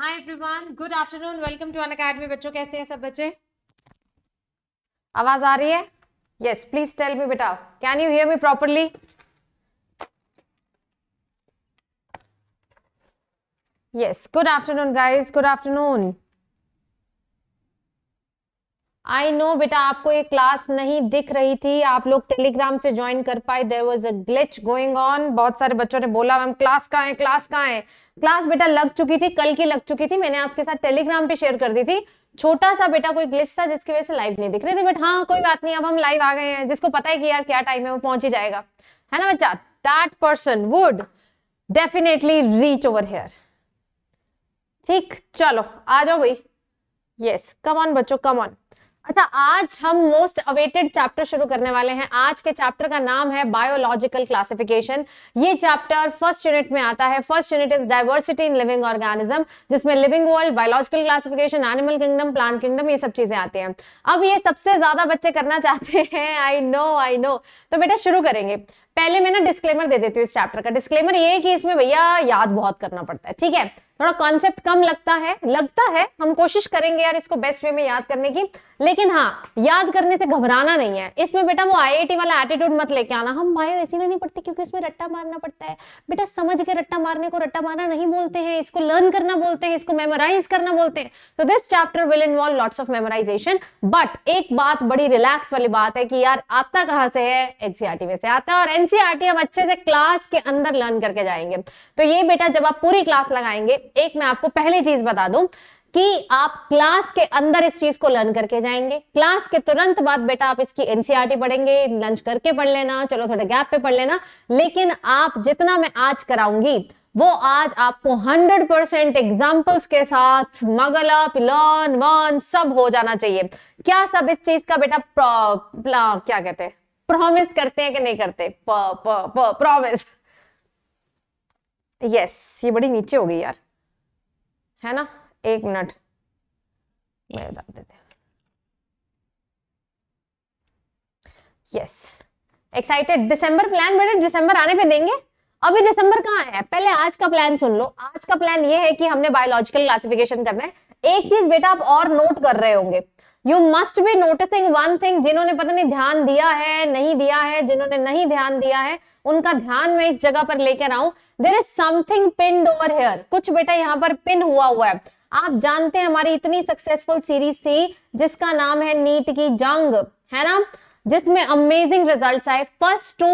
Hi everyone good afternoon welcome to Unacademy बच्चों कैसे हैं सब बच्चे आवाज आ रही है यस प्लीज टेल मी बेटा can you hear me properly yes good afternoon guys good afternoon I know बेटा आपको ये क्लास नहीं दिख रही थी आप लोग टेलीग्राम से ज्वाइन कर पाए there was a glitch going on बहुत सारे बच्चों ने बोला मैम क्लास कहाँ है क्लास कहाँ है क्लास बेटा लग चुकी थी कल की लग चुकी थी मैंने आपके साथ टेलीग्राम पे शेयर कर दी थी छोटा सा बेटा कोई ग्लिच था जिसकी वजह से लाइव नहीं दिख रही थी बट हाँ कोई बात नहीं अब हम लाइव आ गए हैं जिसको पता है कि यार क्या टाइम है वो पहुंच ही जाएगा है ना बच्चा that person would definitely reach over here ठीक चलो आ जाओ भाई यस कम ऑन बच्चो कम ऑन अच्छा आज हम मोस्ट अवेटेड चैप्टर शुरू करने वाले हैं आज के चैप्टर का नाम है बायोलॉजिकल क्लासिफिकेशन ये चैप्टर फर्स्ट यूनिट में आता है first unit is diversity in living organism जिसमें living world biological classification animal kingdom plant kingdom ये सब चीजें आती हैं अब ये सबसे ज्यादा बच्चे करना चाहते हैं आई नो आई नो तो बेटा शुरू करेंगे पहले मैं ना डिस्क्लेमर दे देती हूँ इस चैप्टर का डिस्क्लेमर ये है कि इसमें भैया याद बहुत करना पड़ता है ठीक है थोड़ा कॉन्सेप्ट कम लगता है लगता है हम कोशिश करेंगे यार इसको बेस्ट वे में याद करने की लेकिन हाँ याद करने से घबराना नहीं है इसमें बेटा वो आईआईटी वाला एटीट्यूड मत लेके आना हम बायो ऐसी नहीं पढ़ते क्योंकि इसमें रट्टा मारना पड़ता है बेटा समझ के रट्टा मारने को रट्टा मारना नहीं बोलते हैं इसको लर्न करना बोलते हैं इसको मेमोराइज करना बोलते हैं तो this chapter will involve lots of memorization but एक बात बड़ी रिलैक्स वाली बात है कि यार आता कहाँ से है एनसीआरटी e में से आता है और एनसीआरटी e हम अच्छे से क्लास के अंदर लर्न करके जाएंगे तो ये बेटा जब आप पूरी क्लास लगाएंगे एक मैं आपको पहली चीज बता दूं कि आप क्लास के अंदर इस चीज को लर्न करके जाएंगे क्लास के तुरंत बाद बेटा आप इसकी एनसीआरटी e पढ़ेंगे लंच करके पढ़ लेना चलो थोड़े गैप पे पढ़ लेना लेकिन आप जितना मैं आज कराऊंगी वो आज आपको 100 परसेंट एग्जाम्पल्स के साथ अप लर्न वर्न सब हो जाना चाहिए क्या सब इस चीज का बेटा क्या कहते हैं प्रॉमिस करते हैं कि नहीं करते प्रॉमिस यस ये बड़ी नीचे हो गई यार है ना एक मिनट मैं उतार देते हैं यस एक्साइटेड दिसंबर प्लान बेटे दिसंबर आने पे देंगे अभी दिसंबर कहाँ है पहले आज का प्लान सुन लो आज का प्लान ये है कि हमने बायोलॉजिकल क्लासिफिकेशन करना है एक चीज बेटा आप और नोट कर रहे होंगे you must be noticing one thing जिन्होंने पता नहीं ध्यान दिया है नहीं दिया है जिन्होंने नहीं ध्यान दिया है उनका ध्यान मैं इस जगह पर लेकर आऊं there is something pin over here कुछ बेटा यहाँ पर पिन हुआ हुआ है आप जानते हैं हमारी इतनी सक्सेसफुल सीरीज थी जिसका नाम है नीट की जंग है ना जिसमें अमेजिंग रिजल्ट्स आए फर्स्ट टू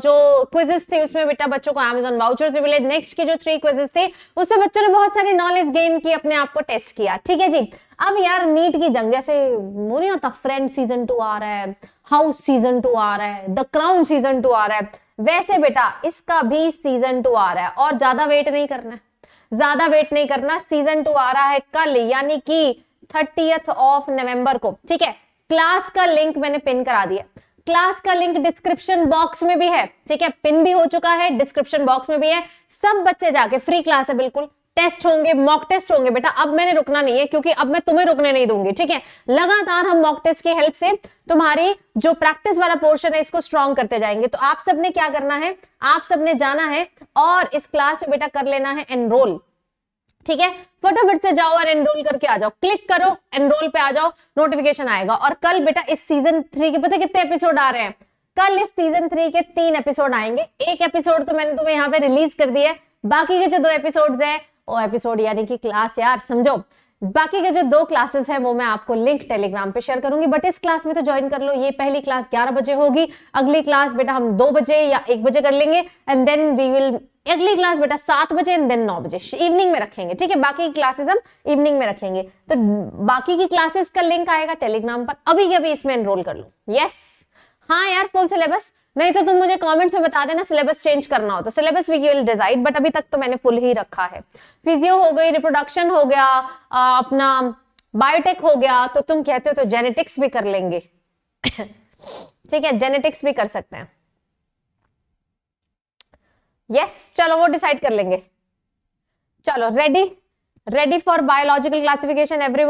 जो क्विजेस थे उसमें बेटा बच्चों को अमेजोन वाउचर्स भी मिले नेक्स्ट के जो थ्री क्विजेस थे उसमें बच्चों ने बहुत सारी नॉलेज गेन की अपने आप को टेस्ट किया ठीक है जी अब यार नीट की जंग जैसे वो नहीं होता फ्रेंड सीजन टू आ रहा है हाउस सीजन टू आ रहा है द क्राउन सीजन टू आ रहा है वैसे बेटा इसका भी सीजन टू आ रहा है और ज्यादा वेट नहीं करना है ज्यादा वेट नहीं करना सीजन टू आ रहा है कल यानी कि थर्टी ऑफ नवंबर को ठीक है क्लास का लिंक मैंने पिन करा दिया क्लास का लिंक डिस्क्रिप्शन बॉक्स में भी है ठीक है पिन भी हो चुका है डिस्क्रिप्शन बॉक्स में भी है सब बच्चे जाके फ्री क्लास है बिल्कुल टेस्ट होंगे मॉक टेस्ट होंगे बेटा अब मैंने रुकना नहीं है क्योंकि अब मैं तुम्हें रुकने नहीं दूंगी ठीक है लगातार हम मॉक टेस्ट की हेल्प से तुम्हारी जो प्रैक्टिस वाला पोर्शन है इसको स्ट्रॉन्ग करते जाएंगे तो आप सबने क्या करना है आप सबने जाना है और इस क्लास में बेटा कर लेना है एनरोल ठीक है फटाफट से जाओ और एनरोल करके आ जाओ क्लिक करो एनरोल पे आ जाओ नोटिफिकेशन आएगा और कल बेटा इस सीजन थ्री के पता कितने एपिसोड आ रहे हैं कल इस सीजन थ्री के तीन एपिसोड आएंगे एक एपिसोड तो मैंने तुम्हें यहाँ पे रिलीज कर दिया है बाकी के जो दो एपिसोड्स हैं ओ एपिसोड यानी कि क्लास यार समझो बाकी के जो दो क्लासेस हैं वो मैं आपको लिंक टेलीग्राम पे शेयर करूंगी बट इस क्लास में तो ज्वाइन कर लो ये पहली क्लास 11 बजे होगी अगली क्लास बेटा हम 2 बजे या 1 बजे कर लेंगे एंड देन वी विल अगली क्लास बेटा 7 बजे एंड देन 9 बजे इवनिंग में रखेंगे ठीक है बाकी क्लासेस हम इवनिंग में रखेंगे तो बाकी की क्लासेस का लिंक आएगा टेलीग्राम पर अभी अभी इसमें एनरोल कर लो यस yes! हाँ यार फुल सिलेबस नहीं तो तुम मुझे कमेंट्स में बता देना सिलेबस चेंज करना हो तो syllabus we will decide but अभी तक तो मैंने फुल ही रखा है फिजियो हो गई रिप्रोडक्शन हो गया आ, अपना बायोटेक हो गया तो तुम कहते हो तो जेनेटिक्स भी कर लेंगे ठीक है जेनेटिक्स भी कर सकते हैं यस yes, चलो वो डिसाइड कर लेंगे चलो ready ready for biological classification every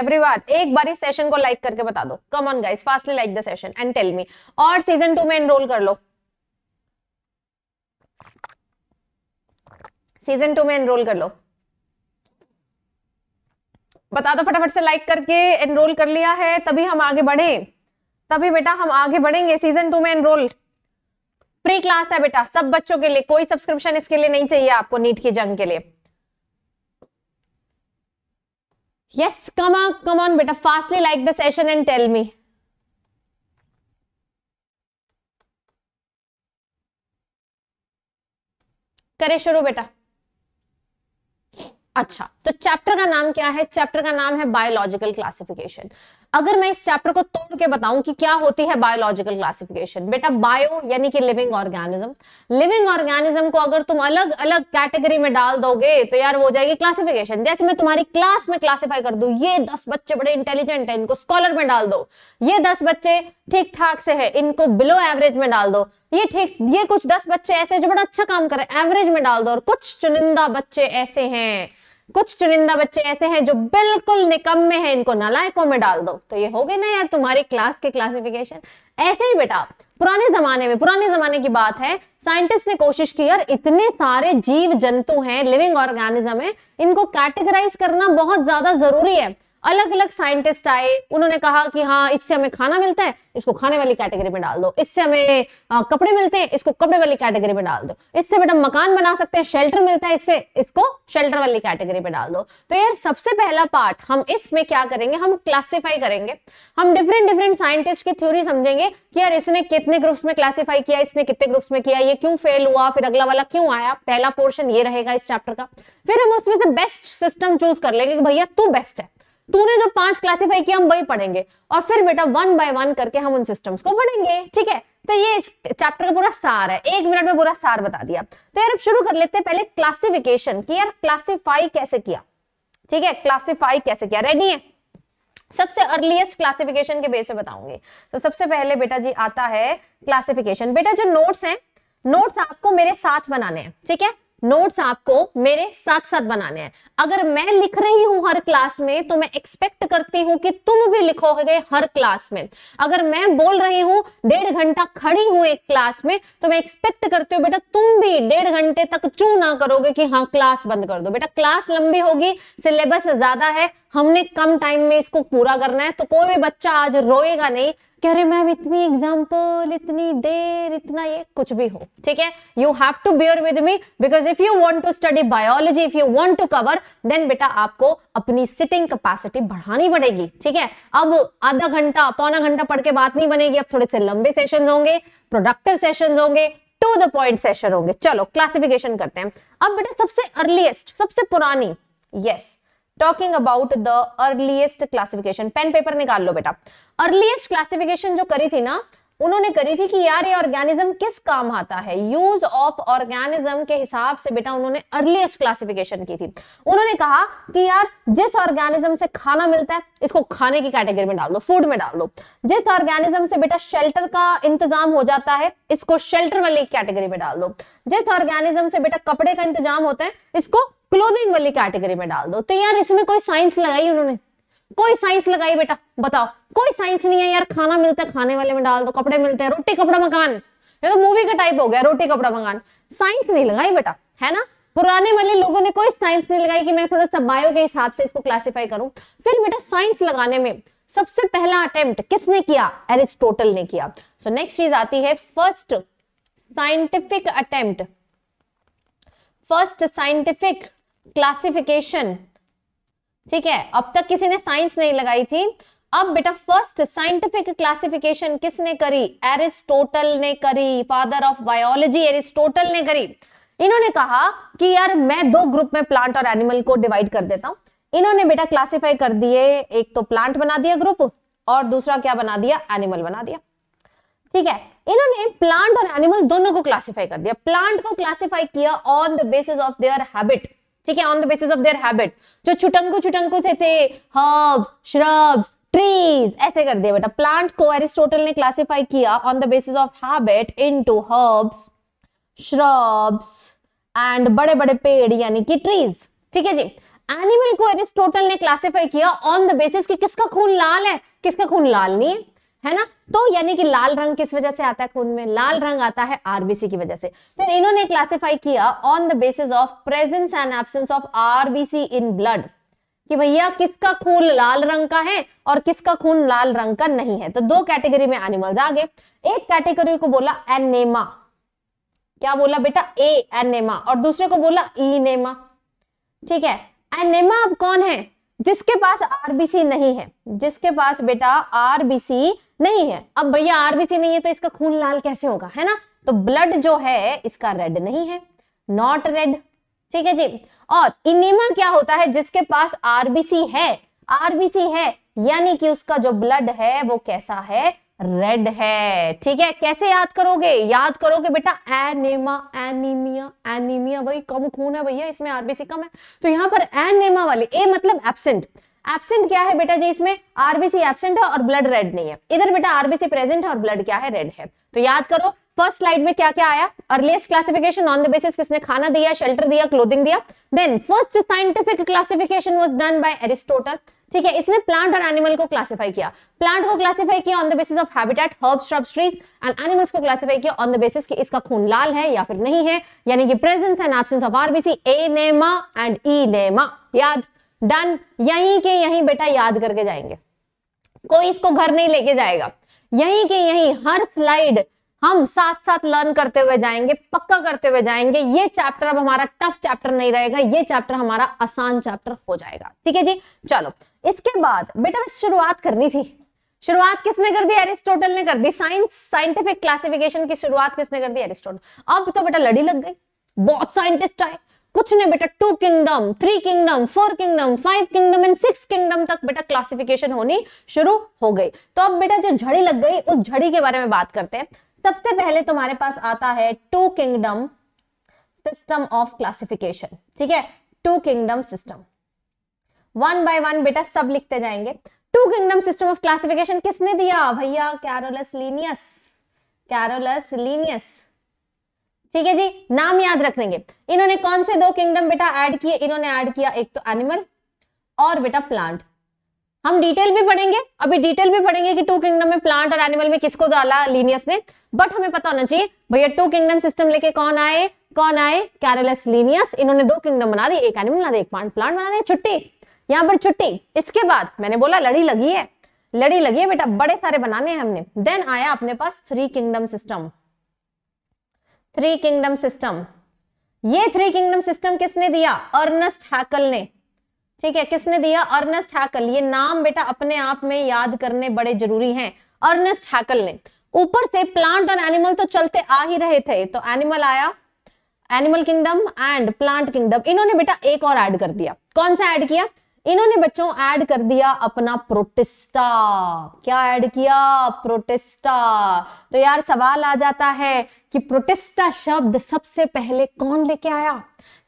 everyone एक बार इस सेशन को लाइक करके बता दो come on guys fastly like the session and tell me और सीजन टू में एनरोल कर लो सीजन टू में एनरोल कर लो बता दो फटाफट से लाइक करके एनरोल कर लिया है तभी हम आगे बढ़े तभी बेटा हम आगे बढ़ेंगे सीजन टू में एनरोल फ्री क्लास है बेटा सब बच्चों के लिए कोई सब्सक्रिप्शन इसके लिए नहीं चाहिए आपको नीट की जंग के लिए yes come on come on बेटा fastly like the session and tell me करे शुरू बेटा अच्छा तो चैप्टर का नाम क्या है चैप्टर का नाम है बायोलॉजिकल क्लासिफिकेशन अगर मैं इस चैप्टर को तोड़ के बताऊं कि क्या होती है बायोलॉजिकल क्लासिफिकेशन बेटा बायो यानी कि लिविंग ऑर्गेनिज्म लिविंग ऑर्गेनिज्म को अगर तुम अलग अलग कैटेगरी में डाल दोगे तो यार हो जाएगी क्लासिफिकेशन जैसे मैं तुम्हारी क्लास में क्लासीफाई कर दू ये दस बच्चे बड़े इंटेलिजेंट है इनको स्कॉलर में डाल दो ये दस बच्चे ठीक ठाक से है इनको बिलो एवरेज में डाल दो ये ठीक ये कुछ दस बच्चे ऐसे जो बड़ा अच्छा काम कर रहे हैं एवरेज में डाल दो और कुछ चुनिंदा बच्चे ऐसे हैं कुछ चुनिंदा बच्चे ऐसे हैं जो बिल्कुल निकम में है इनको नलायकों में डाल दो तो ये हो गए ना यार तुम्हारी क्लास के क्लासिफिकेशन ऐसे ही बेटा पुराने जमाने में पुराने जमाने की बात है साइंटिस्ट ने कोशिश की यार इतने सारे जीव जंतु हैं लिविंग ऑर्गेनिज्म है इनको कैटेगराइज करना बहुत ज्यादा जरूरी है अलग अलग साइंटिस्ट आए उन्होंने कहा कि हाँ इससे हमें खाना मिलता है इसको खाने वाली कैटेगरी में डाल दो इससे हमें आ, कपड़े मिलते हैं इसको कपड़े वाली कैटेगरी में डाल दो इससे बेटा मकान बना सकते हैं शेल्टर मिलता है इससे इसको शेल्टर वाली कैटेगरी में डाल दो तो यार सबसे पहला पार्ट हम इसमें क्या करेंगे हम क्लासीफाई करेंगे हम डिफरेंट डिफरेंट साइंटिस्ट की थ्योरी समझेंगे कि यार इसने कितने ग्रुप्स में क्लासीफाई किया इसने कितने ग्रुप्स में किया ये क्यों फेल हुआ फिर अगला वाला क्यों आया पहला पोर्शन ये रहेगा इस चैप्टर का फिर हम उसमें से बेस्ट सिस्टम चूज कर लेंगे कि भैया तू बेस्ट है तूने जो पांच क्लासिफाई किया हम वही पढ़ेंगे और फिर बेटा वन बाय वन करके हम उन सिस्टम्स को पढ़ेंगे ठीक है तो ये इस चैप्टर का पूरा सार है एक मिनट में पूरा सार बता दिया तो यार अब शुरू कर लेते हैं पहले क्लासिफिकेशन की यार क्लासिफाई कैसे किया ठीक है क्लासिफाई कैसे किया रेडी है सबसे अर्लीस्ट क्लासिफिकेशन के बेस पे बताऊंगी तो सबसे पहले बेटा जी आता है क्लासिफिकेशन बेटा जो नोट्स हैं नोट्स आपको मेरे साथ बनाने हैं ठीक है नोट्स आपको मेरे साथ साथ बनाने हैं अगर मैं लिख रही हूं हर क्लास में तो मैं एक्सपेक्ट करती हूं कि तुम भी लिखोगे हर क्लास में अगर मैं बोल रही हूं डेढ़ घंटा खड़ी हूं एक क्लास में तो मैं एक्सपेक्ट करती हूँ बेटा तुम भी डेढ़ घंटे तक चू ना करोगे कि हाँ क्लास बंद कर दो बेटा क्लास लंबी होगी सिलेबस ज्यादा है हमने कम टाइम में इसको पूरा करना है तो कोई भी बच्चा आज रोएगा नहीं कह रहे मैम इतनी एग्जाम्पल इतनी देर इतना ये कुछ भी हो ठीक है you have to bear with me because if you want to study biology if you want to cover then बेटा आपको अपनी सिटिंग कैपेसिटी बढ़ानी पड़ेगी ठीक है अब आधा घंटा पौना घंटा पढ़ के बात नहीं बनेगी अब थोड़े से लंबे सेशन होंगे प्रोडक्टिव सेशन होंगे टू द पॉइंट सेशन होंगे चलो क्लासिफिकेशन करते हैं अब बेटा सबसे अर्लीस्ट सबसे पुरानी yes yes, talking about the earliest classification pen paper निकाल लो बेटा अर्लीस्ट क्लासिफिकेशन जो करी थी ना उन्होंने करी थी कि यार ये ऑर्गेनिज्म किस काम आता है यूज ऑफ ऑर्गेनिज्म के हिसाब से बेटा उन्होंने अर्लीस्ट क्लासिफिकेशन की थी उन्होंने कहा कि यार जिस ऑर्गेनिज्म से खाना मिलता है इसको खाने की कैटेगरी में डाल दो फूड में डाल दो जिस ऑर्गेनिज्म से बेटा शेल्टर का इंतजाम हो जाता है इसको शेल्टर वाली कैटेगरी में डाल दो जिस ऑर्गेनिज्म से बेटा कपड़े का इंतजाम होता है इसको क्लोदिंग वाली कैटेगरी में डाल दो तो यार इसमें कोई साइंस लगाई उन्होंने कोई साइंस लगाई बेटा बताओ कोई साइंस नहीं है यार खाना मिलता है खाने वाले में डाल दो कपड़े मिलते हैं रोटी कपड़ा मकान ये तो मूवी का टाइप हो गया रोटी कपड़ा मकान साइंस नहीं लगाई बेटा है ना पुराने वाले लोगों ने कोई साइंस नहीं लगाई कि मैं थोड़ा सा बायो के हिसाब से इसको क्लासिफाई करूं फिर बेटा साइंस लगाने में सबसे पहला अटेम्प्ट किसने किया एरिस्टोटल ने किया सो नेक्स्ट चीज आती है first scientific attempt first scientific classification ठीक है अब तक किसी ने साइंस नहीं लगाई थी अब बेटा फर्स्ट साइंटिफिक क्लासिफिकेशन किसने करी एरिस्टोटल ने करी फादर ऑफ बायोलॉजी एरिस्टोटल ने करी इन्होंने कहा कि यार मैं दो ग्रुप में प्लांट और एनिमल को डिवाइड कर देता हूं इन्होंने बेटा क्लासिफाई कर दिए एक तो प्लांट बना दिया ग्रुप और दूसरा क्या बना दिया एनिमल बना दिया ठीक है इन्होंने प्लांट और एनिमल दोनों को क्लासिफाई कर दिया प्लांट को क्लासिफाई किया on the basis of their habit ठीक है on the basis of their habit जो छुटंकू छुटंकू से थे हर्ब्स श्रब्स ट्रीज ऐसे कर दिया बेटा प्लांट को एरिस्टोटल ने क्लासिफाई किया on the basis of habit into herbs shrubs and बड़े बड़े पेड़ यानी कि ट्रीज ठीक है जी एनिमल को एरिस्टोटल ने क्लासिफाई किया ऑन द बेसिस कि किसका खून लाल है किसका खून लाल नहीं है है ना तो यानी कि लाल रंग किस वजह से आता है खून में लाल रंग आता है आरबीसी की वजह से तो इन्होंने क्लासिफाई किया on the basis of presence and absence of RBC in blood कि भैया किसका खून लाल रंग का है और किसका खून लाल रंग का नहीं है तो दो कैटेगरी में एनिमल्स आ गए एक कैटेगरी को बोला एनेमा क्या बोला बेटा ए एनेमा और दूसरे को बोला ई नेमा ठीक है एनेमा अब कौन है जिसके पास आरबीसी नहीं है जिसके पास बेटा आरबीसी नहीं है अब भैया आरबीसी नहीं है तो इसका खून लाल कैसे होगा है ना तो ब्लड जो है इसका रेड नहीं है नॉट रेड ठीक है जी और इनिमा क्या होता है जिसके पास आरबीसी है आरबीसी है यानी कि उसका जो ब्लड है वो कैसा है रेड है ठीक है कैसे याद करोगे याद करोगे बेटा एनेमा एनीमिया एनीमिया वही कम खून है भैया इसमें आरबीसी कम है तो यहाँ पर एनेमा वाले ए मतलब एबसेंट एबसेंट क्या है बेटा जी इसमें आरबीसी एबसेंट है और ब्लड रेड नहीं है इधर बेटा आरबीसी प्रेजेंट है और ब्लड क्या है रेड है तो याद करो फर्स्ट स्लाइड में क्या क्या आया earliest classification on the basis किसने खाना दिया शेल्टर दिया क्लोथिंग दिया then first scientific classification was done by Aristotle ठीक है इसने प्लांट और एनिमल को क्लासिफाई किया प्लांट को क्लासिफाई किया on the basis of habitat herbs herb trees and animals को क्लासिफाई किया ऑन द बेसिस कि इसका खून लाल है या फिर नहीं है यानी कि presence and absence of RBC anaima and E e नेमा याद डन यहीं के यहीं बेटा याद करके जाएंगे कोई इसको घर नहीं लेके जाएगा यहीं के यहीं हर स्लाइड हम साथ साथ लर्न करते हुए जाएंगे पक्का करते हुए जाएंगे ये चैप्टर अब हमारा टफ चैप्टर नहीं रहेगा ये चैप्टर हमारा आसान चैप्टर हो जाएगा ठीक है जी चलो इसके बाद बेटा मैं शुरुआत करनी थी शुरुआत किसने कर दी एरिस्टोटल ने कर दी साइंस साइंटिफिक क्लासिफिकेशन की शुरुआत किसने कर दी एरिस्टोटल अब तो बेटा लड़ी लग गई बहुत साइंटिस्ट आए कुछ ने बेटा two kingdom three kingdom four kingdom five kingdom and six kingdom तक बेटा क्लासिफिकेशन होनी शुरू हो गई तो अब बेटा जो झड़ी लग गई उस झड़ी के बारे में बात करते हैं सबसे पहले तुम्हारे पास आता है two kingdom system of classification ठीक है two kingdom system one by one बेटा सब लिखते जाएंगे two kingdom system of classification किसने दिया भैया कैरोलस लीनियस कैरोलस लीनियस ठीक है जी नाम याद रख लेंगे इन्होंने कौन से दो किंगडम बेटा ऐड किए इन्होंने ऐड किया एक तो एनिमल और बेटा प्लांट हम डिटेल भी पढ़ेंगे अभी डिटेल भी पढ़ेंगे कि टू किंगडम में प्लांट और एनिमल में किसको डाला लीनियस ने बट हमें पता होना चाहिए भैया टू किंगडम सिस्टम लेके कौन आए कौन आए कैरलस लीनियस इन्होंने दो किंगडम बना दी एक एनिमल बना दी एक प्लांट प्लांट बना दिया छुट्टी यहाँ पर छुट्टी इसके बाद मैंने बोला लड़ी लगी है लड़ी लगी है बेटा बड़े सारे बनाने हैं हमने देन आया अपने पास three kingdom system three kingdom system ये थ्री किंगडम सिस्टम किसने दिया अर्नस्ट हैकल ने ठीक है किसने दिया अर्नेस्ट हैकल ये नाम बेटा अपने आप में याद करने बड़े जरूरी हैं अर्नेस्ट हैकल ने ऊपर से प्लांट और एनिमल तो चलते आ ही रहे थे तो एनिमल आया animal kingdom and plant kingdom इन्होंने बेटा एक और ऐड कर दिया कौन सा ऐड किया इन्होंने बच्चों ऐड कर दिया अपना प्रोटेस्टा क्या ऐड किया प्रोटेस्टा तो यार सवाल आ जाता है कि प्रोटेस्टा शब्द सबसे पहले कौन लेके आया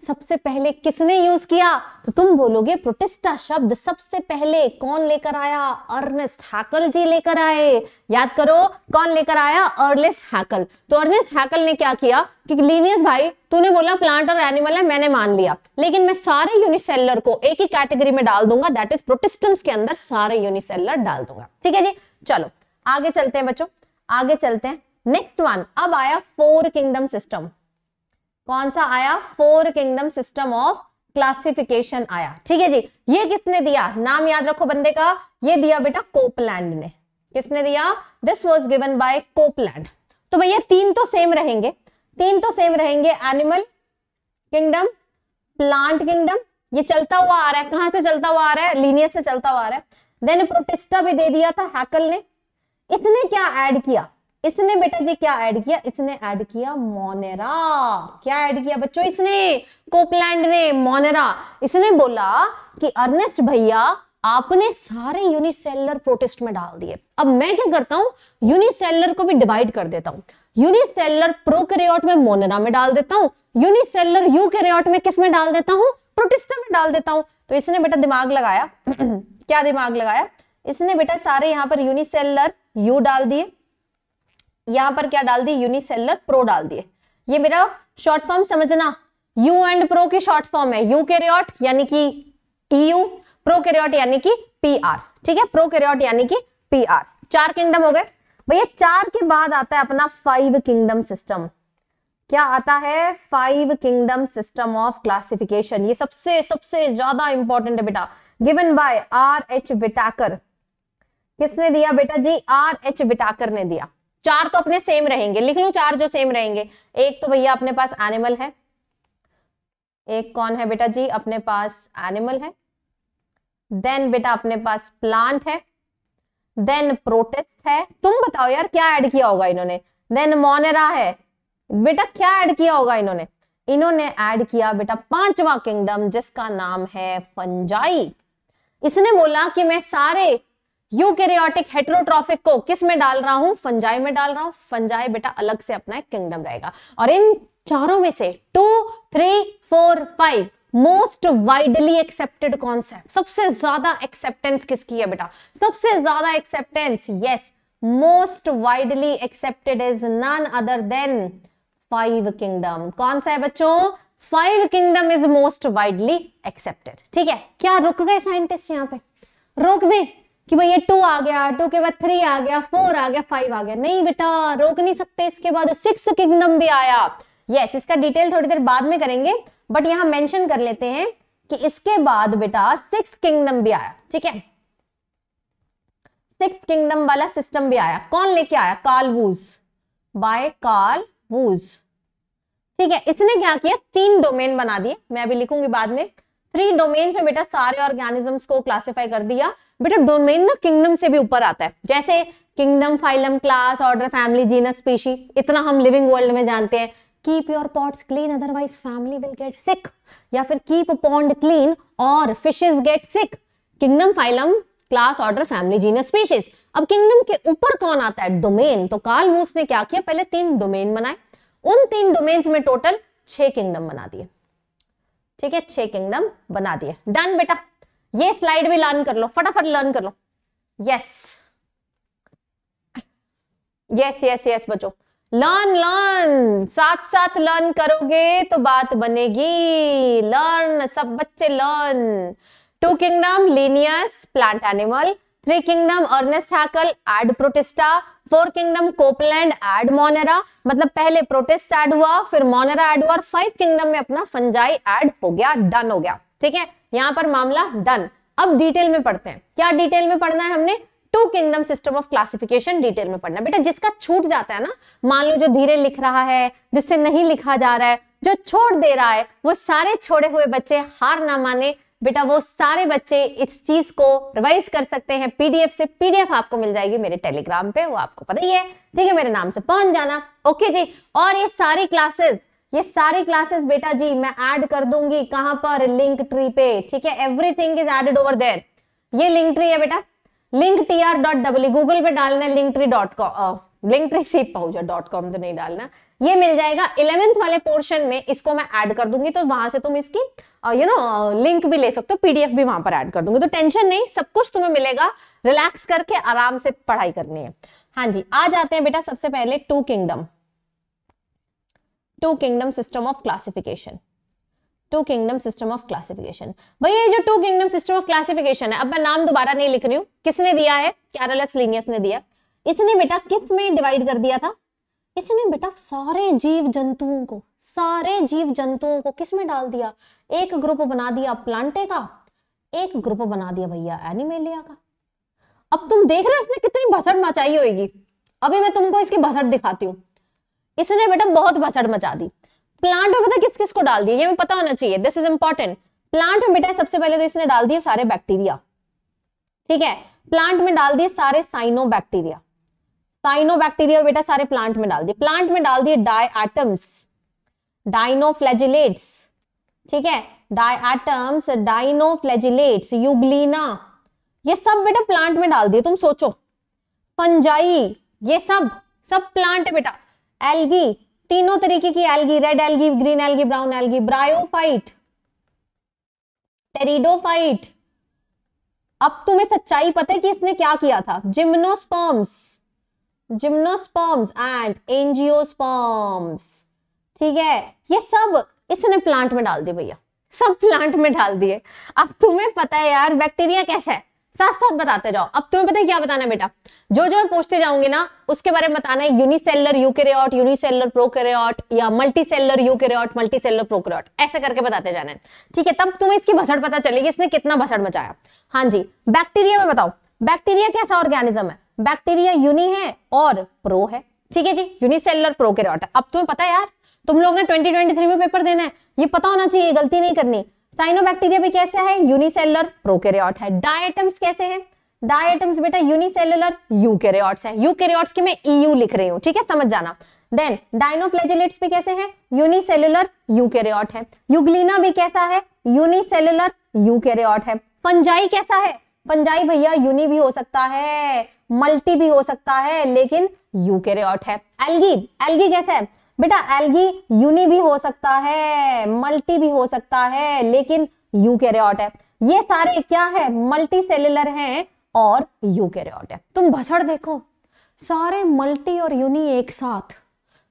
सबसे पहले किसने यूज किया तो तुम बोलोगे प्रोटेस्टा शब्द सबसे पहले कौन लेकर आया अर्नेस्ट हैकल जी लेकर आए याद करो कौन लेकर आया अर्नेस्ट हैकल तो अर्नेस्ट हैकल ने क्या किया कि लीनियस भाई तूने बोला प्लांट और एनिमल है मैंने मान लिया लेकिन मैं सारे यूनिसेलर को एक ही कैटेगरी में डाल दूंगा दैट इज प्रोटेस्टेंट्स के अंदर सारे यूनिसेलर डाल दूंगा ठीक है जी चलो आगे चलते हैं बच्चों आगे चलते हैं नेक्स्ट वन अब आया फोर किंगडम सिस्टम कौन सा आया four kingdom system of classification आया ठीक है जी ये किसने दिया नाम याद रखो बंदे का ये दिया बेटा कोपलैंड ने किसने दिया this was given by Copeland तो भैया तीन तो सेम रहेंगे तीन तो सेम रहेंगे एनिमल किंगडम प्लांट किंगडम ये चलता हुआ आ रहा है कहां से चलता हुआ आ रहा है लीनियर से चलता हुआ आ रहा है देन प्रोटेस्टा भी दे दिया था हैकल ने इसने क्या ऐड किया इसने बेटा जी क्या ऐड किया इसने ऐड किया मोनेरा क्या ऐड किया बच्चों इसने कोपलैंड ने मोनेरा इसने बोला कि अर्नेस्ट भैया आपने सारे यूनिसेलर प्रोटेस्ट में डाल दिए अब मैं क्या करता हूं यूनिसेलर को भी डिवाइड कर देता हूं यूनिसेलर प्रोकैरियोट में मोनेरा में डाल देता हूं यूनिसेलर यूकैरियोट में किस में डाल देता हूं प्रोटेस्ट में डाल देता हूं तो इसने बेटा दिमाग लगाया क्या दिमाग लगाया इसने बेटा सारे यहां पर यूनिसेलर यू डाल दिए यहां पर क्या डाल दी यूनिसेलर प्रो डाल दिए ये मेरा शॉर्ट फॉर्म समझना यू एंड प्रो की शॉर्ट फॉर्म है यू कैरियोट यानी कि ईयू प्रो कैरियोट यानी कि पी आर ठीक है प्रो कैरियोट यानी कि पी आर चार किंगडम हो गए भैया चार के बाद आता है अपना फाइव किंगडम सिस्टम क्या आता है five kingdom system of classification ये सबसे सबसे ज्यादा इंपॉर्टेंट है बेटा given by R H Whittaker किसने दिया बेटा जी आर एच विटाकर ने दिया चार तो अपने सेम रहेंगे लिख लू चार जो सेम रहेंगे एक तो भैया अपने पास एनिमल है एक कौन है बेटा जी अपने पास एनिमल है देन बेटा अपने पास प्लांट है देन प्रोटेस्ट है तुम बताओ यार क्या ऐड किया होगा इन्होंने देन मोनेरा है बेटा क्या ऐड किया होगा इन्होंने इन्होंने ऐड किया बेटा पांचवा किंगडम जिसका नाम है फंजाई इसने बोला कि मैं सारे यूकैरियोटिक हेटरोट्रॉफिक को किस में डाल रहा हूं फंजाई में डाल रहा हूं फंजाई बेटा अलग से अपना एक किंगडम रहेगा और इन चारों में से two three four five most widely accepted concept सबसे ज्यादा एक्सेप्टेंस किसकी है बेटा सबसे ज्यादा acceptance yes most widely accepted is none other than five kingdom कौन सा है बच्चों five kingdom is most widely accepted ठीक है क्या रुक गए साइंटिस्ट यहां पे रोक दे कि भाई ये टू आ गया टू के बाद थ्री आ गया फोर आ गया फाइव आ गया नहीं बेटा रोक नहीं सकते इसके बाद सिक्स किंगडम भी आया यस yes, इसका डिटेल थोड़ी देर बाद में करेंगे बट यहां मेंशन कर लेते हैं कि इसके बाद बेटा सिक्स किंगडम भी आया ठीक है सिक्स किंगडम वाला सिस्टम भी आया कौन लेके आया Carl Woese by Carl Woese ठीक है इसने क्या किया तीन डोमेन बना दिए मैं अभी लिखूंगी बाद में थ्री डोमेन्स में बेटा सारे ऑर्गेनिजम्स को क्लासिफाई कर दिया बेटा डोमेन ना किंगडम से भी ऊपर आता है जैसे kingdom phylum class order family genus species इतना हम लिविंग वर्ल्ड में जानते हैं keep your pots clean otherwise family will get sick या फिर कीप पॉन्ड क्लीन और fishes get sick kingdom phylum class order family genus species अब kingdom के ऊपर कौन आता है डोमेन तो कार्ल वूस ने क्या किया पहले तीन डोमेन बनाए उन तीन डोमेन में टोटल छह किंगडम बना दिए ठीक है छह किंगडम बना दिए डन बेटा ये स्लाइड भी लर्न कर लो फटाफट लर्न कर लो यस यस यस यस बच्चों लर्न लर्न साथ साथ लर्न करोगे तो बात बनेगी लर्न सब बच्चे learn two kingdom Linnaeus plant animal three kingdom Ernst Haeckel add Protista four kingdom Copeland add Monera मतलब पहले प्रोटेस्ट एड हुआ फिर मोनेरा एड हुआ और फाइव किंगडम में अपना फंजाई एड हो गया डन हो गया ठीक है यहां पर मामला डन अब डिटेल में पढ़ते हैं क्या डिटेल में पढ़ना है हमने two kingdom system of classification detail में पढ़ना बेटा जिसका छूट जाता है ना मान लो जो धीरे लिख रहा है जिससे नहीं लिखा जा रहा है जो छोड़ दे रहा है वो सारे छोड़े हुए बच्चे हार ना माने बेटा वो सारे बच्चे इस चीज को रिवाइज कर सकते हैं पीडीएफ से पीडीएफ आपको मिल जाएगी मेरे टेलीग्राम पे वो आपको पता ही है ठीक है मेरे नाम से पहुंच जाना ओके जी और ये सारी क्लासेस ये सारे क्लासेस बेटा जी मैं ऐड कर दूंगी कहां पर लिंक ट्री पे ठीक है everything is added over there ये लिंक ट्री है बेटा link T R dot W Google पे डालना है link tree dot com link tree सी पाउजा डॉट कॉम तो नहीं डालना ये मिल जाएगा इलेवेंथ वाले पोर्शन में इसको मैं ऐड कर दूंगी तो वहां से तुम इसकी यू नो लिंक भी ले सकते हो पीडीएफ भी वहां पर ऐड कर दूंगी तो टेंशन नहीं सब कुछ तुम्हें मिलेगा रिलैक्स करके आराम से पढ़ाई करनी है हाँ जी आ जाते हैं बेटा सबसे पहले two kingdom two kingdom system of classification two kingdom system of classification भैया ये जो two kingdom system of classification है अब मैं नाम दोबारा नहीं लिख रही हूँ किसने दिया है कैरलस लिनियस ने दिया इसने बेटा किस में डिवाइड कर दिया था इसने बेटा सारे जीव जंतुओं को सारे जीव जंतुओं को किस में डाल दिया एक ग्रुप बना दिया प्लांटे का एक ग्रुप बना दिया भैया एनिमेलिया का अब तुम देख रहे हो इसने कितनी भसड़ मचाई होगी अभी मैं तुमको इसकी भसड़ दिखाती हूँ इसने बेटा बहुत भसड़ मचा दी प्लांट में पता तो किस किस को डाल दिया ये हमें पता होना चाहिए दिस इज इंपॉर्टेंट प्लांट में बेटा सबसे पहले तो इसने डाल दिए सारे बैक्टीरिया ठीक है प्लांट में डाल दिए सारे साइनो बैक्टीरिया साइनो बैक्टीरिया बेटा सारे प्लांट में डाल दिए प्लांट में डाल दिए डाई एटम्स डाइनो डाइनोफ्लेजिलेट्स ठीक है एटम्स डाइनो डाइनोफ्लेजिलेट्स यूग्लीना ये सब बेटा प्लांट में डाल दिए तुम सोचो फंजाई ये सब सब प्लांट है बेटा एल्गी तीनों तरीके की algae red algae green algae brown algae bryophyte pteridophyte अब तुम्हें सच्चाई पता है कि इसने क्या किया था जिम्नोस्पर्म्स जिम्नोस्पर्म्स एंड एंजियोस्पर्म्स ठीक है ये सब इसने प्लांट में डाल दिए भैया सब प्लांट में डाल दिए अब तुम्हें पता है यार बैक्टीरिया कैसा है साथ साथ बताते जाओ अब तुम्हें पता है क्या बताना बेटा जो जो मैं पूछते जाऊंगी ना उसके बारे में बताना है यूनिसेलर यूकेरियोट यूनिसेलर प्रोकेरियोट या multi multicellular eukaryote multicellular prokaryote ऐसे करके बताते जाना है ठीक है तब तुम्हें इसकी भसड़ पता चलेगी इसने कितना भसड़ मचाया हाँ जी बैक्टीरिया में बताओ बैक्टीरिया कैसा ऑर्गेनिज्म है बैक्टीरिया यूनि है और प्रो है ठीक है जी यूनिसेलर प्रोकेरियोट अब तुम्हें पता है यार तुम लोग ने 2023 में पेपर देना है ये पता होना चाहिए गलती नहीं करनी साइनोबैक्टीरिया भी कैसे है यूनिसेलर प्रोकैरियोट है डायटम्स कैसे हैं डायटम्स बेटा यूनिसेलुलर यूकैरियोट्स है यूकैरियोट्स की मैं ईयू e लिख रही हूँ ठीक है समझ जाना देन डायनोफ्लेजिलेट्स भी कैसे हैं यूनिसेलुलर यूकैरियोट है यूग्लिना भी कैसा है यूनिसेलुलर यूकैरियोट है फंजाई कैसा है फंजाई भैया यूनि भी हो सकता है मल्टी भी हो सकता है लेकिन यूकेरियोट है एल्गी एल्गी कैसा है बेटा एल्गी यूनि भी हो सकता है मल्टी भी हो सकता है लेकिन यू रेट है ये सारे क्या है मल्टी सेलुलर है और यू रेट है तुम भसड़ देखो सारे मल्टी और यूनि एक साथ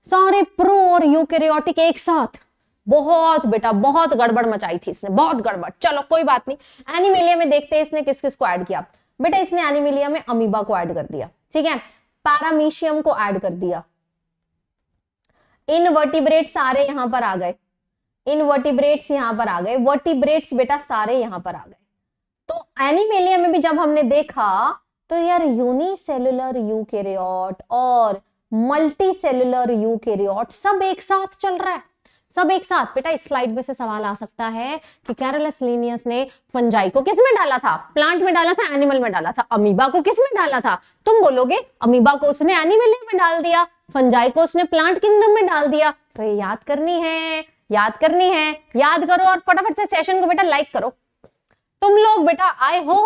सारे प्रो और यू के एक साथ बहुत बेटा बहुत गड़बड़ मचाई थी इसने बहुत गड़बड़ चलो कोई बात नहीं एनिमिलिया में देखते हैं इसने किस किस को ऐड किया बेटा इसने एनिमिलिया में अमीबा को ऐड कर दिया ठीक है पैरामीशियम को ऐड कर दिया इनवर्टिब्रेट सारे यहां पर आ गए वर्टिब्रेट्स यहाँ पर आ गए वर्टिब्रेट्स बेटा सारे यहां पर आ गए तो एनिमेलिया में भी जब हमने देखा तो यार यूनिसेलुलर यूकेरियोट और मल्टी सेलुलर यूकेरियोट सब एक साथ चल रहा है सब एक साथ बेटा इस स्लाइड में से सवाल आ सकता है कि कैरलस लीनियस ने फंजाई को किस में डाला था प्लांट में डाला था एनिमल में डाला था अमीबा को किस में डाला था तुम बोलोगे अमीबा को उसने एनिमल में डाल दिया फंजाई को उसने प्लांट किंगडम में डाल दिया तो ये याद करनी है याद करनी है याद करो और फटाफट से सेशन को बेटा लाइक करो तुम लोग बेटा आए हो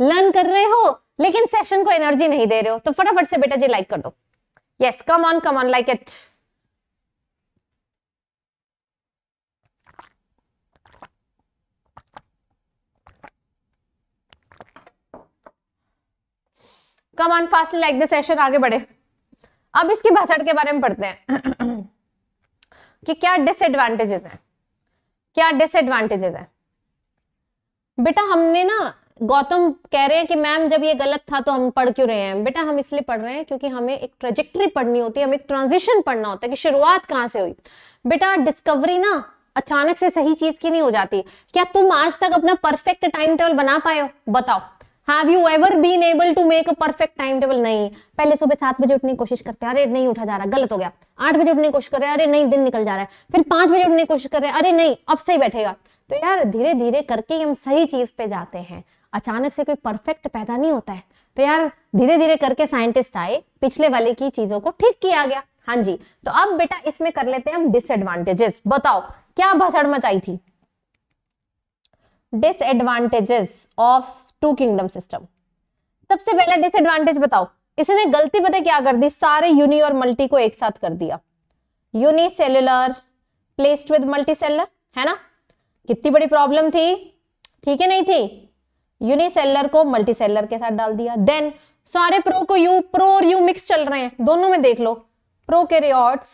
लर्न कर रहे हो लेकिन सेशन को एनर्जी नहीं दे रहे हो तो फटाफट से बेटा जी लाइक कर दो yes come on come on like it come on fast like the session आगे बढ़े अब इसकी भाषण के बारे में पढ़ते हैं कि क्या डिसएडवांटेजेस हैं क्या डिसएडवांटेजेस हैं बेटा हमने ना गौतम कह रहे हैं कि मैम जब ये गलत था तो हम पढ़ क्यों रहे हैं बेटा हम इसलिए पढ़ रहे हैं क्योंकि हमें एक ट्रेजेक्ट्री पढ़नी होती है हमें एक ट्रांजिशन पढ़ना होता है कि शुरुआत कहां से हुई बेटा डिस्कवरी ना अचानक से सही चीज की नहीं हो जाती क्या तुम आज तक अपना परफेक्ट टाइम टेबल बना पाए हो बताओ have you ever been able to make a perfect time table नहीं पहले सुबह सात बजे उठने की कोशिश करते हैं अरे नहीं उठा जा रहा गलत हो गया आठ बजे उठने की कोशिश कर रहे हैं अरे नहीं दिन निकल जा रहा है फिर पांच बजे उठने की कोशिश कर रहे हैं अरे नहीं अब सही बैठेगा तो यार धीरे धीरे करके हम सही चीज पे जाते हैं अचानक से कोई परफेक्ट पैदा नहीं होता है तो यार धीरे धीरे करके साइंटिस्ट आए पिछले वाले की चीजों को ठीक किया गया हाँ जी तो अब बेटा इसमें कर लेते हैं हम डिसएडवांटेजेस बताओ क्या भसड़ मचाई थी disadvantages of two kingdom system सबसे पहला डिसएडवांटेज बताओ इसने गलती पता क्या कर दी सारे यूनि और मल्टी को एक साथ कर दिया यूनिसेलुलर प्लेस्ड विद मल्टीसेलर है ना कितनी बड़ी प्रॉब्लम थी ठीक है नहीं थी यूनिसेलर को मल्टीसेलर के साथ डाल दिया देन सारे प्रो को यू प्रो और यू मिक्स चल रहे हैं दोनों में देख लो prokaryotes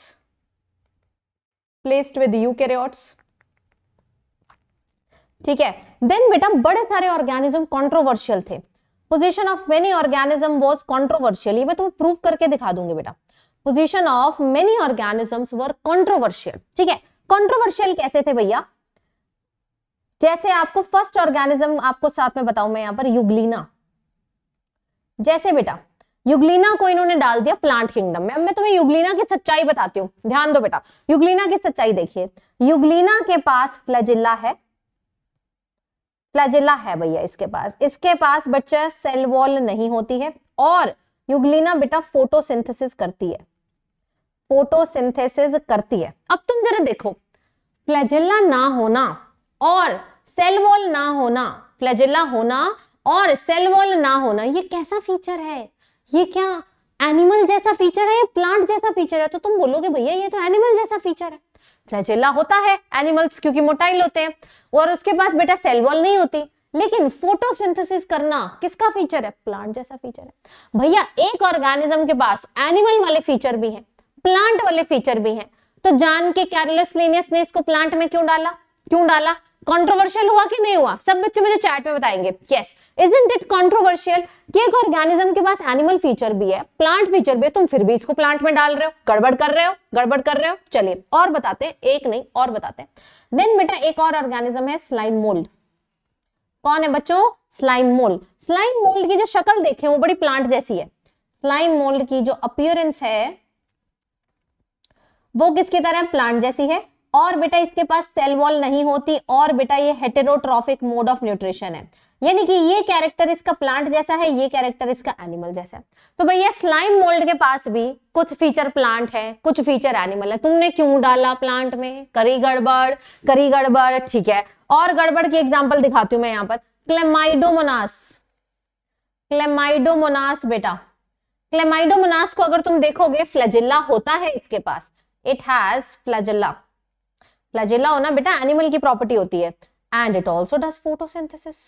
placed with eukaryotes ठीक है देन बेटा बड़े सारे ऑर्गेनिज्म कॉन्ट्रोवर्शियल थे position of many organism was controversial ये मैं तुम्हें प्रूव करके दिखा दूंगी बेटा position of many organisms were controversial ठीक है कॉन्ट्रोवर्शियल कैसे थे भैया जैसे आपको फर्स्ट ऑर्गेनिज्म आपको साथ में बताऊं मैं यहां पर युगलीना जैसे बेटा युगलीना को इन्होंने डाल दिया प्लांट किंगडम में अब मैं तुम्हें युगलीना की सच्चाई बताती हूँ ध्यान दो बेटा युगलीना की सच्चाई देखिए युगलीना के पास फ्लैजिला है फ्लैजिला है भैया इसके पास इसके पास बच्चा सेल वॉल नहीं होती है और युगलीना बेटा फोटोसिंथेसिस करती है फोटोसिंथेसिस करती है अब तुम जरा देखो फ्लैजिला ना होना और सेल वॉल ना होना फ्लैजिला होना और सेल वॉल ना होना ये कैसा फीचर है ये क्या एनिमल जैसा फीचर है या प्लांट जैसा फीचर है तो तुम बोलोगे भैया ये तो एनिमल जैसा फीचर है फ्लैजेला होता है एनिमल्स क्योंकि मोटाइल होते हैं और उसके पास बेटा सेल वॉल नहीं होती लेकिन फोटोसिंथेसिस करना किसका फीचर है प्लांट जैसा फीचर है भैया एक ऑर्गेनिज्म के पास एनिमल वाले फीचर भी हैं प्लांट वाले फीचर भी हैं तो जान के कैरलस लेनियस ने इसको प्लांट में क्यों डाला क्यों डाला कंट्रोवर्शियल हुआ कि नहीं हुआ सब बच्चे मुझे चैट में बताएंगे yes is isn't it controversial कि एक ऑर्गेनिज्म के पास एनिमल फीचर भी है प्लांट फीचर भी है तुम फिर भी इसको प्लांट में डाल रहे हो गड़बड़ कर रहे हो गड़बड़ कर रहे हो चलिए और बताते हैं एक नहीं और बताते हैं देन बेटा एक और ऑर्गेनिज्म है स्लाइम मोल्ड कौन है बच्चों स्लाइम मोल्ड स्लाइम मोल्ड की जो शक्ल देखे वो बड़ी प्लांट जैसी है स्लाइम मोल्ड की जो अपियरेंस है वो किसकी तरह प्लांट जैसी है और बेटा इसके पास सेल वॉल नहीं होती और बेटा ये हेटेरोट्रॉफिक मोड ऑफ न्यूट्रिशन है यानी कि ये कैरेक्टर इसका प्लांट जैसा है ये कैरेक्टर इसका एनिमल जैसा है तो भैया स्लाइम मोल्ड के पास भी कुछ फीचर प्लांट है कुछ फीचर एनिमल है तुमने क्यों डाला प्लांट में करी गड़बड़ करी गड़बड़ ठीक है और गड़बड़ की एग्जाम्पल दिखाती हूँ मैं यहाँ पर क्लेमाइडोमोनास क्लेमाइडोमोनास बेटा क्लेमाइडोमोनास को अगर तुम देखोगे फ्लैजिला होता है इसके पास इट हैज फ्लजिल्ला फ्लैजेला होना बेटा एनिमल की प्रॉपर्टी होती है and it also does photosynthesis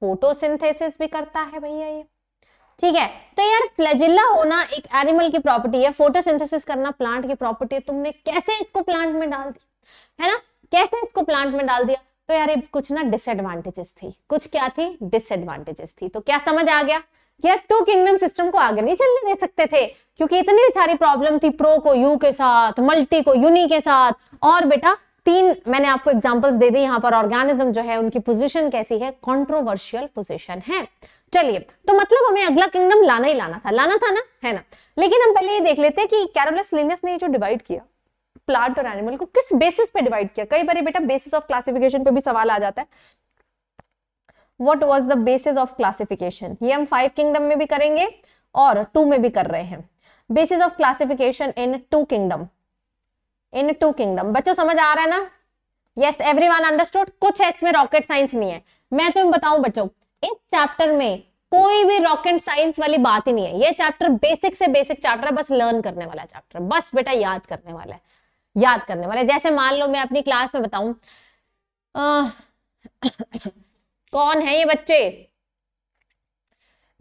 photosynthesis भी करता है भैया ये ठीक है तो यार फ्लैजिला होना एक एनिमल की प्रॉपर्टी है फोटोसिंथेसिस करना प्लांट की प्रॉपर्टी है तुमने कैसे इसको प्लांट में डाल दिया है ना कैसे इसको प्लांट में डाल दिया तो यार ये कुछ ना डिसएडवांटेजेस थी कुछ क्या थी डिसएडवांटेजेस थी तो क्या समझ आ गया कि यार टू किंगडम सिस्टम को आगे नहीं चलने दे सकते थे क्योंकि इतनी सारी प्रॉब्लम थी प्रो को यू के साथ मल्टी को यूनी के साथ और बेटा तीन मैंने आपको एग्जांपल्स दे दी यहाँ पर ऑर्गेनिज्म जो है उनकी पोजीशन कैसी है कंट्रोवर्शियल पोजीशन है चलिए तो मतलब हमें अगला किंगडम लाना ही लाना था लाना था ना है ना लेकिन हम पहले ये देख लेते हैं कि कैरोलस लिनस ने जो डिवाइड किया प्लांट और एनिमल को किस बेसिस पे डिवाइड किया कई बार बेटा बेसिस ऑफ क्लासिफिकेशन पे भी सवाल आ जाता है what was the basis of classification ये हम फाइव किंगडम में भी करेंगे और टू में भी कर रहे हैं basis of classification in two kingdom in two kingdom बच्चों समझ आ रहा है ना यस एवरी वन अंडरस्टूड कुछ इसमें रॉकेट साइंस नहीं है मैं तुम्हें बताऊं बच्चों इस चैप्टर में कोई भी रॉकेट साइंस वाली बात ही नहीं है ये चैप्टर बेसिक से बेसिक चैप्टर है बस लर्न करने वाला चैप्टर बस बेटा याद करने वाला है याद करने वाले जैसे मान लो मैं अपनी क्लास में बताऊ कौन है ये बच्चे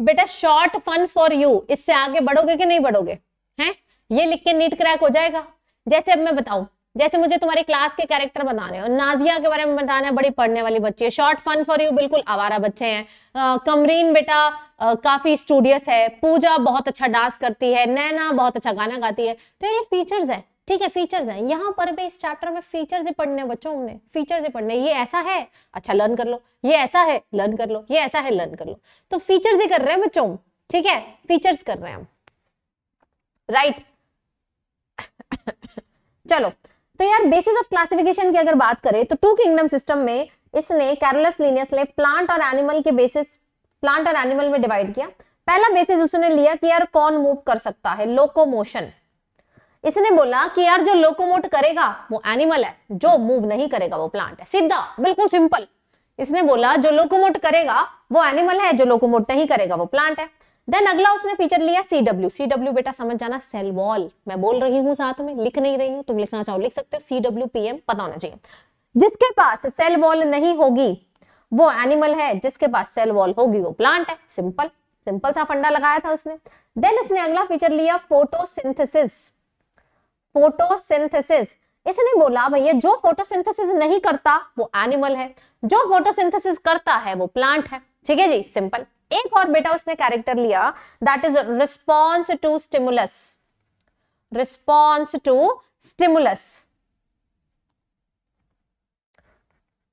बेटा शॉर्ट फन फॉर यू इससे आगे बढ़ोगे कि नहीं बढ़ोगे हैं ये लिख के नीट क्रैक हो जाएगा जैसे अब मैं बताऊं जैसे मुझे तुम्हारी क्लास के कैरेक्टर बनाने और नाजिया के बारे में बताना है बड़ी पढ़ने वाली बच्ची है शॉर्ट फन फॉर यू बिल्कुल आवारा बच्चे हैं कमरीन बेटा आ, काफी स्टूडियस है पूजा बहुत अच्छा डांस करती है नैना बहुत अच्छा गाना गाती है तो ये फीचर्स है ठीक है फीचर्स हैं यहाँ पर भी इस चैप्टर में फीचर्स ही पढ़ने बच्चों हमने फीचर्स ही पढ़ने ये ऐसा है अच्छा लर्न कर लो ये ऐसा है लर्न कर लो ये ऐसा है लर्न कर लो तो फीचर्स ही कर रहे हैं बच्चों ठीक है फीचर्स कर रहे हैं हम राइट चलो तो यार बेसिस ऑफ क्लासिफिकेशन की अगर बात करें तो टू किंगडम सिस्टम में इसने कैरलस लीनियस ने प्लांट और एनिमल के बेसिस प्लांट और एनिमल में डिवाइड किया पहला बेसिस उसने लिया कि यार कौन मूव कर सकता है लोकोमोशन इसने बोला कि यार जो लोकोमोट करेगा वो एनिमल है जो मूव नहीं करेगा वो प्लांट है सीधा बिल्कुल सिंपल इसने बोला जो लोकोमोट करेगा वो एनिमल है जो लोकोमोट नहीं करेगा वो प्लांट है देन अगला उसने फीचर लिया सी डब्ल्यू सी डब्ल्यू बेटा समझ जाना सेल वॉल मैं बोल रही हूँ साथ में लिख नहीं रही हूँ तुम लिखना चाहो लिख सकते हो सी डब्ल्यू पी एम पता होना चाहिए जिसके पास सेल वॉल नहीं होगी वो एनिमल है जिसके पास सेल वॉल होगी वो प्लांट है सिंपल सिंपल सा फंडा लगाया था उसने देन उसने अगला फीचर लिया फोटोसिंथेसिस फोटोसिंथेसिस इसने बोला भैया जो फोटोसिंथेसिस नहीं करता वो एनिमल है जो फोटोसिंथेसिस करता है वो प्लांट है ठीक है जी सिंपल एक और बेटा उसने कैरेक्टर लिया that is response to stimulus response to stimulus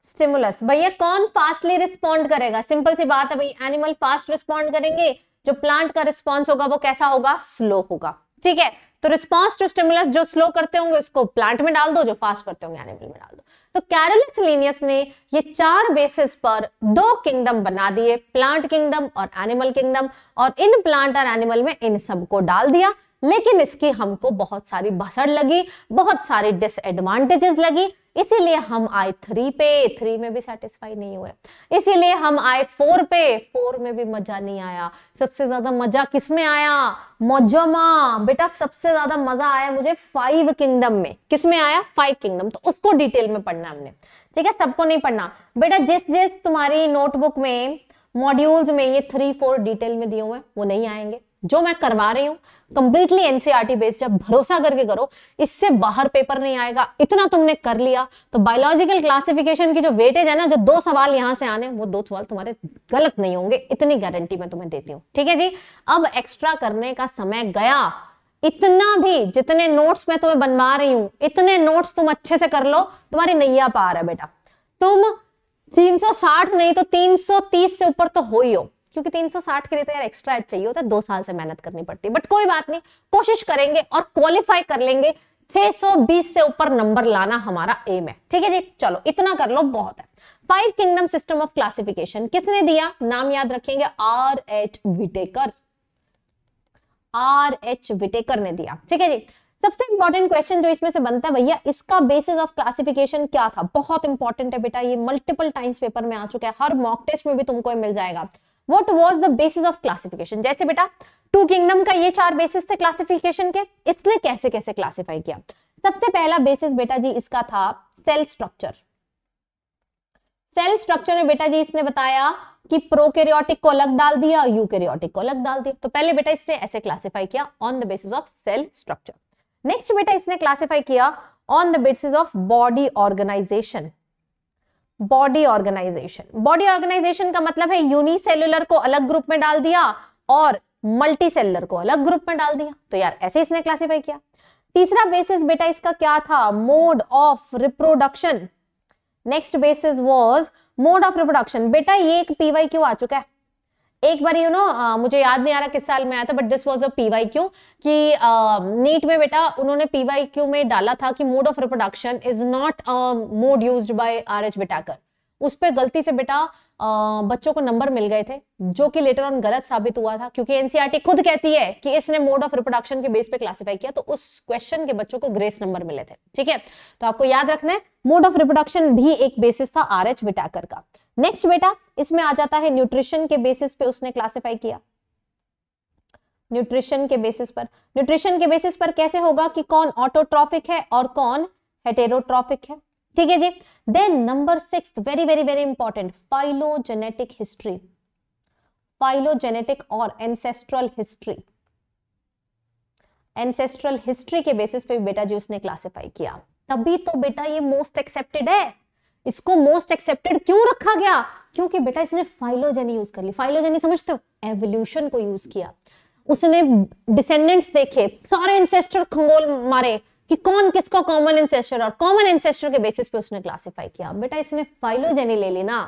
stimulus भैया कौन फास्टली रिस्पॉन्ड करेगा सिंपल सी बात है भाई एनिमल फास्ट रिस्पॉन्ड करेंगे जो प्लांट का रिस्पॉन्स होगा वो कैसा होगा स्लो होगा ठीक है तो रिस्पॉन्स टू स्टिमुलस जो स्लो करते होंगे उसको प्लांट में डाल दो जो फास्ट करते होंगे एनिमल में डाल दो तो कैरलिस ने ये चार बेसिस पर दो किंगडम बना दिए प्लांट किंगडम और एनिमल किंगडम और इन प्लांट और एनिमल में इन सबको डाल दिया लेकिन इसकी हमको बहुत सारी भसड़ लगी बहुत सारी डिसएडवांटेजेस लगी इसीलिए हम आए थ्री पे थ्री में भी सेटिस्फाई नहीं हुए इसीलिए हम आए फोर पे फोर में भी मजा नहीं आया सबसे ज्यादा मजा किस में आया मौजमा बेटा सबसे ज्यादा मजा आया मुझे फाइव किंगडम में किस में आया फाइव किंगडम तो उसको डिटेल में पढ़ना हमने ठीक है सबको नहीं पढ़ना बेटा जिस जिस तुम्हारी नोटबुक में मॉड्यूल्स में ये थ्री फोर डिटेल में दिए हुए वो नहीं आएंगे जो मैं करवा रही हूं कंप्लीटली एनसीआरटी बेस्ड जब भरोसा करके करो इससे बाहर पेपर नहीं आएगा इतना तुमने कर लिया तो बायोलॉजिकल क्लासिफिकेशन की जो वेटेज है ना जो दो सवाल यहां से आने वो दो सवाल तुम्हारे गलत नहीं होंगे इतनी गारंटी मैं तुम्हें देती हूँ ठीक है जी अब एक्स्ट्रा करने का समय गया इतना भी जितने नोट्स मैं तुम्हें बनवा रही हूं इतने नोट्स तुम अच्छे से कर लो तुम्हारी नैया पार है बेटा तुम 360 नहीं तो 330 से ऊपर तो हो ही हो क्योंकि 360 के लिए तो यार एक्स्ट्रा एड चाहिए होता है दो साल से मेहनत करनी पड़ती है बट कोई बात नहीं कोशिश करेंगे और क्वालिफाई कर लेंगे 620 से ऊपर नंबर लाना हमारा एम है ठीक है जी चलो इतना कर लो बहुत है five kingdom system of classification किसने दिया नाम याद रखेंगे R H Whittaker R H Whittaker ने दिया ठीक है जी सबसे इंपॉर्टेंट क्वेश्चन जो इसमें से बनता है भैया इसका बेसिस ऑफ क्लासिफिकेशन क्या था बहुत इंपॉर्टेंट है बेटा ये मल्टीपल टाइम्स पेपर में आ चुका है हर मॉक टेस्ट में भी तुमको मिल जाएगा what was the basis of classification जैसे बेटा टू किंगडम का ये चार बेसिस थे क्लासिफिकेशन के इसने कैसे कैसे क्लासिफाई किया सबसे पहला बेसिस बेटा जी इसका था सेल स्ट्रक्चर सेल स्ट्रक्चर में बेटा जी इसने बताया कि प्रोकैरियोटिक को अलग डाल दिया यूकैरियोटिक को अलग डाल दिया तो पहले बेटा इसने ऐसे क्लासिफाई किया on the basis of cell structure next बेटा इसने क्लासिफाई किया on the basis of body organisation body organisation body organisation का मतलब है यूनिसेल्युलर को अलग ग्रुप में डाल दिया और मल्टी सेलुलर को अलग ग्रुप में डाल दिया तो यार ऐसे इसने क्लासिफाई किया तीसरा बेसिस बेटा इसका क्या था mode of reproduction next basis was mode of reproduction बेटा ये एक पीवाई क्यों आ चुका है एक बार यू नो मुझे याद नहीं आ रहा किस साल में आया था but this was a P Y Q कि नीट में बेटा उन्होंने पीवाई क्यू में डाला था कि mode of reproduction is not mode used by R H Whittaker उस पर गलती से बेटा बच्चों को नंबर मिल गए थे जो कि लेटर ऑन गलत साबित हुआ था क्योंकि एनसीआरटी e खुद कहती है कि इसने मोड ऑफ रिप्रोडक्शन के बेस पे क्लासिफाई किया तो उस क्वेश्चन के बच्चों को ग्रेस नंबर मिले थे ठीक है तो आपको याद रखना है मोड ऑफ रिप्रोडक्शन भी एक बेसिस था आर एच बिटाकर का नेक्स्ट बेटा इसमें आ जाता है न्यूट्रिशन के बेसिस पे उसने क्लासिफाई किया न्यूट्रिशन के बेसिस पर न्यूट्रिशन के बेसिस पर कैसे होगा कि कौन ऑटोट्रॉफिक है और कौन हेटेरोट्रॉफिक है ठीक है जी then number six very very very important phylogenetic history phylogenetic और एंसेस्ट्रल हिस्ट्री एंसेस्ट्रल हिस्ट्री के बेसिस पे बेटा जी उसने क्लासिफाई किया तभी तो बेटा ये मोस्ट एक्सेप्टेड है इसको मोस्ट एक्सेप्टेड क्यों रखा गया क्योंकि बेटा इसने फाइलोजेनी यूज कर ली फाइलोजेनी समझते हो एवोल्यूशन को यूज किया उसने डिसेंडेंट्स देखे सारे इंसेस्टर खंगोल मारे कि कौन किसको कॉमन इंसेस्टर और कॉमन इंसेस्टर के बेसिस पे उसने क्लासिफाई किया बेटा इसने फाइलोजेनी ले ली ना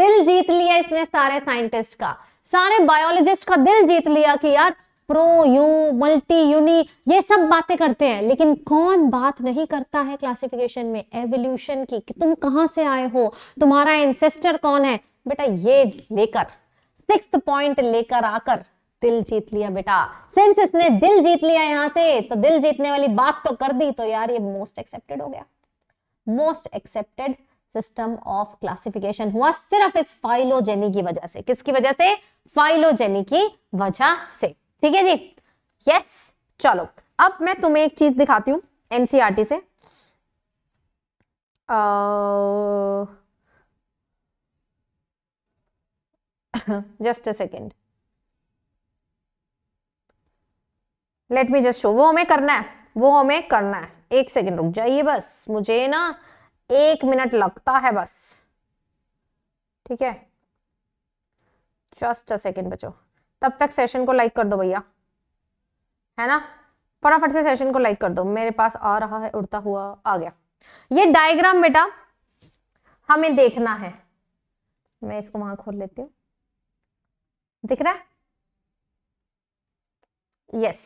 दिल जीत लिया इसने सारे साइंटिस्ट का सारे बायोलॉजिस्ट का दिल जीत लिया कि यार प्रो यू मल्टी यूनी ये सब बातें करते हैं लेकिन कौन बात नहीं करता है क्लासिफिकेशन में एवोल्यूशन की कि तुम कहां से आए हो तुम्हारा एंसेस्टर कौन है बेटा ये लेकर सिक्स पॉइंट लेकर आकर दिल जीत लिया बेटा सिंस इसने दिल जीत लिया यहां से तो दिल जीतने वाली बात तो कर दी तो यार ये मोस्ट एक्सेप्टेड हो गया most accepted system of classification हुआ सिर्फ इस फाइलोजेनी की वजह से किसकी वजह से फाइलोजेनी की वजह से ठीक है जी यस चलो अब मैं तुम्हें एक चीज दिखाती हूँ एनसीआरटी e से just a second let me just show वो हमें करना है वो हमें करना है एक सेकेंड रुक जाइए बस मुझे ना एक मिनट लगता है बस ठीक है जस्ट अ सेकेंड बचो तब तक सेशन को लाइक कर दो भैया है ना फटाफट से सेशन को लाइक कर दो मेरे पास आ रहा है उड़ता हुआ आ गया ये डायग्राम बेटा हमें देखना है मैं इसको वहां खोल लेती हूँ दिख रहा है यस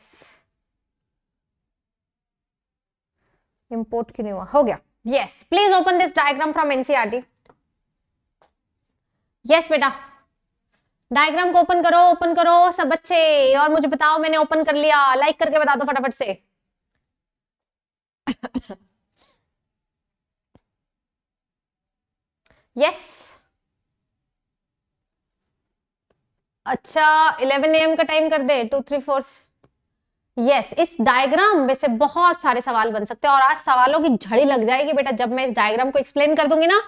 इंपोर्ट क्यों नहीं हुआ हो गया yes please open this diagram from NCERT yes बेटा डायग्राम को ओपन करो ओपन करो सब बच्चे और मुझे बताओ मैंने ओपन कर लिया लाइक करके बता दो फटाफट से यस अच्छा 11 एम का टाइम कर दे टू थ्री फोर यस इस डायग्राम में से बहुत सारे सवाल बन सकते हैं और आज सवालों की झड़ी लग जाएगी बेटा जब मैं इस डायग्राम को एक्सप्लेन कर दूंगी ना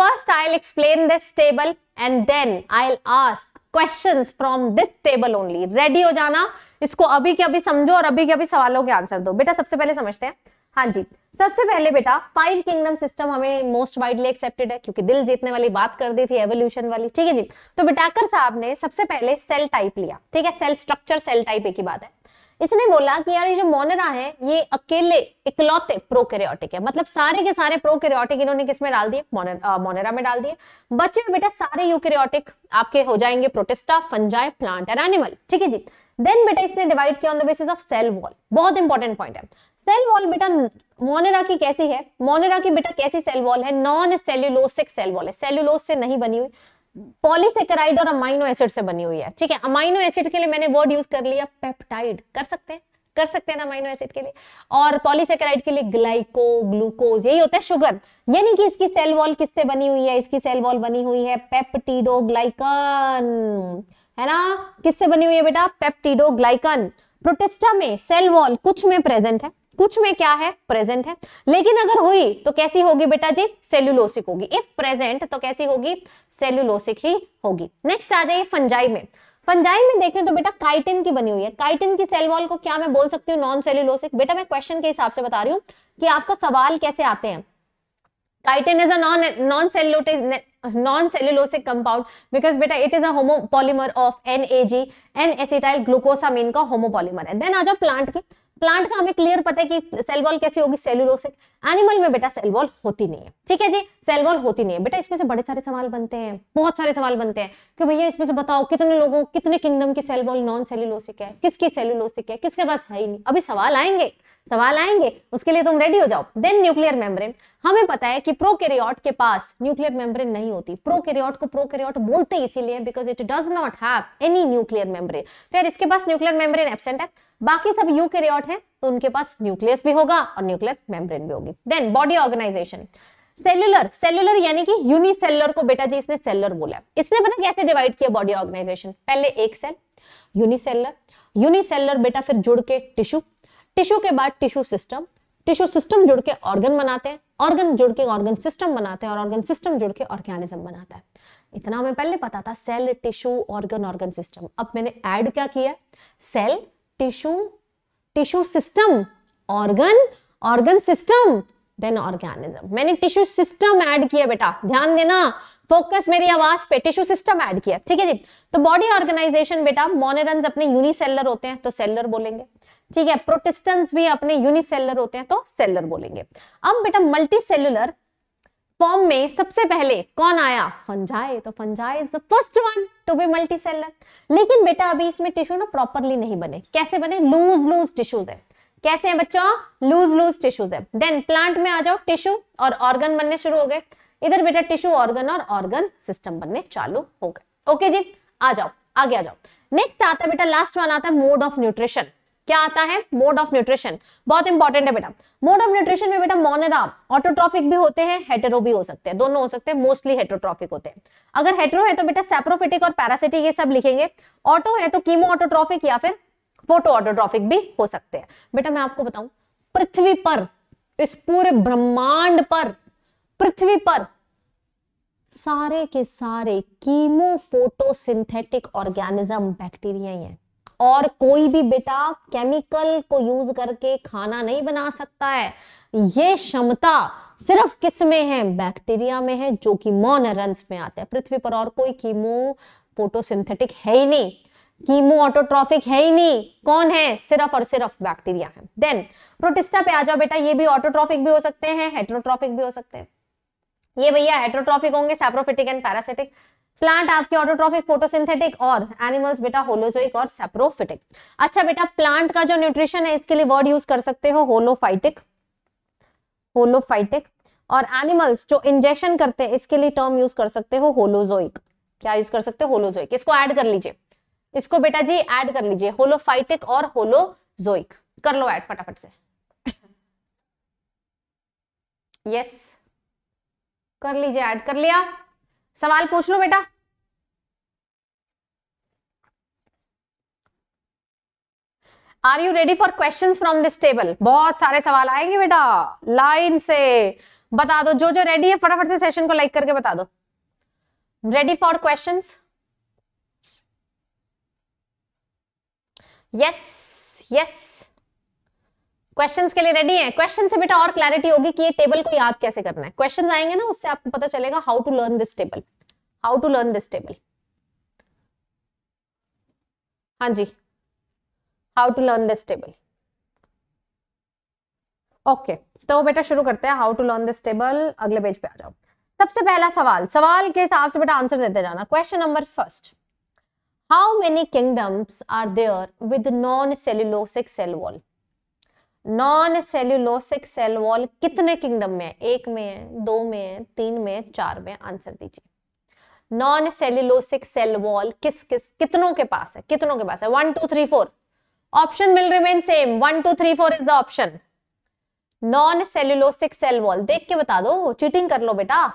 first I explain this table and then I ask question from this table only ready हो जाना इसको अभी के अभी समझो और अभी के अभी सवालों के आंसर दो बेटा सबसे पहले समझते हैं हाँ जी सबसे पहले बेटा फाइव किंगडम सिस्टम हमें मोस्ट वाइडली एक्सेप्टेड है क्योंकि दिल जीतने वाली बात कर दी थी एवोल्यूशन वाली ठीक है जी तो बिटाकर साहब ने सबसे पहले सेल टाइप लिया ठीक है सेल स्ट्रक्चर सेल टाइप एक ही बात है इसने बोला कि यार ये जो मोनरा है ये अकेले इकलौते प्रोकैरियोटिक है मतलब सारे के सारे प्रोकैरियोटिक इन्होंने किसमें डाल दिए मोनेरा में डाल दिए बच्चे में बेटा सारे यूकैरियोटिक आपके हो जाएंगे Protista fungi plant and animal ठीक है जी देन बेटा इसने डिवाइड किया on the basis of cell wall बहुत इंपॉर्टेंट पॉइंट है सेल वॉल बेटा मोनेरा की कैसी है मोनेरा की बेटा कैसी सेल वॉल है नॉन सेल्यूलोसिक सेल वॉल है सेल्यूलोस से नहीं बनी हुई पॉलीसेकेराइड और अमाइनो एसिड से बनी हुई है ठीक है अमाइनो एसिड के लिए मैंने वर्ड यूज कर लिया पेप्टाइड कर सकते हैं कर सकते हैं ना अमाइनो एसिड के लिए और पॉलीसेकेराइड के लिए ग्लाइको ग्लूकोज यही होता है शुगर यानी कि इसकी सेल वॉल किससे बनी हुई है इसकी सेल वॉल बनी हुई है ग्लाइकन है ना किससे बनी हुई है बेटा ग्लाइकन प्रोटेस्टा में सेल वॉल कुछ में प्रेजेंट है कुछ में क्या है प्रेजेंट है लेकिन अगर हुई तो कैसी होगी बेटा जी सेल्यूलोसिक होगी इफ प्रेजेंट तो कैसी होगी सेल्यूलोसिक ही होगी नेक्स्ट आ जाइए फंजाई में फंजाई में देखें तो बेटा काइटिन की बनी हुई है काइटिन की सेल वॉल को क्या मैं बोल सकती हूँ नॉन सेल्यूलोसिक बेटा मैं क्वेश्चन के हिसाब से बता रही हूँ कि आपको सवाल कैसे आते हैं chitin is a non non cellulosic non-cellulosic compound because beta it is a homopolymer of NAG N acetyl glucosamine का homopolymer है देन आ जाओ प्लांट की प्लांट का हमें क्लियर पता है कि सेल वॉल कैसी होगी सेलुलोसिक एनिमल में बेटा सेल वॉल होती नहीं है ठीक है जी सेल वॉल होती नहीं है बेटा इसमें से बड़े सारे सवाल बनते हैं बहुत सारे सवाल बनते हैं कि भैया इसमें से बताओ कितने लोगों कितने किंगडम की सेल वॉल नॉन सेल्युलोसिक है किसकी सेल्युलोसिक है किसके पास है ही नहीं अभी सवाल आएंगे सवाल आएंगे उसके लिए तुम रेडी हो जाओ देन न्यूक्लियर मेम्ब्रेन हमें पता है कि प्रोकैरियोट के पास न्यूक्लियर मेम्ब्रेन नहीं होती प्रोकैरियोट को प्रोकैरियोट बोलते इसीलिए because it does not have any nuclear membrane तो यार इसके पास न्यूक्लियर मेम्ब्रेन एब्सेंट है बाकी सब यूकैरियोट है तो उनके पास न्यूक्लियस भी होगा और न्यूक्लियर मेम्ब्रेन भी होगी then body organisation cellular cellular यानी कि यूनिसेलुलर को बेटा जी इसने सेलुलर बोला इसने पता कैसे डिवाइड किया बॉडी ऑर्गेनाइजेशन पहले एक सेल यूनिसेलुलर यूनिसेलुलर बेटा फिर जुड़ के टिश्यू टिश्यू के बाद टिश्यू सिस्टम टिश्यू सिस्टम जुड़ के ऑर्गन बनाते हैं ऑर्गन जुड़ के ऑर्गन सिस्टम बनाते हैं और ऑर्गन सिस्टम जुड़ के ऑर्गेनिज्म बनाता है इतना हमें पहले पता था cell tissue organ organ system अब मैंने ऐड क्या किया cell tissue tissue system organ organ system then organism मैंने टिश्यू सिस्टम ऐड किया बेटा ध्यान देना फोकस मेरी आवाज पे टिश्यू सिस्टम ऐड किया ठीक है जी तो बॉडी ऑर्गेनाइजेशन बेटा मोनेरन्स अपने यूनिसेलर होते हैं तो सेलर बोलेंगे ठीक है प्रोटेस्टेंट भी अपने यूनिसेलर होते हैं तो सेलर बोलेंगे अब बेटा मल्टी फॉर्म में सबसे पहले कौन आया फंजाई तो fungi is the first one to be multi cellular लेकिन बेटा अभी इसमें टिश्यू ना प्रॉपरली नहीं बने कैसे बने लूज लूज टिश्यूज है कैसे हैं बच्चों लूज लूज टिश्यूज है देन प्लांट में आ जाओ टिश्यू और ऑर्गन बनने शुरू हो गए इधर बेटा टिश्यू ऑर्गन और ऑर्गन सिस्टम बनने चालू हो गए ओके जी आ जाओ आगे आ जाओ नेक्स्ट आता है बेटा लास्ट वन आता है मोड ऑफ न्यूट्रिशन क्या आता है मोड ऑफ न्यूट्रिशन बहुत इंपॉर्टेंट है बेटा मोड ऑफ न्यूट्रिशन में बेटा मोनरा ऑटोट्रॉफिक भी होते हैं हेटेरो भी हो सकते हैं दोनों हो सकते हैं मोस्टली हेटरोट्रॉफिक होते हैं अगर हेटेरो है तो बेटा सेप्रोफिटिक और पैरासिटिक ये सब लिखेंगे ऑटो है तो कीमो ऑटोट्रॉफिक या फिर फोटो ऑटोट्रॉफिक भी हो सकते हैं बेटा मैं आपको बताऊं पृथ्वी पर इस पूरे ब्रह्मांड पर पृथ्वी पर सारे के सारे कीमो फोटोसिंथेटिक ऑर्गेनिज्म बैक्टीरिया ही हैं और कोई भी बेटा केमिकल को यूज करके खाना नहीं बना सकता है ये क्षमता सिर्फ किस में है बैक्टीरिया में है जो कि मोनरंस में आते हैं पृथ्वी पर और कोई कीमो फोटोसिंथेटिक है ही नहीं कीमो ऑटोट्रॉफिक है ही नहीं कौन है सिर्फ और सिर्फ बैक्टीरिया है देन प्रोटिस्टा पे आ जाओ बेटा ये भी ऑटोट्रॉफिक भी हो सकते हैं हेट्रोट्रॉफिक भी हो सकते हैं ये भैया हेट्रोट्रॉफिक होंगे सैप्रोफिटिक एंड पैरासिटिक प्लांट आपके ऑटोट्रॉफिक फोटोसिंथेटिक और एनिमल्स बेटा होलोजोइक और सेप्रोफिटिक अच्छा बेटा प्लांट का जो न्यूट्रिशन है इसके लिए वर्ड यूज कर सकते हो होलोफाइटिक होलोफाइटिक और एनिमल्स जो इंजेक्शन करते हैं इसके लिए टर्म यूज कर सकते हो होलोजोइक क्या यूज कर सकते हो होलोजोइक इसको ऐड कर लीजिए इसको बेटा जी ऐड कर लीजिए होलोफाइटिक और होलोजोइक कर लो ऐड फटाफट से यस yes. कर लीजिए ऐड कर लिया सवाल पूछ लो बेटा are you ready for question from this table बहुत सारे सवाल आएंगे बेटा लाइन से बता दो जो जो रेडी है फटाफट से सेशन को लाइक करके बता दो ready for question yes yes question के लिए रेडी है क्वेश्चन से बेटा और क्लैरिटी होगी कि ये टेबल को याद कैसे करना है क्वेश्चन आएंगे ना उससे आपको पता चलेगा how to learn this table how to learn this table हाँ जी how to learn this table okay तो बेटा शुरू करते हैं how to learn this table अगले पेज पे आ जाओ सबसे पहला सवाल सवाल के हिसाब से बेटा आंसर देते जाना question number first how many kingdoms are there with non cellulosic cell wall non cellulosic cell wall कितने किंगडम में है एक में है दो में है तीन में है चार में आंसर दीजिए नॉन सेल्यूलोसिक सेल वॉल किस किस कितनों के पास है कितनों के पास है one two three four option will remain same one two three four is the option non cellulosic cell wall देख के बता दो चीटिंग कर लो बेटा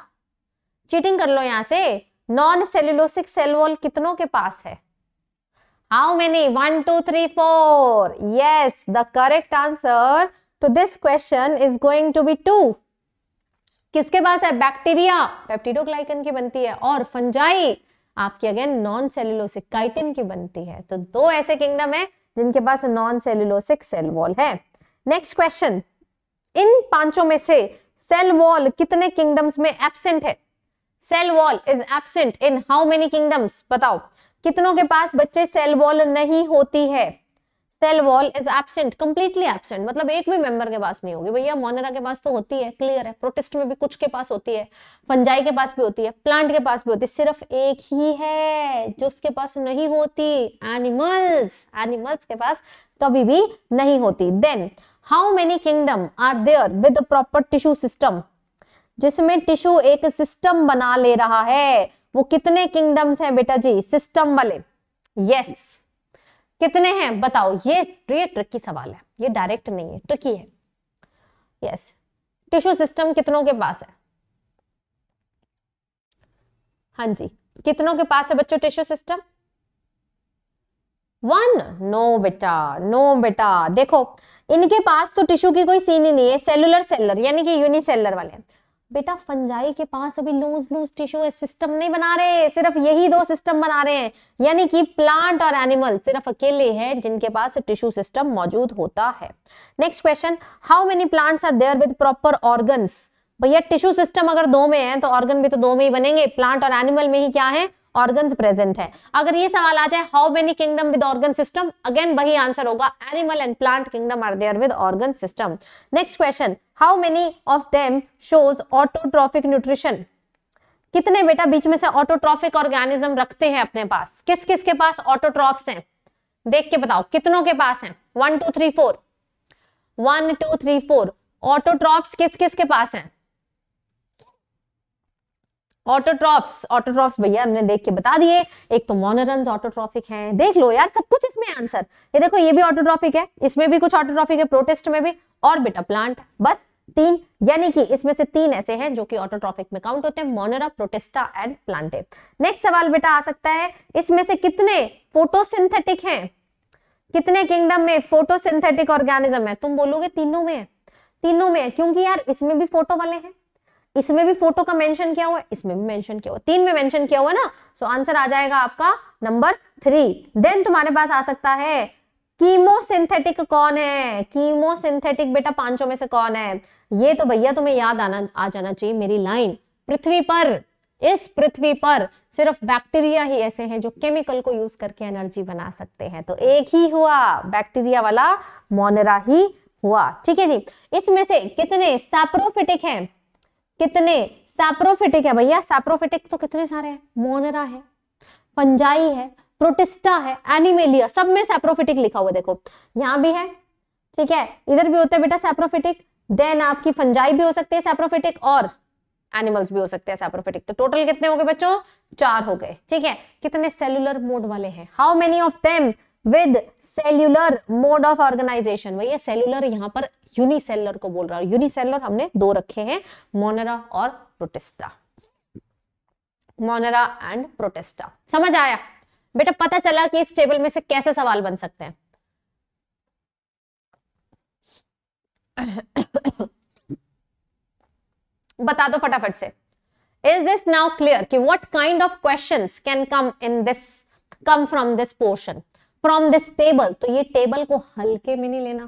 चीटिंग कर लो यहां से नॉन सेल्यूलोसिक सेल वॉल कितनों के पास है how many one two three four yes the correct answer to this question is going to be two किसके पास है बैक्टीरिया पेप्टिडोग्लाइकन की बनती है और फंजाई आपकी अगेन नॉन सेल्यूलोसिक काइटिन की बनती है तो दो ऐसे किंगडम है जिनके पास नॉन सेल्यूलोसिक सेल वॉल है नेक्स्ट क्वेश्चन इन पांचों में से सेल वॉल कितने किंगडम्स में एब्सेंट है cell wall is absent in how many kingdoms बताओ कितनों के पास बच्चे सेल वॉल नहीं होती है cell wall is absent completely absent मतलब एक भी मेंबर के पास नहीं होगी भैया मोनेरा के पास तो होती है क्लियर है प्रोटेस्ट में भी कुछ के पास होती है फंजाई के पास भी होती है प्लांट के पास भी होती है सिर्फ एक ही है जो उसके पास नहीं होती एनिमल्स एनिमल्स के पास कभी भी नहीं होती then how many kingdom are there with proper tissue system जिसमें टिश्यू एक सिस्टम बना ले रहा है वो कितने किंगडम्स हैं बेटा जी सिस्टम वाले यस yes. कितने हैं बताओ ये ये ट्रिकी सवाल है ये डायरेक्ट नहीं है ट्रिकी है यस टिश्यू सिस्टम कितनों के पास है हाँ जी कितनों के पास है बच्चों टिश्यू सिस्टम वन नो बेटा नो बेटा देखो इनके पास तो टिश्यू की कोई सीन ही नहीं है सेलुलर सेलर यानी कि यूनिसेलर वाले बेटा फंजाई के पास अभी लूज लूज टिश्यू है सिस्टम नहीं बना रहे सिर्फ यही दो सिस्टम बना रहे हैं यानी कि प्लांट और एनिमल सिर्फ अकेले हैं जिनके पास टिश्यू सिस्टम मौजूद होता है next question how many plants are there with proper organs भैया टिश्यू सिस्टम अगर दो में है तो ऑर्गन भी तो दो में ही बनेंगे प्लांट और एनिमल में ही क्या है ऑर्गन प्रेजेंट है अगर ये सवाल आ जाए how many kingdom with organ system again वही आंसर होगा animal and plant kingdom are there with organ system next question how many of them shows autotrophic nutrition कितने बेटा बीच में से ऑटोट्रॉफिक ऑर्गेनिज्म रखते हैं अपने पास किस किस के पास ऑटोट्रॉफ हैं देख के बताओ कितनों के पास हैं one two three four one two three four autotroph किस किस के पास हैं ऑटोट्रॉप्स ऑटोट्रॉप्स भैया हमने देख के बता दिए एक तो मोनर ऑटोट्रॉफिक है देख लो यार सब कुछ इसमें आंसर ये देखो ये भी ऑटोट्रॉफिक है इसमें भी कुछ ऑटोट्रॉफिक है प्रोटेस्ट में भी और बेटा प्लांट बस तीन यानी कि इसमें से तीन ऐसे हैं जो कि ऑटोट्रॉफिक में काउंट होते हैं Monera Protista and Plantae next सवाल बेटा आ सकता है इसमें से कितने फोटोसिंथेटिक हैं कितने किंगडम में फोटोसिंथेटिक ऑर्गेनिज्म है तुम बोलोगे तीनों में है तीनों में है क्योंकि यार इसमें भी फोटो वाले हैं इसमें भी फोटो का मेंशन किया हुआ है इसमें भी मेंशन किया हुआ तीन में मेंशन किया हुआ ना सो so, आंसर आ जाएगा आपका नंबर थ्री देन तुम्हारे पास आ सकता है कीमोसिंथेटिक कौन है कीमोसिंथेटिक बेटा पांचों में से कौन है ये तो भैया तुम्हें याद आना आ जाना चाहिए मेरी लाइन पृथ्वी पर इस पृथ्वी पर सिर्फ बैक्टीरिया ही ऐसे हैं जो केमिकल को यूज करके एनर्जी बना सकते हैं तो एक ही हुआ बैक्टीरिया वाला मोनरा ही हुआ ठीक है जी इसमें से कितने सैप्रोफिटिक हैं कितने सैप्रोफिटिक है भैया सैप्रोफिटिक तो कितने सारे हैं मोनरा है पंजाई है प्रोटिस्टा है एनिमेलिया सब में सैप्रोफिटिक लिखा हुआ देखो यहां भी है ठीक है इधर भी होता है बेटा सैप्रोफिटिक देन आपकी फंजाई भी हो सकती है सैप्रोफिटिक और एनिमल्स भी हो सकते हैं सैप्रोफिटिक तो टोटल कितने हो गए बच्चों चार हो गए ठीक है कितने सेलुलर मोड वाले हैं how many of them with cellular mode of organisation वही है सेल्यूलर यहाँ पर यूनिसेलर को बोल रहा है यूनिसेलर हमने दो रखे हैं मोनरा और प्रोटेस्टा मोनरा एंड प्रोटेस्टा समझ आया बेटा पता चला कि इस टेबल में से कैसे सवाल बन सकते हैं बता दो फटाफट से इज दिस नाउ क्लियर कि what kind of questions can come in this come from this portion from this table तो ये टेबल को हल्के में नहीं लेना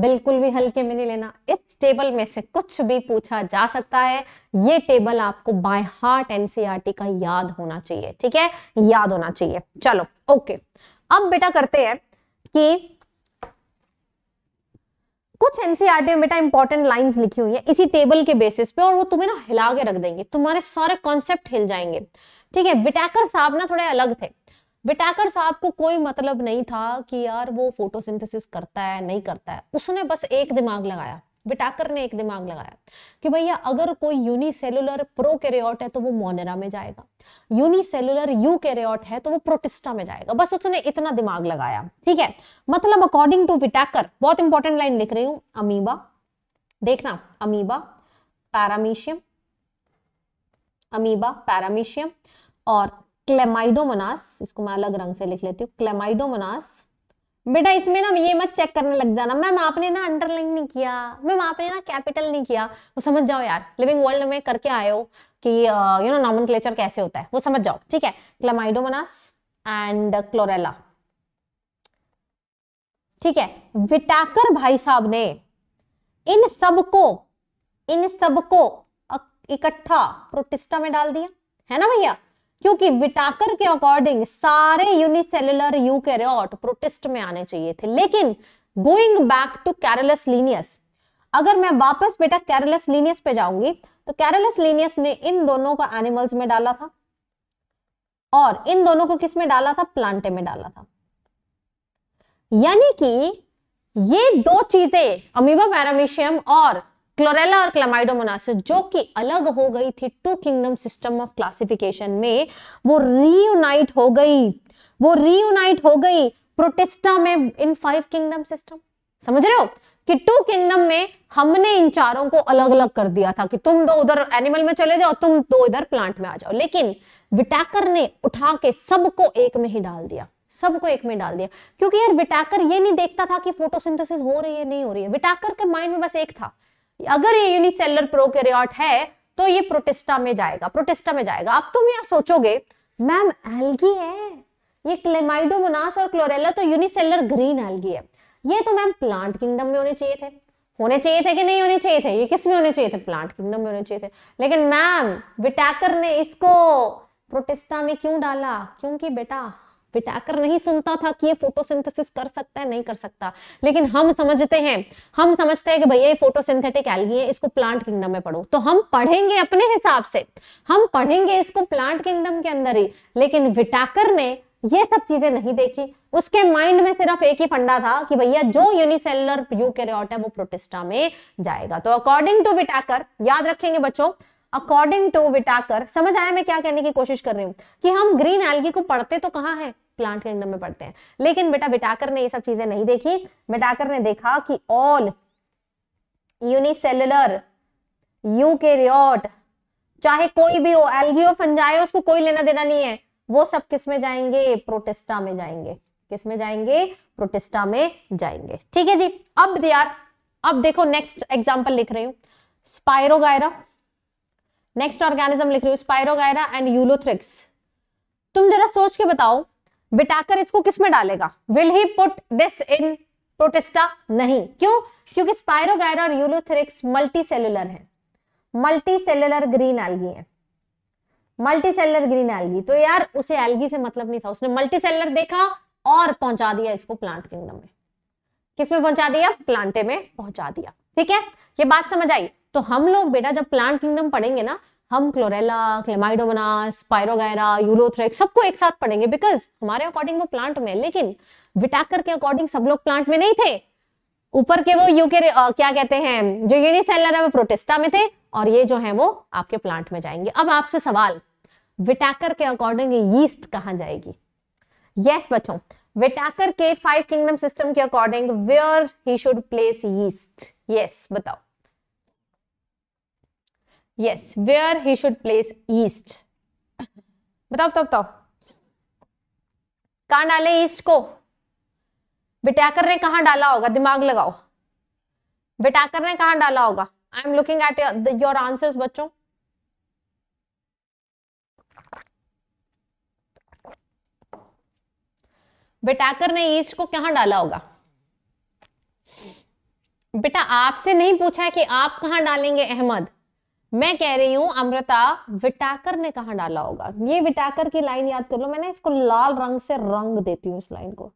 बिल्कुल भी हल्के में नहीं लेना इस टेबल में से कुछ भी पूछा जा सकता है ये टेबल आपको बाय हार्ट एनसीईआरटी का याद होना चाहिए ठीक है याद होना चाहिए चलो ओके अब बेटा करते हैं कि कुछ एनसीईआरटी e में बेटा इंपॉर्टेंट लाइंस लिखी हुई है इसी टेबल के बेसिस पे और वो तुम्हें ना हिला के रख देंगे तुम्हारे सारे कॉन्सेप्ट हिल जाएंगे ठीक है विटैकर साहब ना थोड़े अलग थे विटाकर साहब को कोई मतलब नहीं था कि यार वो फोटोसिंथेसिस करता है नहीं करता है उसने बस एक दिमाग लगाया विटाकर ने एक दिमाग लगाया कि भैया अगर कोई यूनिसेलुलर प्रोकैरियोट है तो वो मोनेरा में जाएगा यूनिसेलुलर यूकैरियोट है तो वो प्रोटिस्टा में जाएगा बस उसने इतना दिमाग लगाया ठीक है मतलब अकॉर्डिंग टू विटाकर बहुत इंपॉर्टेंट लाइन लिख रही हूं अमीबा देखना अमीबा पैरामीशियम अमीबा पैरामीशियम और क्लेमाइडोमोनास इसको मैं अलग रंग से लिख लेती हूँ क्लेमाइडोमोनास बेटा इसमें ना ये मत चेक करने लग जाना मैम आपने ना अंडरलाइन नहीं किया मैम आपने ना कैपिटल नहीं किया वो समझ जाओ यार लिविंग वर्ल्ड में करके आए हो कि यू नो नॉमन कैसे होता है वो समझ जाओ ठीक है क्लेमाइडोमोनास एंड क्लोरेला ठीक है विटाकर भाई साहब ने इन सब को इन सब को इकट्ठा प्रोटिस्टा में डाल दिया है ना भैया क्योंकि विटाकर के अकॉर्डिंग सारे यूनिसेलुलर यूकैरियोट प्रोटेस्ट में आने चाहिए थे लेकिन going back to Carolus Linnaeus अगर मैं वापस बेटा कैरलस लीनियस पे जाऊंगी तो कैरलस लीनियस ने इन दोनों को एनिमल्स में डाला था और इन दोनों को किस में डाला था प्लांटे में डाला था यानी कि ये दो चीजें अमीबा पैरामीशियम और क्लोरेला और क्लामाइडोमोनासिस जो कि अलग हो गई थी two kingdom system of classification में वो रीयूनाइट हो गई वो रीयूनाइट हो गई प्रोटेस्टा में इन फाइव किंगडम सिस्टम समझ रहे हो कि टू किंगडम में हमने इन चारों को अलग अलग कर दिया था कि तुम दो उधर एनिमल में चले जाओ तुम दो इधर प्लांट में आ जाओ लेकिन विटाकर ने उठा के सबको एक में ही डाल दिया सबको एक में डाल दिया क्योंकि यार विटाकर ये नहीं देखता था कि फोटोसिंथेसिस हो रही है नहीं हो रही है विटाकर के माइंड में बस एक था अगर ये यूनिसेलर प्रोकैरियोट है तो ये प्रोटिस्टा में जाएगा प्रोटिस्टा में जाएगा अब तुम यहाँ सोचोगे मैम एल्गी है ये क्लेमाइडोमोनास और क्लोरेला तो यूनिसेलर ग्रीन एल्गी है ये तो मैम प्लांट किंगडम में होने चाहिए थे होने चाहिए थे कि नहीं होने चाहिए थे ये किस में होने चाहिए थे प्लांट किंगडम में होने चाहिए थे लेकिन मैम विटैकर ने इसको प्रोटेस्टा में क्यों डाला क्योंकि बेटा पिटाकर नहीं सुनता था कि ये फोटोसिंथेसिस कर सकता है नहीं कर सकता लेकिन हम समझते हैं हम समझते हैं कि भैया ये फोटोसिंथेटिक एल्गी है इसको प्लांट किंगडम में पढ़ो तो हम पढ़ेंगे अपने हिसाब से हम पढ़ेंगे इसको प्लांट किंगडम के अंदर ही लेकिन विटाकर ने ये सब चीजें नहीं देखी उसके माइंड में सिर्फ एक ही फंडा था कि भैया जो यूनिसेलर यूकेरियोट है वो प्रोटेस्टा में जाएगा तो अकॉर्डिंग टू विटाकर याद रखेंगे बच्चों अकॉर्डिंग टू विटाकर समझ आया मैं क्या कहने की कोशिश कर रही हूँ कि हम ग्रीन एल्गी को पढ़ते तो कहाँ है प्लांट किंगडम में पढ़ते हैं लेकिन बेटा बिटाकर ने ये सब चीजें नहीं देखी बिटाकर ने देखा कि ऑल यूनिसेलुलर यूकेरियोट चाहे कोई भी हो एलगी फंजाए उसको कोई लेना देना नहीं है वो सब किस में जाएंगे प्रोटेस्टा में जाएंगे किस में जाएंगे प्रोटेस्टा में जाएंगे ठीक है जी अब यार अब देखो नेक्स्ट एग्जांपल लिख रही हूं स्पायरोगायरा नेक्स्ट ऑर्गेनिज्म लिख रही हूं स्पायरोगायरा एंड यूलोथ्रिक्स तुम जरा सोच के बताओ बिटाकर इसको किस में डालेगा will he put this in Protista नहीं क्यों क्योंकि स्पायरोगायरा और यूलोथेरिक्स मल्टी सेलुलर है मल्टी सेलुलर ग्रीन एल्गी है मल्टी सेलर ग्रीन एल्गी तो यार उसे एल्गी से मतलब नहीं था उसने मल्टी सेलर देखा और पहुंचा दिया इसको प्लांट किंगडम में किस में पहुंचा दिया प्लांटे में पहुंचा दिया ठीक है ये बात समझ आई तो हम लोग बेटा जब प्लांट किंगडम पढ़ेंगे ना हम क्लोरेला क्लेमाइडोमना पायरोगैरा यूरोथ्रेक सबको एक साथ पढ़ेंगे बिकॉज हमारे अकॉर्डिंग वो प्लांट में लेकिन विटाकर के अकॉर्डिंग सब लोग प्लांट में नहीं थे ऊपर के वो यूके क्या कहते हैं जो यूनिसेलर है वो प्रोटेस्टा में थे और ये जो है वो आपके प्लांट में जाएंगे अब आपसे सवाल विटाकर के अकॉर्डिंग यीस्ट कहां जाएगी यस yes, बच्चों विटाकर के फाइव किंगडम सिस्टम के according where he should place yeast yes बताओ yes where he should place yeast बताओ बताओ बताओ कहां डाले ईस्ट को विटैकर ने कहा डाला होगा दिमाग लगाओ बिटाकर ने कहा डाला होगा I am looking at your answer बच्चों विटैकर ने ईस्ट को कहां डाला होगा बेटा आपसे नहीं पूछा है कि आप कहां डालेंगे अहमद मैं कह रही हूं अमृता विटाकर ने कहा डाला होगा ये विटाकर की लाइन याद कर लो मैंने इसको लाल रंग से रंग देती हूँ इस लाइन को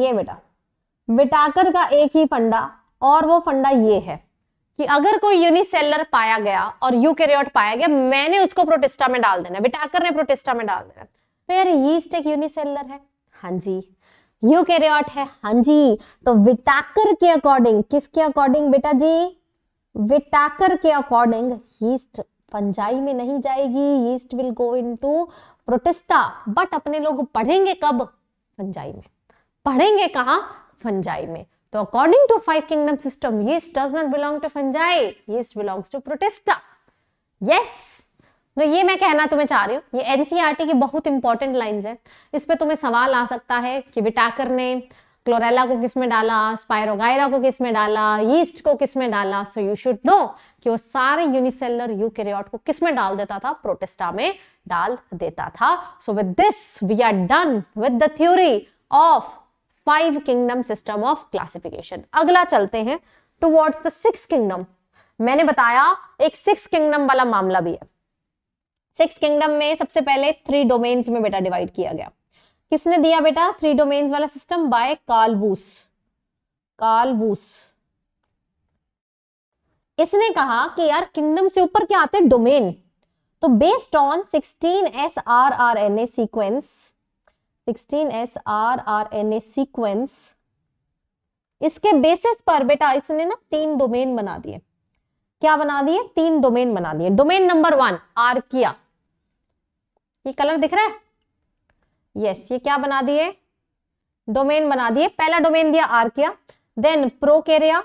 ये बेटा विटाकर का एक ही फंडा और वो फंडा ये है कि अगर कोई यूनिसेलर पाया गया और यू पाया गया मैंने उसको प्रोटेस्टा में डाल देना विटाकर ने प्रोटेस्टा में डाल देना तो यार यीस्ट एक यूनिसेलर है हाँ जी यू है हाँ जी तो विटाकर के अकॉर्डिंग किसके अकॉर्डिंग बेटा जी विटाकर के अकॉर्डिंग यीस्ट फंजाई में नहीं जाएगी yeast will go into Protista but अपने लोग पढ़ेंगे कब फंजाई में पढ़ेंगे कहा फंजाई में तो according to five kingdom system yeast does not belong to fungi yeast belongs to Protista yes तो ये मैं कहना तुम्हें चाह रही हूँ ये एनसीईआरटी e की बहुत इंपॉर्टेंट लाइंस है इस पे तुम्हें सवाल आ सकता है कि विटाकर ने क्लोरेला को किस में डाला स्पायरोगायरा को किस में डाला यीस्ट को किस में डाला सो यू शुड नो कि वो सारे यूनिसेलर यूकेरियोट को किस में डाल देता था प्रोटेस्टा में डाल देता था so with this we are done with the theory of five kingdom system of classification अगला चलते हैं टू द सिक्स किंगडम मैंने बताया एक सिक्स किंगडम वाला मामला भी है सिक्स किंगडम में सबसे पहले थ्री डोमेन्स में बेटा डिवाइड किया गया किसने दिया बेटा थ्री डोमेन्स वाला सिस्टम बाय कालबूस कालबूस इसने कहा कि यार किंगडम से ऊपर क्या आते हैं डोमेन तो based on sixteen S R R N A sequence sixteen S R R N A sequence इसके बेसिस पर बेटा इसने ना तीन डोमेन बना दिए क्या बना दिए तीन डोमेन बना दिए डोमेन नंबर वन आर्किया ये कलर दिख रहा है यस ये क्या बना दिए डोमेन बना दिए पहला डोमेन दिया आर्किया देन प्रोकेरिया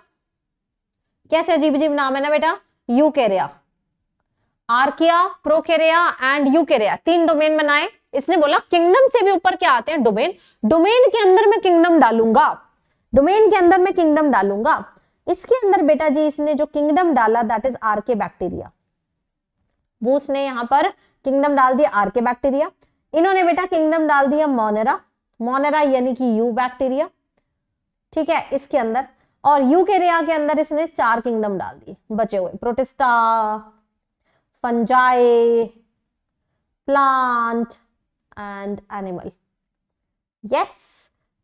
कैसे अजीब अजीब नाम है ना बेटा eukarya archaea prokarya and eukarya तीन डोमेन बनाए इसने बोला किंगडम से भी ऊपर क्या आते हैं डोमेन डोमेन के अंदर मैं किंगडम डालूंगा डोमेन के अंदर मैं किंगडम डालूंगा इसके अंदर बेटा जी इसने जो किंगडम डाला दैट इज आर के बैक्टीरिया वो उसने यहां पर किंगडम डाल दिया आर के बैक्टीरिया इन्होंने बेटा किंगडम डाल दिया मोनेरा मोनेरा यानी कि यू बैक्टीरिया ठीक है इसके अंदर और यू के रिया के अंदर इसने चार किंगडम डाल दिए बचे हुए Protista fungi plant and animal yes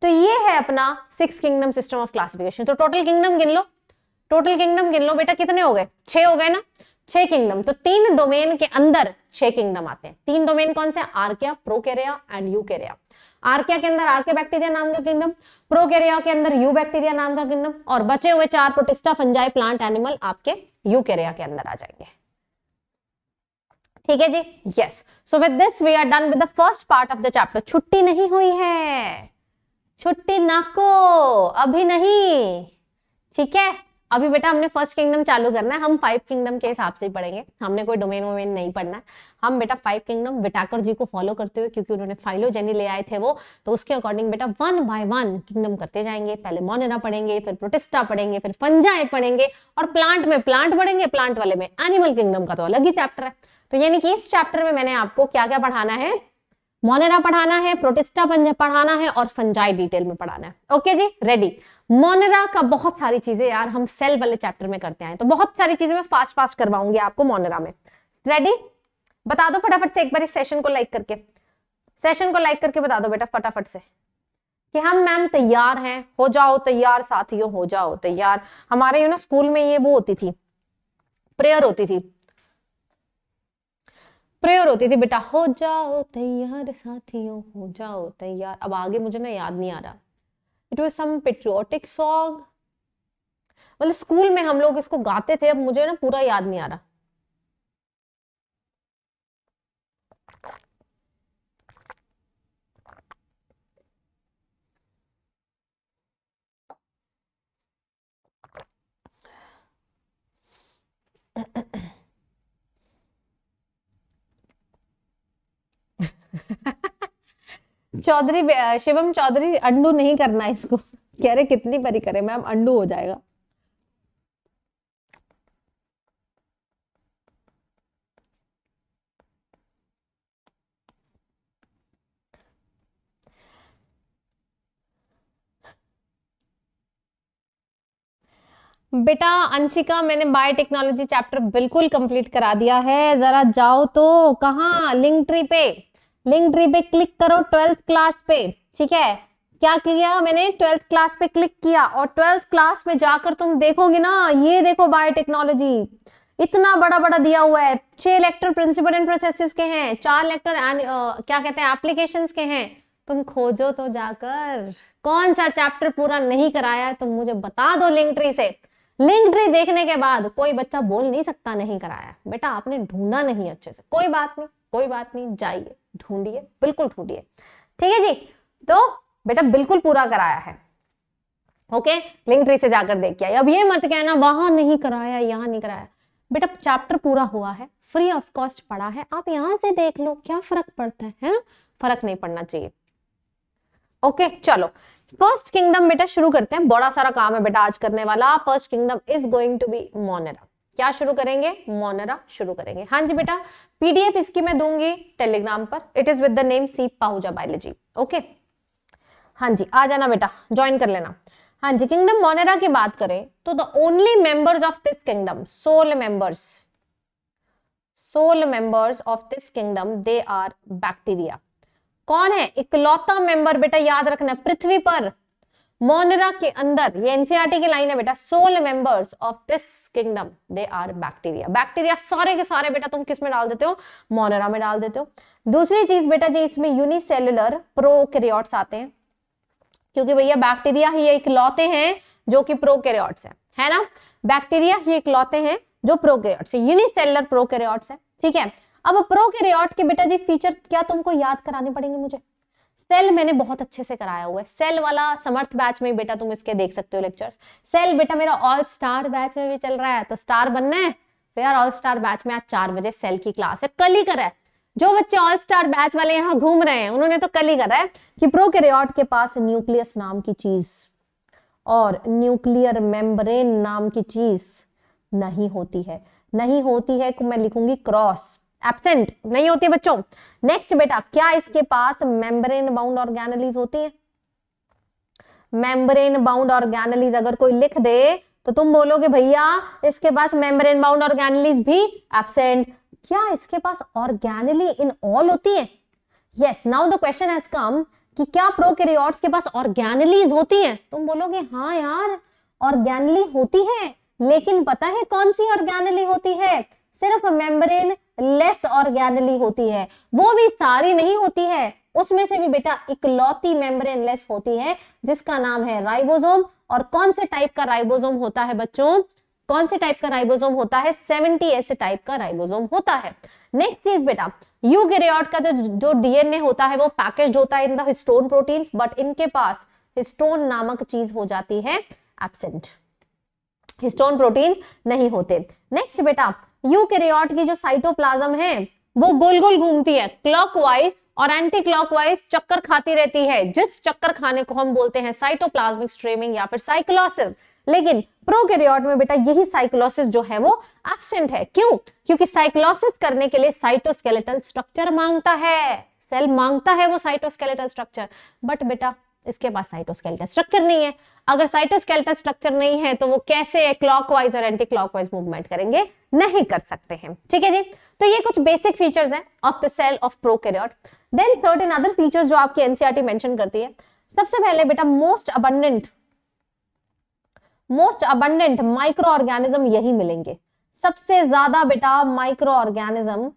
तो ये है अपना six kingdom system of classification तो टोटल किंगडम गिन लो टोटल किंगडम गिन लो बेटा कितने हो गए छह हो गए ना छह किंगडम तो तीन डोमेन के अंदर छह किंगडम आते हैं तीन डोमेन कौन से archaea prokarya and eukarya archaea के अंदर आर्के बैक्टीरिया नाम का किंगडम प्रोकेरिया के अंदर यू बैक्टीरिया नाम का किंगडम और बचे हुए चार प्रोटिस्टा फंजाई प्लांट एनिमल आपके यू केरिया के अंदर आ जाएंगे ठीक है जी yes so with this we are done with the first part of the chapter छुट्टी नहीं हुई है छुट्टी नाको अभी नहीं ठीक है अभी बेटा हमने फर्स्ट किंगडम चालू करना है हम फाइव किंगडम के हिसाब से पढ़ेंगे हमने कोई डोमेन वोमेन नहीं पढ़ना है हम बेटा फाइव किंगडम विटाकर जी को फॉलो करते हुए क्योंकि उन्होंने फाइलोजेनी ले आए थे वो तो उसके अकॉर्डिंग बेटा वन बाय वन किंगडम करते जाएंगे पहले मोनेरा पढ़ेंगे फिर प्रोटेस्टा पढ़ेंगे फिर पंजाए पढ़ेंगे और प्लांट में प्लांट पढ़ेंगे प्लांट वाले में एनिमल किंगडम का तो अलग ही चैप्टर है तो यानी कि इस चैप्टर में मैंने आपको क्या क्या पढ़ाना है मोनेरा पढ़ाना है प्रोटेस्टा पढ़ाना है और फंजाई डिटेल में पढ़ाना है ओके जी रेडी मोनरा का बहुत सारी चीजें यार हम सेल वाले चैप्टर में करते हैं तो बहुत सारी चीजें मैं फास्ट फास्ट करवाऊंगी आपको मोनरा में रेडी बता दो फटाफट से एक बार इस सेशन को लाइक करके सेशन को लाइक करके बता दो बेटा फटाफट से कि हम हाँ, मैम तैयार हैं हो जाओ तैयार साथियों हो जाओ तैयार हमारे यू ना स्कूल में ये वो होती थी प्रेयर होती थी प्रेयर होती थी बेटा हो जाओ तैयार साथियों हो जाओ तैयार अब आगे मुझे ना याद नहीं आ रहा it was some patriotic song मतलब स्कूल में हम लोग इसको गाते थे अब मुझे ना पूरा याद नहीं आ रहा चौधरी शिवम चौधरी अंडू नहीं करना इसको कह रहे कितनी परी करे मैम अंडू हो जाएगा बेटा अंशिका मैंने बायोटेक्नोलॉजी चैप्टर बिल्कुल कंप्लीट करा दिया है जरा जाओ तो कहा लिंक ट्री पे लिंक ट्री पे क्लिक करो ट्वेल्थ क्लास पे ठीक है क्या किया मैंने ट्वेल्थ क्लास पे क्लिक किया और ट्वेल्थ क्लास में जाकर तुम देखोगे ना ये देखो बायोटेक्नोलॉजी इतना बड़ा बड़ा दिया हुआ है छह लेक्टर प्रिंसिपल एंड प्रोसेसेस के हैं चार लेक्टर क्या कहते हैं एप्लीकेशन के हैं तुम खोजो तो जाकर कौन सा चैप्टर पूरा नहीं कराया है तुम मुझे बता दो लिंक ट्री से लिंक ट्री देखने के बाद कोई बच्चा बोल नहीं सकता नहीं कराया बेटा आपने ढूंढा नहीं अच्छे से कोई बात नहीं कोई बात नहीं जाइए ढूंढिए बिल्कुल ढूंढिए ठीक है जी तो बेटा बिल्कुल पूरा कराया है ओके लिंक ट्री से जाकर देख के आइए अब ये मत कहना वहां नहीं कराया यहाँ नहीं कराया बेटा चैप्टर पूरा हुआ है फ्री ऑफ कॉस्ट पढ़ा है आप यहां से देख लो क्या फर्क पड़ता है है ना फर्क नहीं पड़ना चाहिए ओके okay, चलो फर्स्ट किंगडम बेटा शुरू करते हैं बड़ा सारा काम है बेटा आज करने वाला first kingdom is going to be Monera क्या शुरू करेंगे मोनरा शुरू करेंगे हाँ जी बेटा पीडीएफ इसकी मैं दूंगी टेलीग्राम पर it is with the name C Pahuja biology okay हाँ जी आ जाना बेटा ज्वाइन कर लेना हाँ जी किंगडम मोनेरा की बात करें तो the only members of this kingdom sole members sole members of this kingdom they are bacteria कौन है इकलौता मेंबर बेटा याद रखना पृथ्वी पर मोनरा के अंदर ये एनसीआरटी e की लाइन है बेटा sole members of this kingdom they are bacteria bacteria सारे के सारे बेटा तुम किस में डाल देते हो मोनरा में डाल देते हो दूसरी चीज बेटा जी इसमें यूनिसेलुलर प्रोकैरियोट्स आते हैं क्योंकि भैया बैक्टीरिया ही इकलौते हैं जो कि प्रोकैरियोट्स है है ना बैक्टीरिया ही इकलौते हैं जो प्रोकैरियोट्स है यूनिसेलुलर प्रोकैरियोट्स है ठीक है अब प्रोकैरियोट के बेटा जी फीचर क्या तुमको याद कराने पड़ेंगे मुझे सेल मैंने बहुत अच्छे से कराया हुआ है सेल वाला समर्थ बैच में बेटा तुम इसके देख सकते हो लेक्चर्स सेल बेटा मेरा ऑल स्टार बैच में भी चल रहा है तो स्टार बनना है तो यार ऑल स्टार बैच में आज चार बजे सेल की क्लास है कल ही करा है जो बच्चे ऑल स्टार बैच वाले यहाँ घूम रहे हैं उन्होंने तो कल ही करा है कि प्रोकैरियोट के पास न्यूक्लियस नाम की चीज और न्यूक्लियर मेम्ब्रेन नाम की चीज नहीं होती है नहीं होती है मैं लिखूंगी क्रॉस एबसेंट नहीं होती बच्चों नेक्स्ट बेटा क्या इसके पास मेम्ब्रेन बाउंड ऑर्गेनलीज होती है मेम्ब्रेन बाउंड ऑर्गेनलीज अगर कोई लिख दे तो तुम बोलोगे भैया इसके पास मेम्ब्रेन बाउंड ऑर्गेनलीज भी एबसेंट क्या इसके पास ऑर्गेनली इन ऑल होती है yes now the question has come कि क्या प्रोकैरियोट्स के पास ऑर्गेनलीज होती है तुम बोलोगे हाँ यार ऑर्गेनली होती है लेकिन पता है कौन सी ऑर्गेनली होती है सिर्फ मेम्ब्रेन लेस ऑर्गेनली होती है वो भी सारी नहीं होती है उसमें से भी बेटा इकलौती मेम्ब्रेन लेस होती है जिसका नाम है राइबोसोम और कौन से टाइप का राइबोसोम होता है बच्चों कौन से टाइप का राइबोसोम होता है सेवेंटी ऐसे टाइप का राइबोसोम होता है नेक्स्ट चीज बेटा यूगेरियोट का जो जो डीएनए होता है वो पैकेज होता है in the histone protein but इनके पास हिस्टोन नामक चीज हो जाती है एब्सेंट हिस्टोन प्रोटीन नहीं होते नेक्स्ट बेटा यूकेरियोट की जो साइटोप्लाज्म है वो गोल गोल घूमती है क्लॉकवाइज और एंटी क्लॉकवाइज चक्कर खाती रहती है जिस चक्कर खाने को हम बोलते हैं साइटोप्लाज्मिक स्ट्रीमिंग या फिर साइक्लोसिस लेकिन प्रोकैरियोट में बेटा यही साइक्लोसिस जो है वो एब्सेंट है क्यों क्योंकि साइक्लोसिस करने के लिए साइटोस्केलेटल स्ट्रक्चर मांगता है सेल मांगता है वो साइटोस्केलेटल स्ट्रक्चर बट बेटा इसके पास साइटोस्केल्टन स्ट्रक्चर नहीं है अगर साइटोस्केल्टन स्ट्रक्चर नहीं है तो वो कैसे क्लॉकवाइज और एंटी क्लॉकवाइज मूवमेंट करेंगे नहीं कर सकते हैं ठीक है जी तो ये कुछ बेसिक फीचर्स हैं of the cell of prokaryote then third and other features जो आपकी एनसीईआरटी मेंशन e करती है सबसे पहले बेटा most abundant most abundant microorganism यही मिलेंगे सबसे ज्यादा बेटा माइक्रो ऑर्गेनिज्म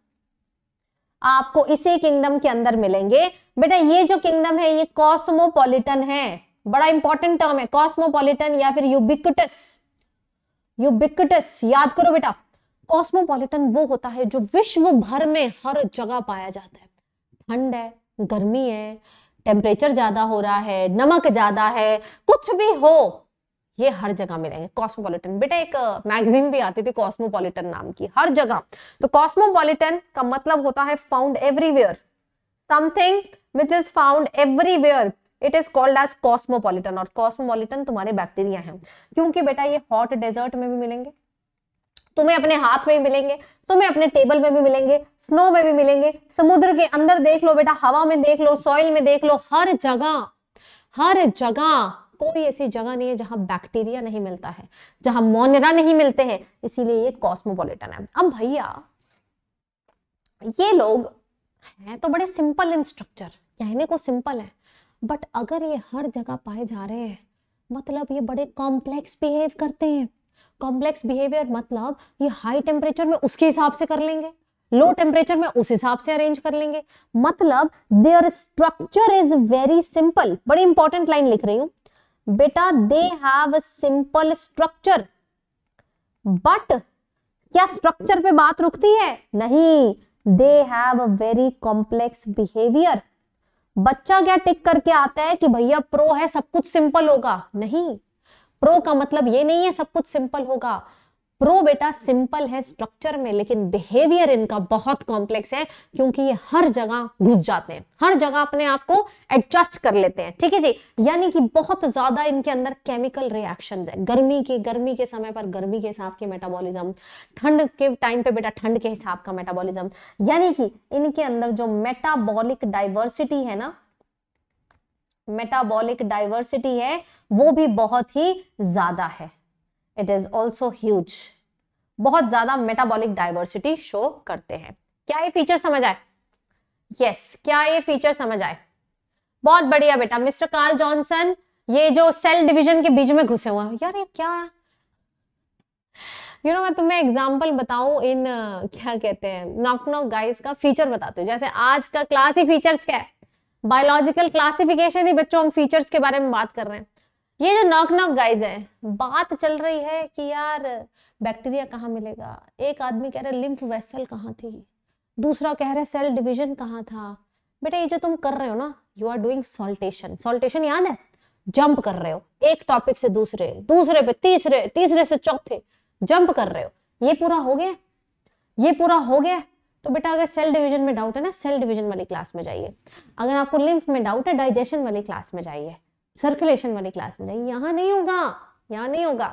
आपको इसी किंगडम के अंदर मिलेंगे बेटा ये जो किंगडम है ये कॉस्मोपोलिटन है बड़ा इंपॉर्टेंट टर्म है कॉस्मोपोलिटन या फिर यूबिकटस यूबिकटस याद करो बेटा कॉस्मोपोलिटन वो होता है जो विश्व भर में हर जगह पाया जाता है ठंड है गर्मी है टेम्परेचर ज्यादा हो रहा है नमक ज्यादा है कुछ भी हो ये हर जगह मिलेंगे कॉस्मोपॉलिटन बेटा एक मैगजीन भी आती थी कॉस्मोपॉलिटन नाम की हर जगह तो कॉस्मोपॉलिटन का मतलब होता है found everywhere something which is found everywhere it is called as cosmopolitan और कॉस्मोपॉलिटन तुम्हारे बैक्टीरिया हैं क्योंकि बेटा ये हॉट डेजर्ट में भी मिलेंगे तुम्हें अपने हाथ में भी मिलेंगे तुम्हें अपने टेबल में भी मिलेंगे स्नो में भी मिलेंगे समुद्र के अंदर देख लो बेटा हवा में देख लो सॉइल में देख लो हर जगह हर जगह कोई ऐसी जगह नहीं है जहां बैक्टीरिया नहीं मिलता है जहां मोनरा नहीं मिलते हैं इसीलिए ये कॉस्मोपोलिटन है अब भैया ये लोग हैं तो बड़े सिंपल इन स्ट्रक्चर कहने को सिंपल है बट अगर ये हर जगह पाए जा रहे हैं मतलब ये बड़े कॉम्प्लेक्स बिहेव करते हैं कॉम्प्लेक्स बिहेवियर मतलब ये हाई टेम्परेचर में उसके हिसाब से कर लेंगे लो टेम्परेचर में उस हिसाब से अरेंज कर लेंगे मतलब their structure is very simple बड़ी इंपॉर्टेंट लाइन लिख रही हूं बेटा they have simple structure but क्या स्ट्रक्चर पे बात रुकती है नहीं they have a very complex behaviour बच्चा क्या टिक करके आता है कि भैया प्रो है सब कुछ सिंपल होगा नहीं प्रो का मतलब ये नहीं है सब कुछ सिंपल होगा प्रो बेटा सिंपल है स्ट्रक्चर में लेकिन बिहेवियर इनका बहुत कॉम्प्लेक्स है क्योंकि ये हर जगह घुस जाते हैं हर जगह अपने आप को एडजस्ट कर लेते हैं ठीक है जी यानी कि बहुत ज्यादा इनके अंदर केमिकल रिएक्शन है गर्मी की गर्मी के समय पर गर्मी के हिसाब के मेटाबॉलिज्म ठंड के टाइम पे बेटा ठंड के हिसाब का मेटाबोलिज्म यानी कि इनके अंदर जो मेटाबॉलिक डाइवर्सिटी है ना मेटाबॉलिक डाइवर्सिटी है वो भी बहुत ही ज्यादा है इट इज ऑल्सो ह्यूज बहुत ज्यादा मेटाबॉलिक डाइवर्सिटी शो करते हैं क्या ये फीचर समझ आए यस yes, क्या ये फीचर समझ आए बहुत बढ़िया बेटा मिस्टर कार्ल जॉनसन ये जो सेल डिवीजन के बीच में घुसे हुए यार ये क्या है यू you नो know, मैं तुम्हें एग्जांपल बताऊं इन क्या कहते हैं नॉक नॉक गाइस का फीचर बताते हो जैसे आज का क्लास ही फीचर्स क्या है बायोलॉजिकल क्लासिफिकेशन ही बच्चों हम फीचर्स के बारे में बात कर रहे हैं ये जो नॉक नॉक गाइज है बात चल रही है कि यार बैक्टीरिया कहाँ मिलेगा एक आदमी कह रहा है लिम्फ वेसल कहाँ थी दूसरा कह रहा है सेल डिवीजन कहाँ था बेटा ये जो तुम कर रहे हो ना you are doing saltation saltation याद है जंप कर रहे हो एक टॉपिक से दूसरे दूसरे पे तीसरे तीसरे से चौथे जंप कर रहे हो ये पूरा हो गया ये पूरा हो गया तो बेटा अगर सेल डिवीजन में डाउट है ना सेल डिवीजन वाली क्लास में जाइए अगर आपको लिम्फ में डाउट है डाइजेशन वाली क्लास में जाइए सर्कुलेशन वाली क्लास में जाइए यहाँ नहीं होगा यहाँ नहीं होगा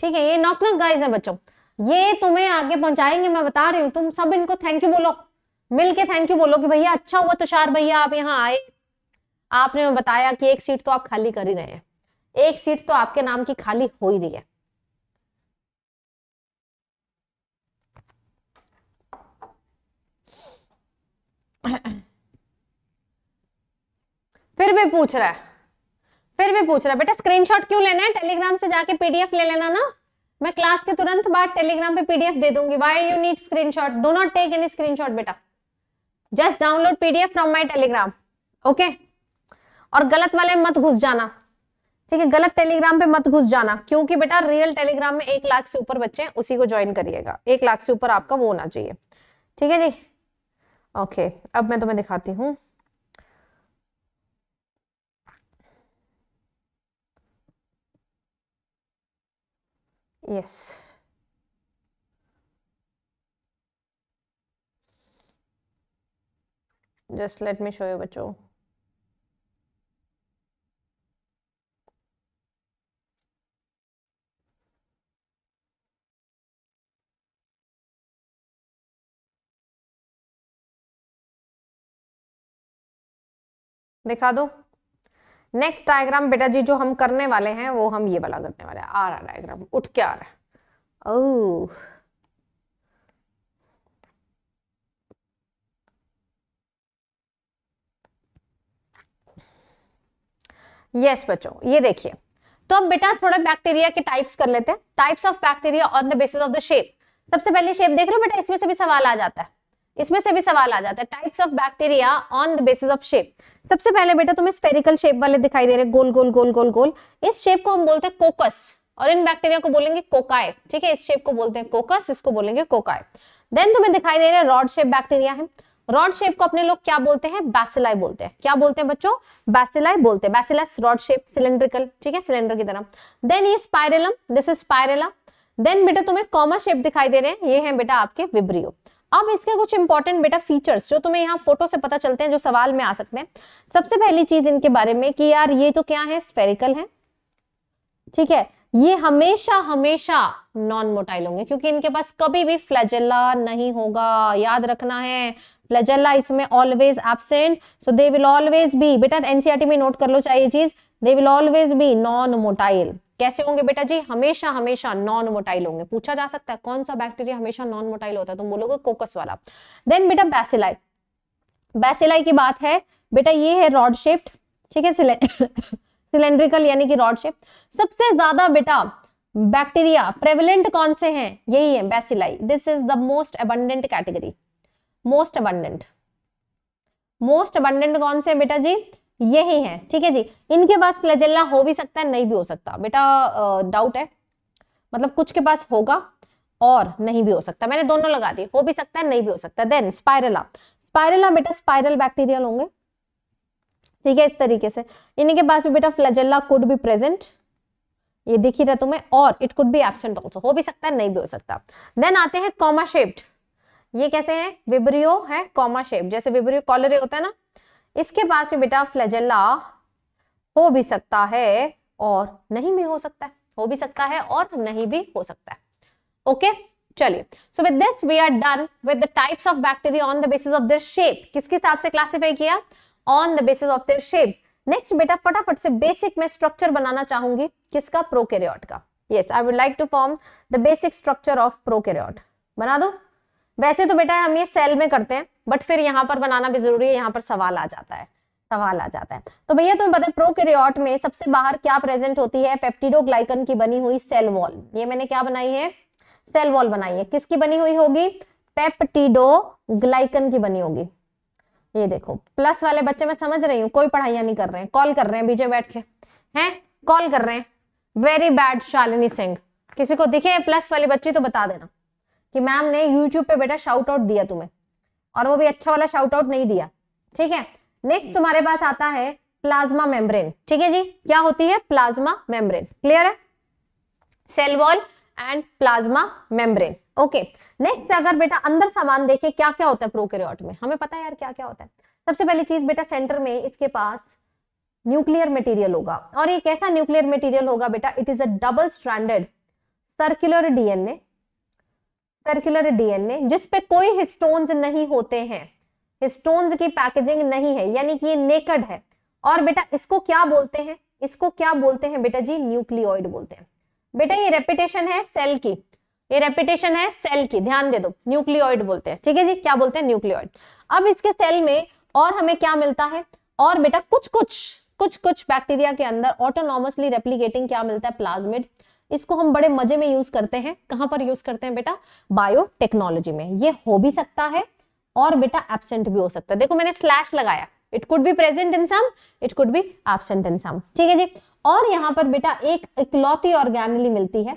ठीक है ये नॉक नॉक गाइज है बच्चों ये तुम्हें आगे पहुंचाएंगे मैं बता रही हूँ तुम सब इनको थैंक यू बोलो मिल के थैंक यू बोलो कि भैया अच्छा हुआ तुषार भैया आप यहाँ आए आपने बताया कि एक सीट तो आप खाली कर ही रहे हैं एक सीट तो आपके नाम की खाली हो ही रही है फिर भी पूछ रहा है फिर भी पूछ रहा है बेटा स्क्रीनशॉट क्यों लेना है टेलीग्राम से जाके पीडीएफ ले लेना ना मैं क्लास के तुरंत बाद टेलीग्राम पे पीडीएफ दे दूंगी why you need screenshot do not take any screenshot बेटा just download PDF from my Telegram okay और गलत वाले मत घुस जाना ठीक है गलत टेलीग्राम पे मत घुस जाना क्योंकि बेटा रियल टेलीग्राम में एक लाख से ऊपर बच्चे हैं उसी को ज्वाइन करिएगा एक लाख से ऊपर आपका वो होना चाहिए ठीक है जी ओके अब मैं तुम्हें दिखाती हूँ Yes. Just let me show you bacho. दिखा दो नेक्स्ट डायग्राम बेटा जी जो हम करने वाले हैं वो हम ये वाला करने वाले हैं आ रहा डायग्राम उठ के आ रहा है ओह यस yes, बच्चों ये देखिए तो अब बेटा थोड़े बैक्टीरिया के टाइप्स कर लेते हैं types of bacteria on the basis of the shape सबसे पहले शेप देख रहे हो बेटा इसमें से भी सवाल आ जाता है इसमें से भी सवाल आ जाता है types of bacteria on the basis of shape सबसे पहले बेटा तुम्हें स्पेरिकल शेप वाले दिखाई दे रहे गोल गोल गोल गोल गोल इस शेप को हम बोलते हैं कोकस और इन बैक्टीरिया को बोलेंगे कोकाय ठीक है इस शेप को बोलते हैं कोकस इसको बोलेंगे कोकाय देन तुम्हें दिखाई दे रहे रॉड शेप बैक्टीरिया है रॉड शेप को अपने लोग क्या बोलते हैं बैसिलाई बोलते हैं क्या बोलते हैं बच्चों बैसिलाई बोलते हैं बैसिलस रॉड शेप सिलेंड्रिकल ठीक है सिलेंडर की तरह देन ये spirillum this is spirilla then बेटा तुम्हें कॉमा शेप दिखाई दे रहे हैं ये है बेटा आपके विब्रियो अब इसके कुछ इंपॉर्टेंट बेटा फीचर्स जो तुम्हें यहाँ फोटो से पता चलते हैं जो सवाल में आ सकते हैं सबसे पहली चीज इनके बारे में कि यार ये तो क्या है स्फेरिकल है ठीक है ये हमेशा हमेशा नॉन मोटाइल होंगे क्योंकि इनके पास कभी भी फ्लैजेला नहीं होगा याद रखना है फ्लैजेला इसमें always absent so they will always be बेटा एनसीआरटी e में नोट कर लो चाहिए चीज they will always be non motile कैसे होंगे बेटा जी हमेशा हमेशा नॉन मोटाइल होंगे पूछा जा सकता है कौन सा बैक्टीरिया हमेशा नॉन मोटाइल होता है तुम तो बोलोगे कोकस वाला देन बेटा बैसिलाई बैसिलाई की बात है बेटा ये है रॉड शेप्ड ठीक है सिलेंड्रिकल यानी कि रॉड शेप सबसे ज्यादा बेटा बैक्टीरिया प्रेवलेंट कौन से हैं यही है bacilli this is the most abundant category most abundant most abundant कौन से है बेटा जी यही है ठीक है जी इनके पास फ्लैजेला हो भी सकता है नहीं भी हो सकता बेटा डाउट है मतलब कुछ के पास होगा और नहीं भी हो सकता मैंने दोनों लगा दी हो भी सकता है नहीं भी हो सकता देन स्पायरला स्पायरला बेटा स्पायरल बैक्टीरियल होंगे ठीक है इस तरीके से इनके पास भी बेटा फ्लैजेला कुड भी प्रेजेंट ये दिख ही रहा तुम्हें और it could be absent also हो भी सकता है नहीं भी हो सकता देन आते हैं कॉमा शेप्ड ये कैसे है विब्रियो है कॉमा शेप जैसे विब्रियो कॉलरे होता है ना इसके पास में बेटा फ्लैजेला हो भी सकता है और नहीं भी हो सकता है हो भी सकता है और नहीं भी हो सकता है ओके चलिए so with this we are done with the types of bacteria on the basis of their shape किसके हिसाब से क्लासिफाई किया on the basis of their shape next बेटा फटाफट से बेसिक में स्ट्रक्चर बनाना चाहूंगी किसका प्रोकैरियोट का yes I would like to form the basic structure of prokaryote बना दो वैसे तो बेटा हम ये सेल में करते हैं बट फिर यहाँ पर बनाना भी जरूरी है यहाँ पर सवाल आ जाता है सवाल आ जाता है तो भैया तुम्हें पता है प्रोकैरियोट में सबसे बाहर क्या प्रेजेंट होती है पेप्टिडोग्लाइकन की बनी हुई सेल वॉल ये मैंने क्या बनाई है सेल वॉल बनाई है किसकी बनी हुई होगी ग्लाइकन की बनी होगी ये देखो प्लस वाले बच्चे मैं समझ रही हूँ कोई पढ़ाइया नहीं कर रहे हैं कॉल कर रहे हैं बीजे बैठ के हैं कॉल कर रहे हैं वेरी बैड शालिनी सिंह किसी को दिखे प्लस वाले बच्चे तो बता देना कि मैम ने यूट्यूब पे बेटा शाउट आउट दिया तुम्हें और वो भी अच्छा वाला शाउट आउट नहीं दिया ठीक है नेक्स्ट तुम्हारे पास आता है प्लाज्मा मेम्ब्रेन ठीक है जी क्या होती है प्लाज्मा मेम्ब्रेन क्लियर है cell wall and plasma membrane okay next अगर बेटा अंदर सामान देखे क्या क्या होता है प्रोकैरियोट में हमें पता है यार क्या क्या होता है सबसे पहली चीज बेटा सेंटर में इसके पास न्यूक्लियर मटेरियल होगा और ये कैसा न्यूक्लियर मटेरियल होगा बेटा it is a double stranded circular DNA circular DNA जिसपे कोई हिस्टोन नहीं होते हैं हिस्टोन्स की पैकेजिंग नहीं है यानी कि ये नेकड है और बेटा इसको क्या बोलते हैं इसको क्या बोलते हैं बेटा जी न्यूक्लियोइड बोलते हैं बेटा ये रेपिटेशन है सेल की ये रेपिटेशन है सेल की ध्यान दे दो न्यूक्लियोइड बोलते हैं ठीक है जी क्या बोलते हैं न्यूक्लियोइड अब इसके सेल में और हमें क्या मिलता है और बेटा कुछ कुछ कुछ कुछ बैक्टीरिया के अंदर ऑटोनॉमसली रेप्लीकेटिंग क्या मिलता है प्लाज्मिड इसको हम बड़े मजे में यूज करते हैं कहां पर यूज करते हैं बेटा बायोटेक्नोलॉजी में ये हो भी सकता है और बेटा एबसेंट भी हो सकता है देखो मैंने स्लैश लगाया it could be present in some it could be absent in some ठीक है जी और यहाँ पर बेटा एक इकलौती ऑर्गेनली मिलती है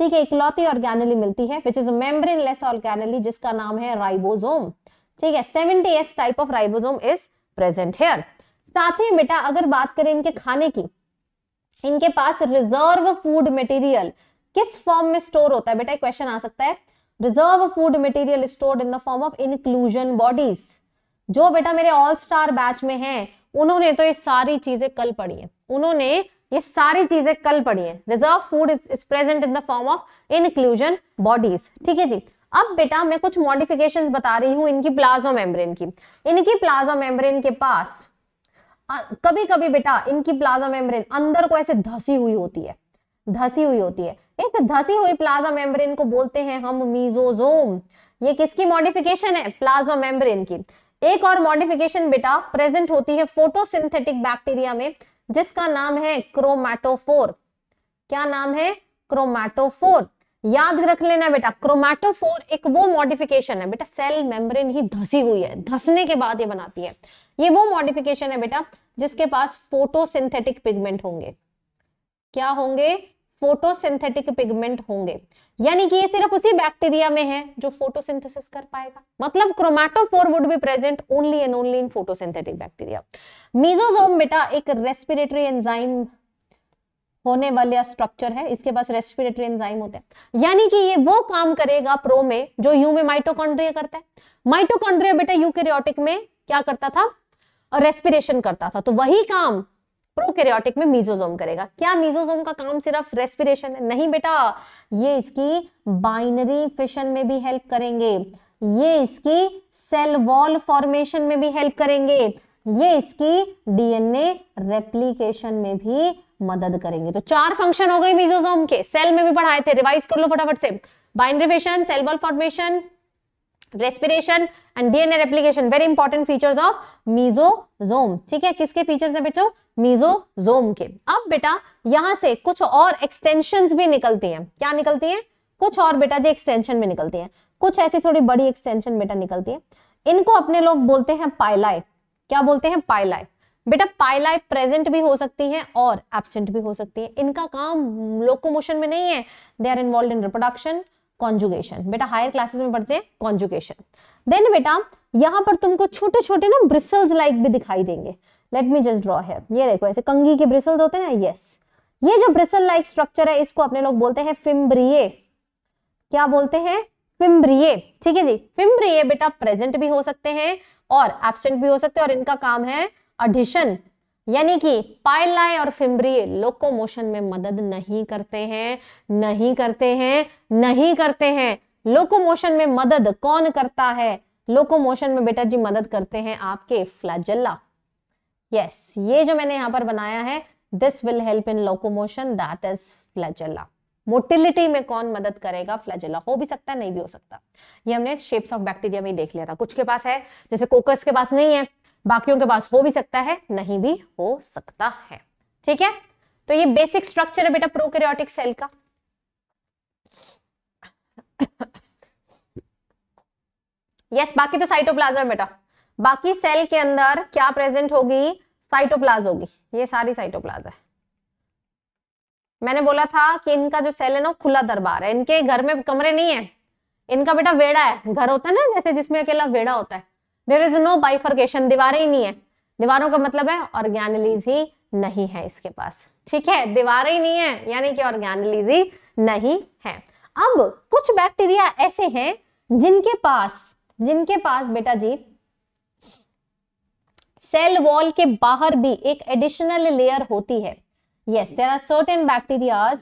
ठीक है इकलौती ऑर्गेनली मिलती है which is membrane less organelle जिसका नाम है राइबोजोम ठीक है seventy S type of ribosome is present here साथ ही बेटा अगर बात करें इनके खाने की इनके पास रिजर्व फूड मटेरियल किस फॉर्म में स्टोर होता है बेटा क्वेश्चन आ सकता है reserve food material stored in the form of inclusion bodies जो बेटा मेरे ऑल स्टार बैच में हैं उन्होंने तो ये सारी चीजें कल पढ़ी है उन्होंने ये सारी चीजें कल पढ़ी है reserve food is present in the form of inclusion bodies ठीक है जी अब बेटा मैं कुछ मॉडिफिकेशंस बता रही हूँ इनकी प्लाज्मा मेम्ब्रेन की इनकी प्लाज्मा मेम्ब्रेन के पास कभी कभी बेटा इनकी प्लाज्मा मेम्ब्रेन अंदर को ऐसे धसी हुई होती है धसी हुई होती है इस धसी हुई प्लाज्मा मेम्ब्रेन को बोलते हैं हम मीजोजोम ये किसकी मॉडिफिकेशन है प्लाज्मा मेम्ब्रेन की एक और मॉडिफिकेशन बेटा प्रेजेंट होती है फोटोसिंथेटिक बैक्टीरिया में जिसका नाम है क्रोमैटोफोर क्या नाम है क्रोमैटोफोर याद रख लेना बेटा क्रोमैटोफोर एक वो मॉडिफिकेशन है बेटा सेल मेम्ब्रेन ही धसी हुई है धसने के बाद ये बनाती है ये वो मॉडिफिकेशन है बेटा जिसके पास फोटोसिंथेटिक पिगमेंट होंगे क्या होंगे फोटोसिंथेटिक पिगमेंट होंगे यानी कि ये सिर्फ उसी बैक्टीरिया में है जो फोटोसिंथेसिस कर पाएगा मतलब chromatophore would be present only and only in photosynthetic bacteria mesosome बेटा एक रेस्पिरेटरी एंजाइम होने वाला स्ट्रक्चर है इसके पास रेस्पिरेटरी एंजाइम होते हैं यानी कि ये वो काम करेगा प्रो में जो यू में माइटोकॉन्ड्रिया करता है माइटोकॉन्ड्रिया बेटा यूकेरियोटिक में क्या करता था और रेस्पिरेशन करता था तो वही काम प्रोकैरियोटिक में मीजोजोम करेगा क्या मीजोजोम का काम सिर्फ रेस्पिरेशन है नहीं बेटा ये इसकी बाइनरी फिशन में भी हेल्प करेंगे ये इसकी सेल वॉल फॉर्मेशन में भी हेल्प करेंगे ये इसकी डीएनए रेप्लीकेशन में भी मदद करेंगे तो चार फंक्शन हो गए मीजोजोम के सेल में भी पढ़ाए थे रिवाइज कर लो फटाफट से binary fission cell wall formation respiration and DNA replication very important features of mesosome ठीक है किसके फीचर्स है बच्चों मीजोजोम के अब बेटा यहां से कुछ और एक्सटेंशन भी निकलती हैं क्या निकलती हैं कुछ और बेटा जी एक्सटेंशन में निकलती हैं कुछ ऐसी थोड़ी बड़ी एक्सटेंशन बेटा निकलती है इनको अपने लोग बोलते हैं पाइलाई क्या बोलते हैं पाइलाई बेटा पाइलाई प्रेजेंट भी हो सकती हैं और एबसेंट भी हो सकती है इनका काम लोकोमोशन में नहीं है they are involve in reproduction conjugation बेटा हायर क्लासेस में पढ़ते हैं कॉन्जुगेशन देन बेटा यहाँ पर तुमको छोटे छोटे ना ब्रिसल्स लाइक भी दिखाई देंगे let me just draw here ये देखो ऐसे कंगी के ब्रिसल्स होते हैं ना यस ये जो ब्रिसल लाइक स्ट्रक्चर है इसको अपने लोग बोलते हैं फिम्ब्रिये क्या बोलते हैं फिम्ब्रिये ठीक है जी फिम्ब्रिये बेटा प्रेजेंट भी हो सकते हैं और एब्सेंट भी हो सकते हैं और इनका काम है एडिशन यानी कि पाइलाई और फिम्ब्रिय लोकोमोशन में मदद नहीं करते हैं नहीं करते हैं नहीं करते हैं लोकोमोशन में मदद कौन करता है लोकोमोशन में बेटा जी मदद करते हैं आपके फ्लाजल्ला यस ये जो मैंने यहां पर बनाया है this will help in locomotion that is flagella motility में कौन मदद करेगा फ्लैजेला हो भी सकता है नहीं भी हो सकता ये हमने शेप्स ऑफ बैक्टीरिया में देख लिया था कुछ के पास है जैसे कोकस के पास नहीं है बाकियों के पास हो भी सकता है नहीं भी हो सकता है ठीक है तो ये बेसिक स्ट्रक्चर है बेटा प्रोकैरियोटिक सेल का यस बाकी तो साइटोप्लाज्म बेटा बाकी सेल के अंदर क्या प्रेजेंट होगी साइटोप्लाज होगी ये सारी साइटोप्लाज्म है मैंने बोला था कि इनका जो सेल है ना खुला दरबार है इनके घर में कमरे नहीं है इनका बेटा वेड़ा है घर होता है ना जैसे जिसमें अकेला वेड़ा होता है देर इज नो बाइफर्गेशन दीवारें ही नहीं है दीवारों का मतलब है ऑर्गेनलीज ही नहीं है इसके पास ठीक है दीवारें ही नहीं है यानी कि ऑर्गेनलीज ही नहीं है अब कुछ बैक्टीरिया ऐसे हैं जिनके पास जिनके पास बेटा जी सेल वॉल के बाहर भी एक एडिशनल लेयर होती है yes there are certain bacterias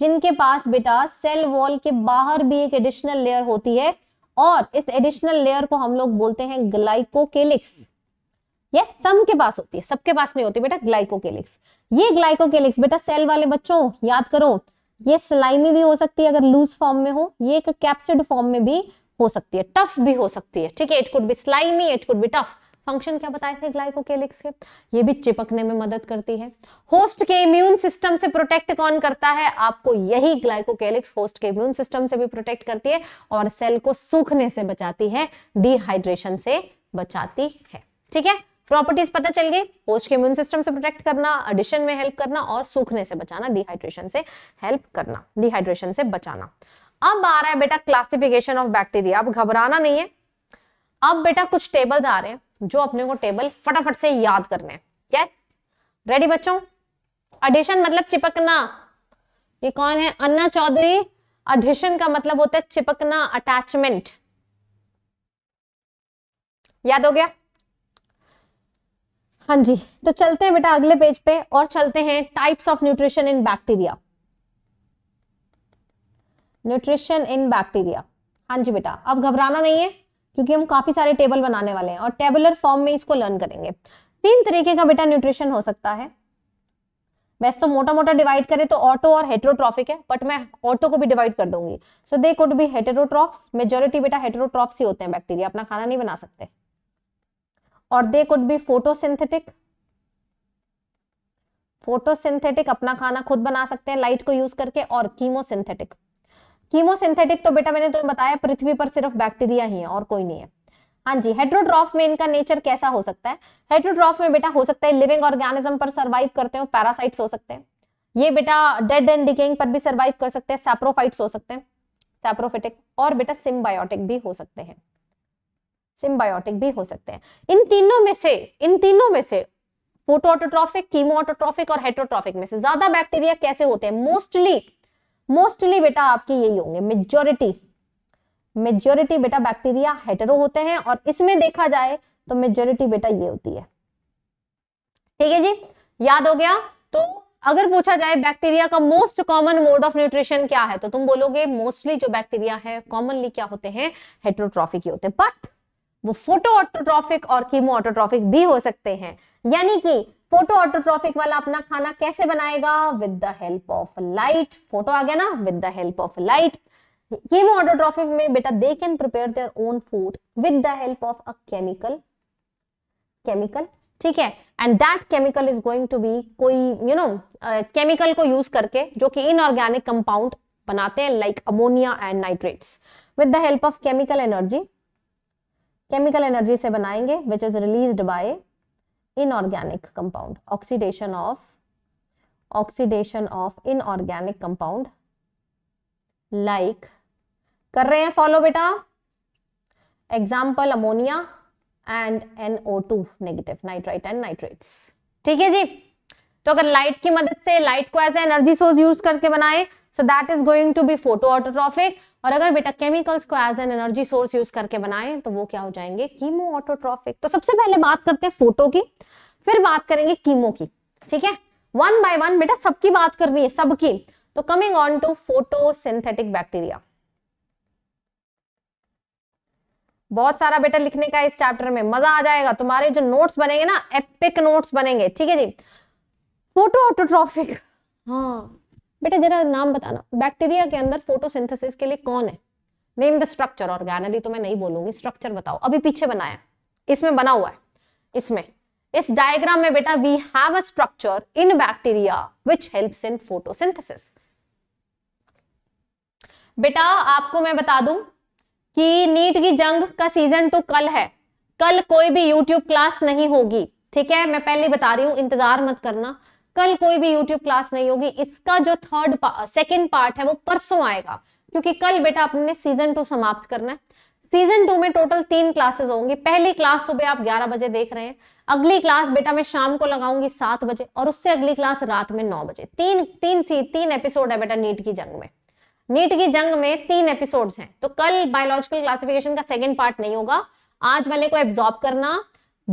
जिनके पास बेटा सेल वॉल के बाहर भी एक एडिशनल लेयर होती है और इस एडिशनल लेयर को हम लोग बोलते हैं ग्लाइकोकेलिक्स ये सम के पास होती है सबके पास नहीं होती बेटा ग्लाइकोकेलिक्स ये ग्लाइकोकेलिक्स बेटा सेल वाले बच्चों याद करो ये स्लाइमी भी हो सकती है अगर लूज फॉर्म में हो ये एक कैप्सिड फॉर्म में भी हो सकती है टफ भी हो सकती है ठीक है it could be slimy it could be tough function क्या बताए थे ग्लाइकोकेलिक्स के ये भी चिपकने में मदद करती है होस्ट के इम्यून सिस्टम से प्रोटेक्ट कौन करता है आपको यही ग्लाइकोकेलिक्स होस्ट के इम्यून सिस्टम से भी प्रोटेक्ट करती है और सेल को सूखने से बचाती है डिहाइड्रेशन से बचाती है ठीक है प्रॉपर्टीज पता चल गई होस्ट के इम्यून सिस्टम से प्रोटेक्ट करना एडिशन में हेल्प करना और सूखने से बचाना डिहाइड्रेशन से हेल्प करना डिहाइड्रेशन से बचाना अब आ रहा है बेटा क्लासिफिकेशन ऑफ बैक्टीरिया अब घबराना नहीं है अब बेटा कुछ टेबल्स आ रहे हैं जो अपने को टेबल फटाफट से याद करने हैं यस रेडी बच्चों एडिशन मतलब चिपकना ये कौन है अन्ना चौधरी एडिशन का मतलब होता है चिपकना अटैचमेंट याद हो गया हाँ जी तो चलते हैं बेटा अगले पेज पे और चलते हैं types of nutrition in bacteria nutrition in bacteria हाँ जी बेटा अब घबराना नहीं है क्योंकि हम काफी सारे टेबल बनाने वाले हैं और टेबुलर फॉर्म में इसको लर्न करेंगे तीन तरीके का बेटा न्यूट्रिशन हो सकता है वैसे तो मोटा मोटा डिवाइड करें तो ऑटो और हेटरोट्रॉफिक है बट मैं ऑटो को भी डिवाइड कर दूंगी so they could be heterotrophs majority बेटा हेटेरोट्रॉफ्स ही होते हैं बैक्टीरिया अपना खाना नहीं बना सकते और they could be photosynthetic photosynthetic अपना खाना खुद बना सकते हैं लाइट को यूज करके और कीमोसिंथेटिक कीमोसिंथेटिक तो बेटा मैंने तुम्हें बताया पृथ्वी पर सिर्फ बैक्टीरिया ही है और कोई नहीं है हाँ जी हेड्रोड्रॉफ में इनका नेचर कैसा हो सकता है हेड्रोड्रॉफ में बेटा हो सकता है लिविंग ऑर्गेनिज्म पर सर्वाइव करते हो पैरासाइट्स हो सकते हैं ये बेटा डेड एंड डिकेइंग पर भी सर्वाइव कर सकते हैं सैप्रोफाइट्स हो सकते हैं सैप्रोफिटिक और बेटा सिम्बायोटिक भी हो सकते हैं सिम्बायोटिक भी हो सकते हैं इन तीनों में से इन तीनों में से फोटोऑटोट्रॉफिक कीमोऑटोट्रॉफिक और हेट्रोट्रॉफिक में से ज्यादा बैक्टीरिया कैसे होते हैं मोस्टली मोस्टली बेटा आपके यही होंगे मेजोरिटी मेजोरिटी बेटा बैक्टीरिया हेटरो होते हैं और इसमें देखा जाए तो मेजोरिटी बेटा ये होती है ठीक है जी याद हो गया तो अगर पूछा जाए बैक्टीरिया का most common mode of nutrition क्या है तो तुम बोलोगे मोस्टली जो बैक्टीरिया है कॉमनली क्या होते हैं हेटरोट्रॉफिक ही होते हैं बट वो फोटो ऑटोट्रॉफिक और कीमो ऑटोट्रॉफिक भी हो सकते हैं यानी कि फोटो ऑटोट्रॉफिक वाला अपना खाना कैसे बनाएगा with the help of light photo आ गया ना with the help of light autotrophic में बेटा they can prepare their own food with the help of a chemical chemical ठीक है and that chemical is going to be कोई you know chemical को use करके जो कि इनऑर्गेनिक कंपाउंड बनाते हैं like ammonia and nitrates with the help of chemical energy chemical energy से बनाएंगे विच is release by inorganic compound oxidation of oxidation of inorganic compound like कर रहे हैं फॉलो बेटा example ammonia and NO two negative nitrite and nitrates ठीक है जी तो अगर लाइट की मदद से लाइट को एज एनर्जी सोर्स यूज करके बनाए so that is going to be photoautotrophic और अगर बेटा केमिकल्स को as an energy source use करके बनाए तो वो क्या हो जाएंगे कीमो ऑटोट्रॉफिक तो सबसे पहले बात करते हैं फोटो की फिर बात करेंगे कीमो की ठीक है वन बाय वन बेटा सबकी बात करनी है सबकी तो coming on to photosynthetic bacteria बहुत सारा बेटा लिखने का इस चैप्टर में मजा आ जाएगा तुम्हारे जो नोट्स बनेंगे ना एपिक नोट्स बनेंगे ठीक है जी फोटो ऑटोट्रॉफिक हाँ बेटा जरा नाम बताना बैक्टीरिया के अंदर फोटोसिंथेसिस के लिए कौन है नेम द स्ट्रक्चर ऑर्गेनली तो मैं नहीं बोलूंगी स्ट्रक्चर बताओ अभी पीछे बनाया इसमें बना हुआ है इसमें इस डायग्राम में बेटा we have a structure in bacteria which helps in photosynthesis बेटा आपको मैं बता दूं कि नीट की जंग का सीजन टू तो कल है कल कोई भी यूट्यूब क्लास नहीं होगी ठीक है मैं पहले बता रही हूं इंतजार मत करना कल कोई भी यूट्यूब क्लास नहीं होगी इसका जो थर्ड सेकेंड पार्ट है वो परसों आएगा क्योंकि कल बेटा आपने सीजन टू समाप्त करना है सीजन टू में टोटल तीन क्लासेस होंगी पहली क्लास सुबह आप 11 बजे देख रहे हैं अगली क्लास बेटा मैं शाम को लगाऊंगी सात बजे और उससे अगली क्लास रात में नौ बजे तीन तीन सी तीन एपिसोड है बेटा नीट की जंग में नीट की जंग में तीन एपिसोड्स हैं तो कल बायोलॉजिकल क्लासिफिकेशन का सेकेंड पार्ट नहीं होगा आज वाले को एब्जॉर्ब करना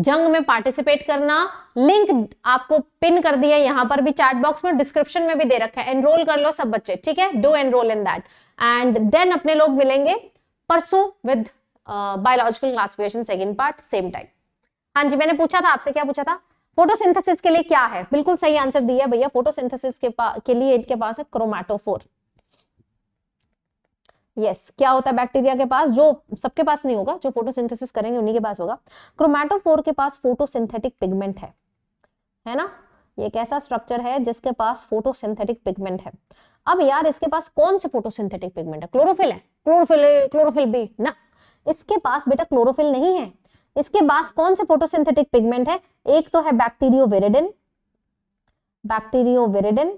जंग में पार्टिसिपेट करना लिंक आपको पिन कर दिया यहां पर भी चैट बॉक्स में डिस्क्रिप्शन में भी दे रखा है एनरोल कर लो सब बच्चे ठीक है do enrol in that and then अपने लोग मिलेंगे परसों with biological classification second part same time हाँ जी मैंने पूछा था आपसे क्या पूछा था फोटोसिंथेसिस के लिए क्या है बिल्कुल सही आंसर दिया भैया फोटोसिंथेसिस के, के लिए इनके पास है क्रोमैटोफोर यस yes, क्या होता है बैक्टीरिया के पास जो सबके पास नहीं होगा जो फोटोसिंथेसिस करेंगे उन्हीं के पास होगा क्रोमैटोफोर के पास फोटोसिंथेटिक पिगमेंट है है ना ये कैसा ऐसा स्ट्रक्चर है जिसके पास फोटोसिंथेटिक पिगमेंट है अब यार इसके पास कौन से फोटोसिंथेटिक पिगमेंट है क्लोरोफिल है क्लोरोफिल क्लोरोफिल बी ना इसके पास बेटा क्लोरोफिल नहीं है इसके पास कौन से फोटोसिंथेटिक पिगमेंट है एक तो है बैक्टीरियो बैक्टीरियो वेरेडिन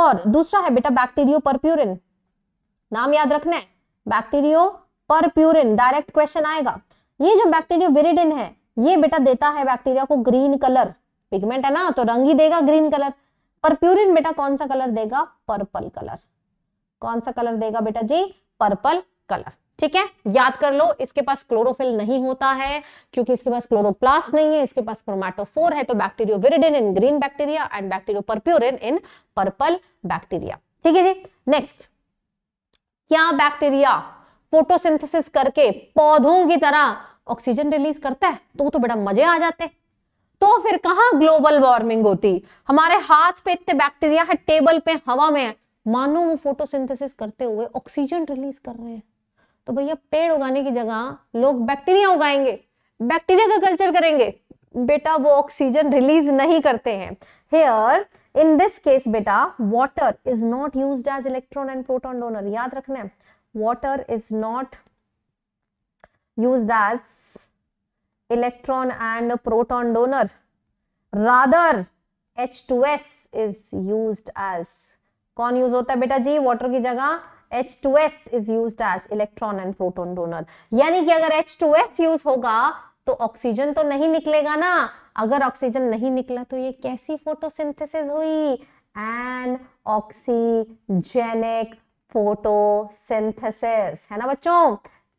और दूसरा है बेटा बैक्टीरियो परप्यूरिन नाम याद रखना है बैक्टीरियो पर प्यूरिन डायरेक्ट क्वेश्चन आएगा ये जो बैक्टीरियो विरिडिन है ये बेटा देता है बैक्टीरिया को ग्रीन कलर पिगमेंट है ना तो रंग ही देगा ग्रीन कलर पर प्यूरिन बेटा कौन सा कलर देगा पर्पल कलर कौन सा कलर देगा बेटा जी पर्पल कलर ठीक है याद कर लो इसके पास क्लोरोफिल नहीं होता है क्योंकि इसके पास क्लोरोप्लास्ट नहीं है इसके पास क्रोमेटोफोर है तो bacterioviridin in green bacteria and bacteriopurpurin in purple bacteria ठीक है जी नेक्स्ट क्या बैक्टीरिया फोटोसिंथेसिस करके पौधों की तरह ऑक्सीजन रिलीज करता है तो तो बड़ा मजे आ जाते तो फिर कहा ग्लोबल वार्मिंग होती हमारे हाथ पे इतने बैक्टीरिया है टेबल पे हवा में है मानो वो फोटोसिंथेसिस करते हुए ऑक्सीजन रिलीज कर रहे हैं तो भैया पेड़ उगाने की जगह लोग बैक्टीरिया उगाएंगे बैक्टीरिया का कल्चर करेंगे बेटा वो ऑक्सीजन रिलीज नहीं करते हैं हेयर इन दिस केस बेटा water is not use as electron and proton donor याद रखना है water is not use as electron and proton donor rather H two S is use as कौन use होता है बेटा जी वॉटर की जगह H two S is use as electron and proton donor यानी कि अगर एच टू एस यूज होगा तो ऑक्सीजन तो नहीं निकलेगा ना अगर ऑक्सीजन नहीं निकला तो ये कैसी फोटोसिंथेसिस हुई एन ऑक्सीजेनिक फोटोसिंथेसिस है ना बच्चों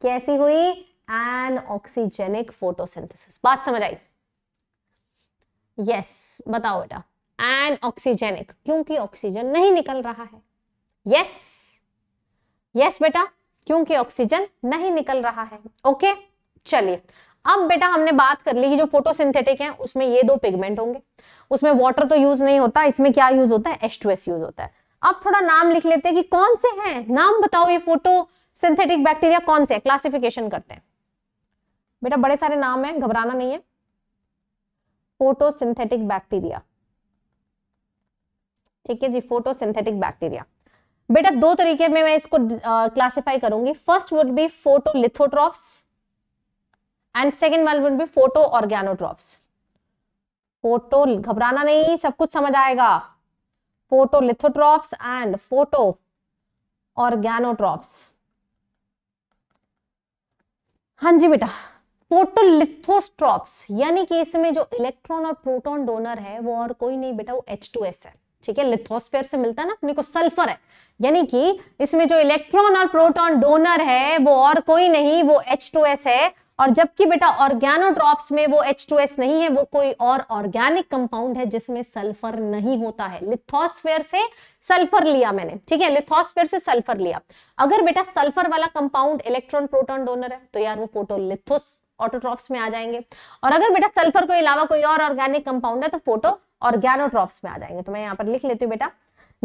कैसी हुई एन ऑक्सीजेनिक फोटोसिंथेसिस बात समझ आई यस बताओ बेटा एन ऑक्सीजेनिक क्योंकि ऑक्सीजन नहीं निकल रहा है यस यस बेटा क्योंकि ऑक्सीजन नहीं निकल रहा है ओके okay? चलिए अब बेटा हमने बात कर ली कि जो फोटोसिंथेटिक है उसमें ये दो पिगमेंट होंगे उसमें वाटर तो यूज नहीं होता इसमें क्या यूज होता है एस यूज होता है अब थोड़ा नाम लिख लेते हैं कि कौन से हैं नाम बताओ ये फोटो सिंथेटिक बैक्टीरिया कौन से है क्लासिफिकेशन करते हैं बेटा बड़े सारे नाम है घबराना नहीं है फोटो सिंथेटिक बैक्टीरिया ठीक है जी फोटो सिंथेटिक बैक्टीरिया बेटा दो तरीके में मैं इसको क्लासिफाई करूंगी first would be photolithotrophs and second one would be photoorganotrophs photo घबराना नहीं सब कुछ समझ आएगा फोटो एंड फोटो ऑर्गेनोट्रॉप्स हाँ जी बेटा फोटोलिथोस्ट्रॉप्स यानी कि इसमें जो इलेक्ट्रॉन और प्रोटॉन डोनर है वो और कोई नहीं बेटा वो एच टू एस है ठीक है लिथोस्फेयर से मिलता है ना अपने को सल्फर है यानी कि इसमें जो इलेक्ट्रॉन और प्रोटॉन डोनर है वो और कोई नहीं वो एच टू एस है और जबकि बेटा ऑर्गेनोट्रॉप्स में वो H2S नहीं है वो कोई और ऑर्गेनिक कंपाउंड है जिसमें सल्फर नहीं होता है लिथोस्फेयर से सल्फर लिया मैंने ठीक है लिथोस्फेयर से सल्फर लिया अगर बेटा सल्फर वाला कंपाउंड इलेक्ट्रॉन प्रोटोन डोनर है तो यार वो फोटोलिथोस ऑटोट्रॉप्स में आ जाएंगे और अगर बेटा सल्फर के अलावा कोई और ऑर्गेनिक कंपाउंड है तो फोटो ऑर्गेनोट्रॉप्स में आ जाएंगे तो मैं यहाँ पर लिख लेती हूँ बेटा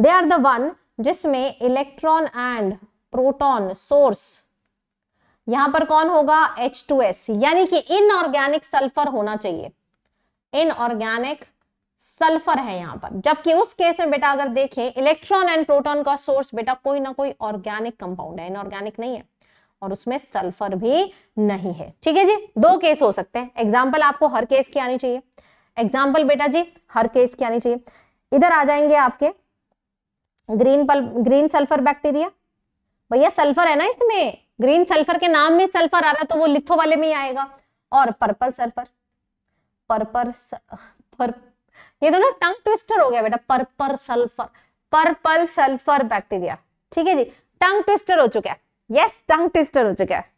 दे आर द वन जिसमें इलेक्ट्रॉन एंड प्रोटॉन सोर्स यहां पर कौन होगा H2S यानी कि इनऑर्गेनिक सल्फर होना चाहिए इनऑर्गेनिक सल्फर है यहां पर जबकि उस केस में बेटा अगर देखें इलेक्ट्रॉन एंड प्रोटॉन का सोर्स बेटा कोई ना कोई ऑर्गेनिक कंपाउंड है इनऑर्गेनिक नहीं है और उसमें सल्फर भी नहीं है ठीक है जी दो केस हो सकते हैं एग्जाम्पल आपको हर केस की आनी चाहिए एग्जाम्पल बेटा जी हर केस की आनी चाहिए इधर आ जाएंगे आपके ग्रीन पल ग्रीन सल्फर बैक्टीरिया भैया सल्फर है ना इसमें ग्रीन सल्फर के नाम में सल्फर आ रहा है तो वो लिथो वाले में ही आएगा और पर्पल सल्फर पर्पल पर ये तो ना टंग ट्विस्टर हो गया बेटा purple sulphur purple sulphur bacteria ठीक है जी टंग ट्विस्टर हो चुका है यस टंग ट्विस्टर हो चुका है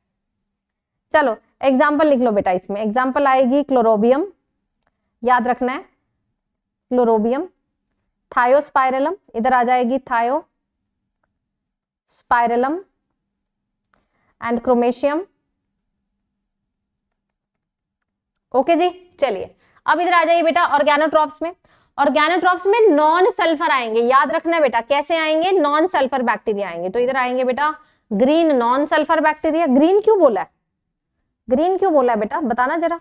चलो एग्जाम्पल लिख लो बेटा इसमें एग्जाम्पल आएगी क्लोरोबियम याद रखना है क्लोरोबियम थायोस्पायरलम इधर आ जाएगी थायो स्पायरलम एंड क्रोमेशियम ओके जी चलिए अब इधर आ जाइए बेटा ऑर्गेनोट्रॉप्स में ऑर्गेनोट्रॉप्स में नॉन सल्फर आएंगे याद रखना बेटा कैसे आएंगे नॉन सल्फर बैक्टीरिया आएंगे तो इधर आएंगे बेटा green non sulphur bacteria green क्यों बोला है ग्रीन क्यों बोला है बेटा बताना जरा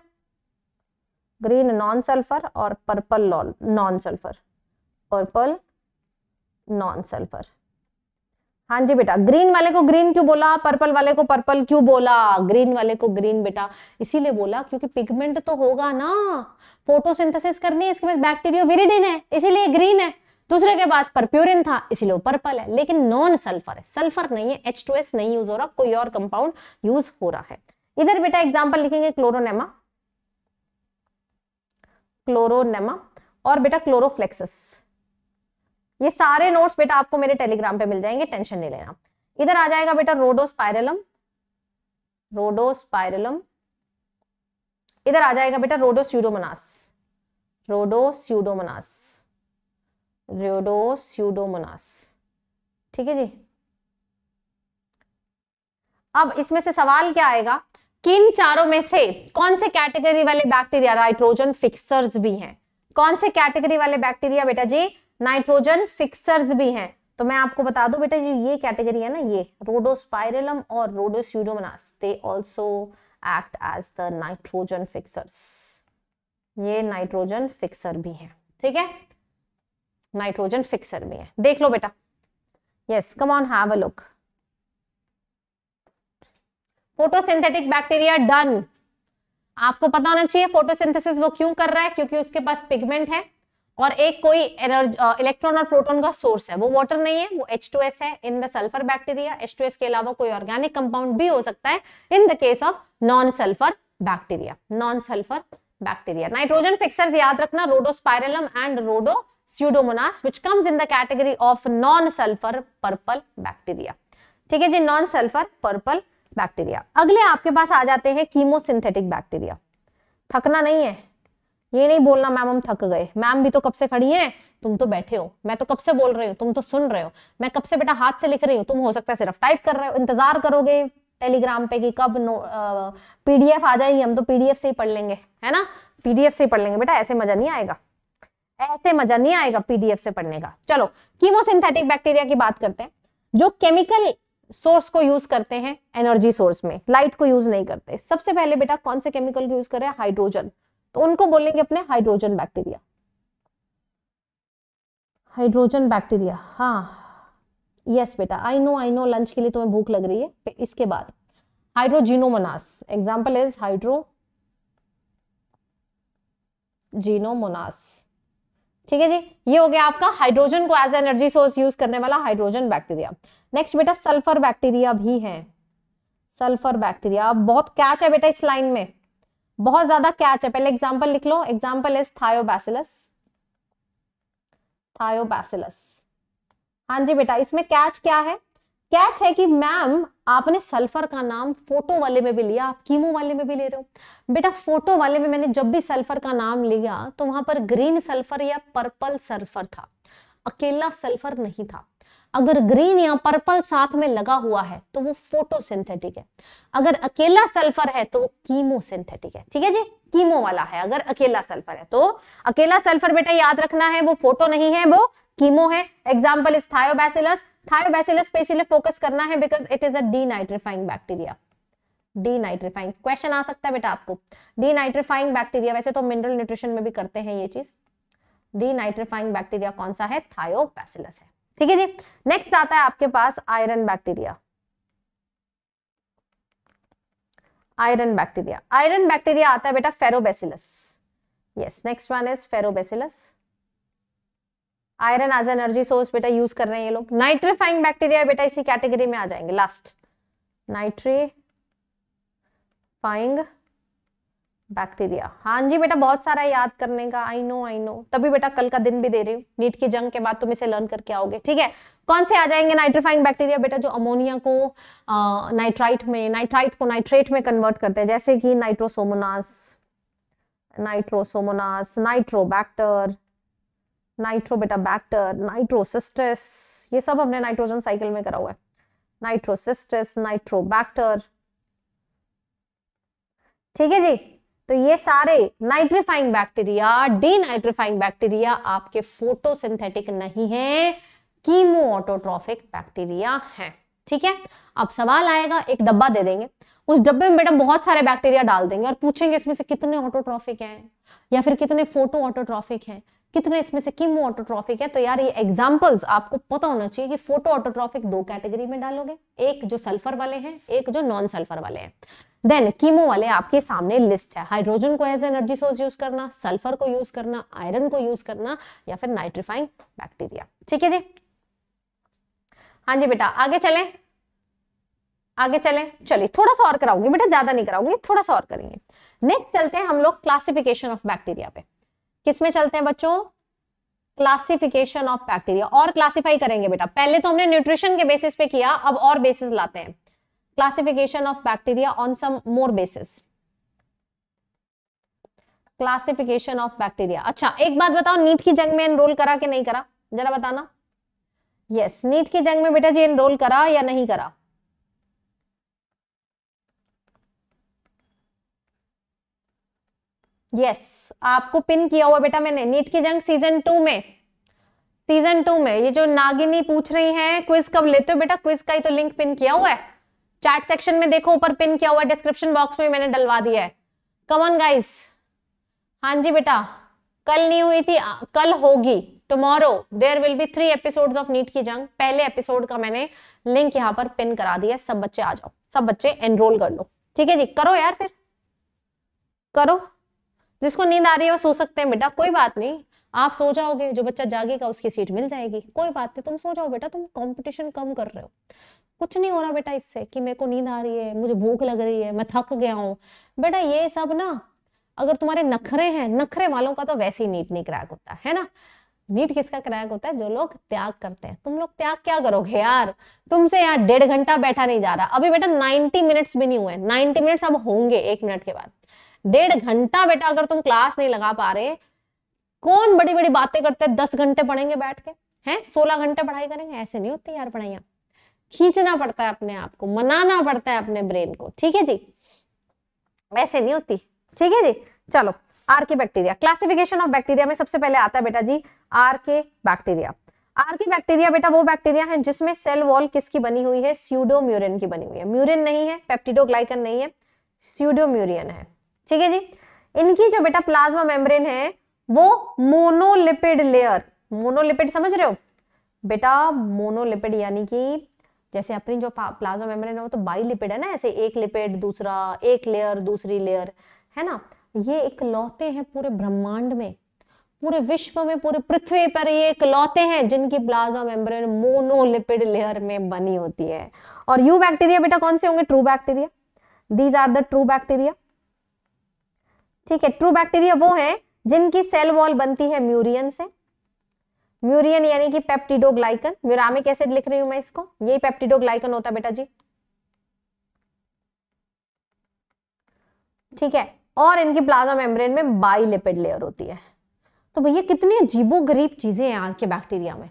ग्रीन नॉन सल्फर और purple non sulphur purple non sulphur हाँ जी बेटा ग्रीन वाले को ग्रीन क्यों बोला पर्पल वाले को पर्पल क्यों बोला ग्रीन वाले को ग्रीन बेटा इसीलिए बोला क्योंकि पिगमेंट तो होगा ना फोटोसिंथेसिस करनी है इसके पास बैक्टीरियो विरिडिन है इसीलिए ग्रीन है दूसरे के पास परप्यूरिन था इसलिए वो पर्पल है लेकिन नॉन सल्फर है सल्फर नहीं है एच नहीं यूज हो रहा कोई और कंपाउंड यूज हो रहा है इधर बेटा एग्जाम्पल लिखेंगे क्लोरोनेमा क्लोरोनेमा और बेटा क्लोरोफ्लेक्सिस ये सारे नोट्स बेटा आपको मेरे टेलीग्राम पे मिल जाएंगे टेंशन नहीं लेना इधर आ जाएगा बेटा रोडोस्पायरलम रोडोस्पायरलम इधर आ जाएगा बेटा रोडोस्यूडोमनास रोडोस्यूडोमनास रोडोस्यूडोमोनास ठीक है जी अब इसमें से सवाल क्या आएगा किन चारों में से कौन से कैटेगरी वाले बैक्टीरिया नाइट्रोजन फिक्सर्स भी हैं कौन से कैटेगरी वाले बैक्टीरिया बेटा जी नाइट्रोजन फिक्सर्स भी हैं तो मैं आपको बता दूं बेटा जो ये कैटेगरी है ना ये रोडोस्पायरलम और Rhodopseudomonas they also act as the nitrogen fixers ये नाइट्रोजन फिक्सर भी है ठीक है नाइट्रोजन फिक्सर भी है देख लो बेटा yes come on have a look photosynthetic bacteria done आपको पता होना चाहिए फोटोसिंथेसिस वो क्यों कर रहा है क्योंकि उसके पास पिगमेंट है और एक कोई इलेक्ट्रॉन और प्रोटॉन का सोर्स है वो वाटर नहीं है वो H2S है in the sulphur bacteria H2S के अलावा कोई ऑर्गेनिक कंपाउंड भी हो सकता है in the case of non sulphur bacteria non sulphur bacteria nitrogen fixers याद रखना Rhodospirillum and Rhodopseudomonas which comes in the category of non sulphur purple bacteria ठीक है जी नॉन सल्फर पर्पल बैक्टीरिया अगले आपके पास आ जाते हैं कीमोसिंथेटिक बैक्टीरिया थकना नहीं है ये नहीं बोलना मैम हम थक गए मैम भी तो कब से खड़ी है तुम तो बैठे हो मैं तो कब से बोल रही हूँ तुम तो सुन रहे हो मैं कब से बेटा हाथ से लिख रही हूँ तुम हो सकता है सिर्फ टाइप कर रहे हो इंतजार करोगे टेलीग्राम पे कि कब नो पीडीएफ आ जाएगी हम तो पीडीएफ से ही पढ़ लेंगे है ना पीडीएफ से ही पढ़ लेंगे बेटा ऐसे मजा नहीं आएगा ऐसे मजा नहीं आएगा पीडीएफ से पढ़ने का चलो कीमोसिंथेटिक बैक्टीरिया की बात करते हैं जो केमिकल सोर्स को यूज करते हैं एनर्जी सोर्स में लाइट को यूज नहीं करते सबसे पहले बेटा कौन से केमिकल को यूज कर रहे हैं हाइड्रोजन तो उनको बोलेंगे अपने हाइड्रोजन बैक्टीरिया हाइड्रोजन बैक्टीरिया हाँ यस बेटा I know I know lunch के लिए तुम्हें भूख लग रही है इसके बाद Hydrogenomonas example is Hydrogenomonas ठीक है जी ये हो गया आपका हाइड्रोजन को एज एनर्जी सोर्स यूज करने वाला हाइड्रोजन बैक्टीरिया नेक्स्ट बेटा सल्फर बैक्टीरिया भी है सल्फर बैक्टीरिया बहुत कैच है बेटा इस लाइन में बहुत ज्यादा कैच है पहले एग्जाम्पल लिख लो एग्जाम्पल इज थायोबैसिलस थायोबैसिलस हाँ जी बेटा इसमें कैच क्या है कैच है कि मैम आपने सल्फर का नाम फोटो वाले में भी लिया आप कीमो वाले में भी ले रहे हो बेटा फोटो वाले में मैंने जब भी सल्फर का नाम लिया तो वहां पर ग्रीन सल्फर या पर्पल सल्फर था अकेला सल्फर नहीं था अगर ग्रीन या पर्पल साथ में लगा हुआ है तो वो फोटोसिंथेटिक है अगर अकेला सल्फर है तो वो कीमोसिंथेटिक है ठीक है जी कीमो वाला है अगर अकेला सल्फर है तो अकेला सल्फर बेटा याद रखना है वो फोटो नहीं है वो कीमो है एग्जाम्पल इज थायोबैसिलस थायोबैसिलस पे फोकस करना है because it is a denitrifying bacteria denitrifying question आ सकता है बेटा आपको डीनाइट्रिफाइंग बैक्टीरिया वैसे तो मिनरल न्यूट्रिशन में भी करते हैं ये चीज डीनाइट्रीफाइंग बैक्टीरिया कौन सा है थायोबैसिलस है ठीक है जी नेक्स्ट आता है आपके पास iron bacteria iron bacteria iron bacteria आता है बेटा Ferrobacillus yes next one is Ferrobacillus iron as energy source बेटा यूज कर रहे हैं ये लोग नाइट्रीफाइंग बैक्टीरिया बेटा इसी कैटेगरी में आ जाएंगे लास्ट नाइट्रीफाइंग बैक्टीरिया हाँ जी बेटा बहुत सारा याद करने का आई नो आई नो तभी बेटा कल का दिन भी दे रही हूँ नीट की जंग के बाद तुम इसे लर्न करके आओगे ठीक है कौन से आ जाएंगे नाइट्रिफाइंग बैक्टीरिया बेटा जो अमोनिया को नाइट्राइट में नाइट्राइट को नाइट्रेट में कन्वर्ट करते हैं जैसे कि Nitrosomonas Nitrosomonas Nitrobacter bacter Nitrocystis ये सब हमने नाइट्रोजन साइकिल में करा हुआ है नाइट्रोसिस्टिस नाइट्रोबैक्टर ठीक है जी तो ये सारे नाइट्रीफाइंग बैक्टीरिया डीनाइट्रीफाइंग बैक्टीरिया आपके फोटोसिंथेटिक नहीं है कीमो ऑटोट्रॉफिक बैक्टीरिया है ठीक है अब सवाल आएगा एक डब्बा दे देंगे उस डब्बे में बेटा बहुत सारे बैक्टीरिया डाल देंगे और पूछेंगे इसमें से कितने ऑटोट्रॉफिक हैं या फिर कितने फोटो ऑटोट्रॉफिक हैं कितने इसमें से कीमो ऑटोट्रॉफिक है तो यार ये एग्जाम्पल्स आपको पता होना चाहिए कि फोटो ऑटोट्रॉफिक दो कैटेगरी में डालोगे एक जो सल्फर वाले हैं एक जो नॉन सल्फर वाले हैं देन कीमो वाले आपके सामने लिस्ट है हाइड्रोजन को एज एनर्जी सोर्स यूज करना सल्फर को यूज करना आयरन को यूज करना या फिर नाइट्रीफाइंग बैक्टीरिया ठीक है जी हाँ जी बेटा आगे चले आगे चले चलिए थोड़ा सा और कराऊंगी बेटा ज्यादा नहीं कराऊंगी थोड़ा सा और करेंगे नेक्स्ट चलते हैं हम लोग क्लासिफिकेशन ऑफ बैक्टीरिया पे किसमें चलते हैं बच्चों क्लासिफिकेशन ऑफ बैक्टीरिया और क्लासिफाई करेंगे बेटा पहले तो हमने न्यूट्रिशन के बेसिस पे किया अब और बेसिस लाते हैं classification of bacteria on some more basis classification of bacteria अच्छा एक बात बताओ नीट की जंग में एनरोल करा कि नहीं करा जरा बताना यस yes, नीट की जंग में बेटा जी एनरोल करा या नहीं करा यस yes, आपको पिन किया हुआ बेटा मैंने नीट की जंग सीजन टू में सीजन टू में ये जो नागिनी पूछ रही हैं क्विज कब लेते हो बेटा क्विज का ही तो लिंक पिन किया हुआ है चैट सेक्शन में देखो ऊपर पिन किया हुआ डिस्क्रिप्शन बॉक्स में मैंने डलवा दिया है कमन गाइस हाँ जी बेटा कल नहीं हुई थी कल होगी tomorrow there will be three episode of NEET की जंग पहले एपिसोड का मैंने लिंक यहाँ पर पिन करा दिया सब बच्चे आ जाओ सब बच्चे एनरोल कर लो ठीक है जी करो यार फिर करो जिसको नींद आ रही है वो सो सकते हैं बेटा कोई बात नहीं आप सो जाओगे जो बच्चा जागेगा उसकी सीट मिल जाएगी कोई बात नहीं तुम सो जाओ बेटा तुम कंपटीशन कम कर रहे हो कुछ नहीं हो रहा बेटा इससे कि मेरे को नींद आ रही है मुझे भूख लग रही है मैं थक गया हूँ बेटा ये सब ना अगर तुम्हारे नखरे हैं नखरे वालों का तो वैसे ही नीट नहीं क्रैक होता है ना नीट किसका क्रैक होता है जो लोग त्याग करते हैं तुम लोग त्याग क्या करोगे यार तुमसे यार डेढ़ घंटा बैठा नहीं जा रहा अभी बेटा नाइनटी मिनट्स भी नहीं हुए नाइनटी मिनट्स अब होंगे एक मिनट के बाद डेढ़ घंटा बेटा अगर तुम क्लास नहीं लगा पा रहे कौन बड़ी बड़ी बातें करते हैं दस घंटे पढ़ेंगे बैठ के हैं सोलह घंटे पढ़ाई करेंगे ऐसे नहीं होती यार पढ़ाइया खींचना पड़ता है अपने आप को मनाना पड़ता है अपने ब्रेन को ठीक है जी ऐसे नहीं होती ठीक है जी चलो आर के बैक्टीरिया क्लासिफिकेशन ऑफ बैक्टीरिया में सबसे पहले आता है बेटा जी आर के बैक्टीरिया आर के बैक्टीरिया बेटा वो बैक्टीरिया है जिसमें सेल वॉल किसकी बनी हुई है स्यूडोम्यूरिन की बनी हुई है म्यूरिन नहीं है पेप्टिडोग्लाइकन नहीं है स्यूडोम्यूरियन है ठीक है जी इनकी जो बेटा प्लाज्मा मेम्ब्रेन है वो मोनोलिपिड लेयर मोनोलिपिड समझ रहे हो बेटा मोनोलिपिड यानी कि जैसे अपनी जो प्लाज्मा मेम्ब्रेन है वो तो बाई लिपिड है ना ऐसे एक लिपिड दूसरा एक लेयर दूसरी लेयर है ना ये इकलौते हैं पूरे ब्रह्मांड में पूरे विश्व में पूरे पृथ्वी पर ये इकलौते हैं जिनकी प्लाज्मा मेम्ब्रेन मोनोलिपिड लेयर में बनी होती है और यू बैक्टीरिया बेटा कौन से होंगे true bacteria these are the true bacteria ठीक है ट्रू बैक्टीरिया वो है जिनकी सेल वॉल बनती है म्यूरियन से म्यूरियन यानी कि पेप्टिडोग्लाइकन म्यूरामिक एसिड लिख रही हूं मैं इसको यही पेप्टिडोग्लाइकन होता बेटा जी ठीक है और इनकी प्लाज्मा मेम्ब्रेन में बाइलिपिड लेयर होती है तो भैया कितनी अजीबो गरीब चीजें हैं आरके बैक्टीरिया में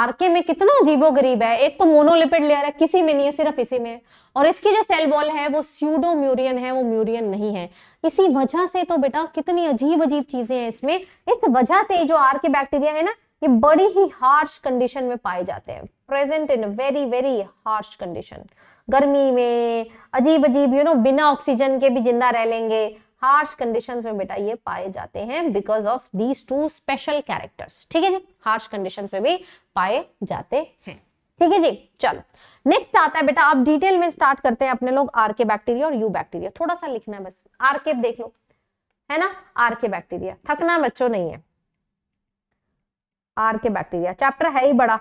आरके में कितना अजीबो गरीब है एक तो मोनोलिपिड लेयर है किसी में नहीं है सिर्फ इसी में और इसकी जो सेल वॉल है वो स्यूडो म्यूरियन है वो म्यूरियन नहीं है इसी वजह से तो बेटा कितनी अजीब अजीब चीजें हैं इसमें इस वजह से जो आर के बैक्टीरिया है ना ये बड़ी ही हार्श कंडीशन में पाए जाते हैं present in very very harsh condition गर्मी में अजीब अजीब यू नो बिना ऑक्सीजन के भी जिंदा रह लेंगे हार्श कंडीशन में बेटा ये पाए जाते हैं because of these two special characters ठीक है जी हार्श कंडीशन में भी पाए जाते हैं ठीक है जी चलो नेक्स्ट आता है बेटा आप डिटेल में स्टार्ट करते हैं अपने लोग आर के बैक्टीरिया और यू बैक्टीरिया थोड़ा सा लिखना है बस आर के देख लो है ना आर के बैक्टीरिया थकना बच्चों नहीं है आर के बैक्टीरिया चैप्टर है ही बड़ा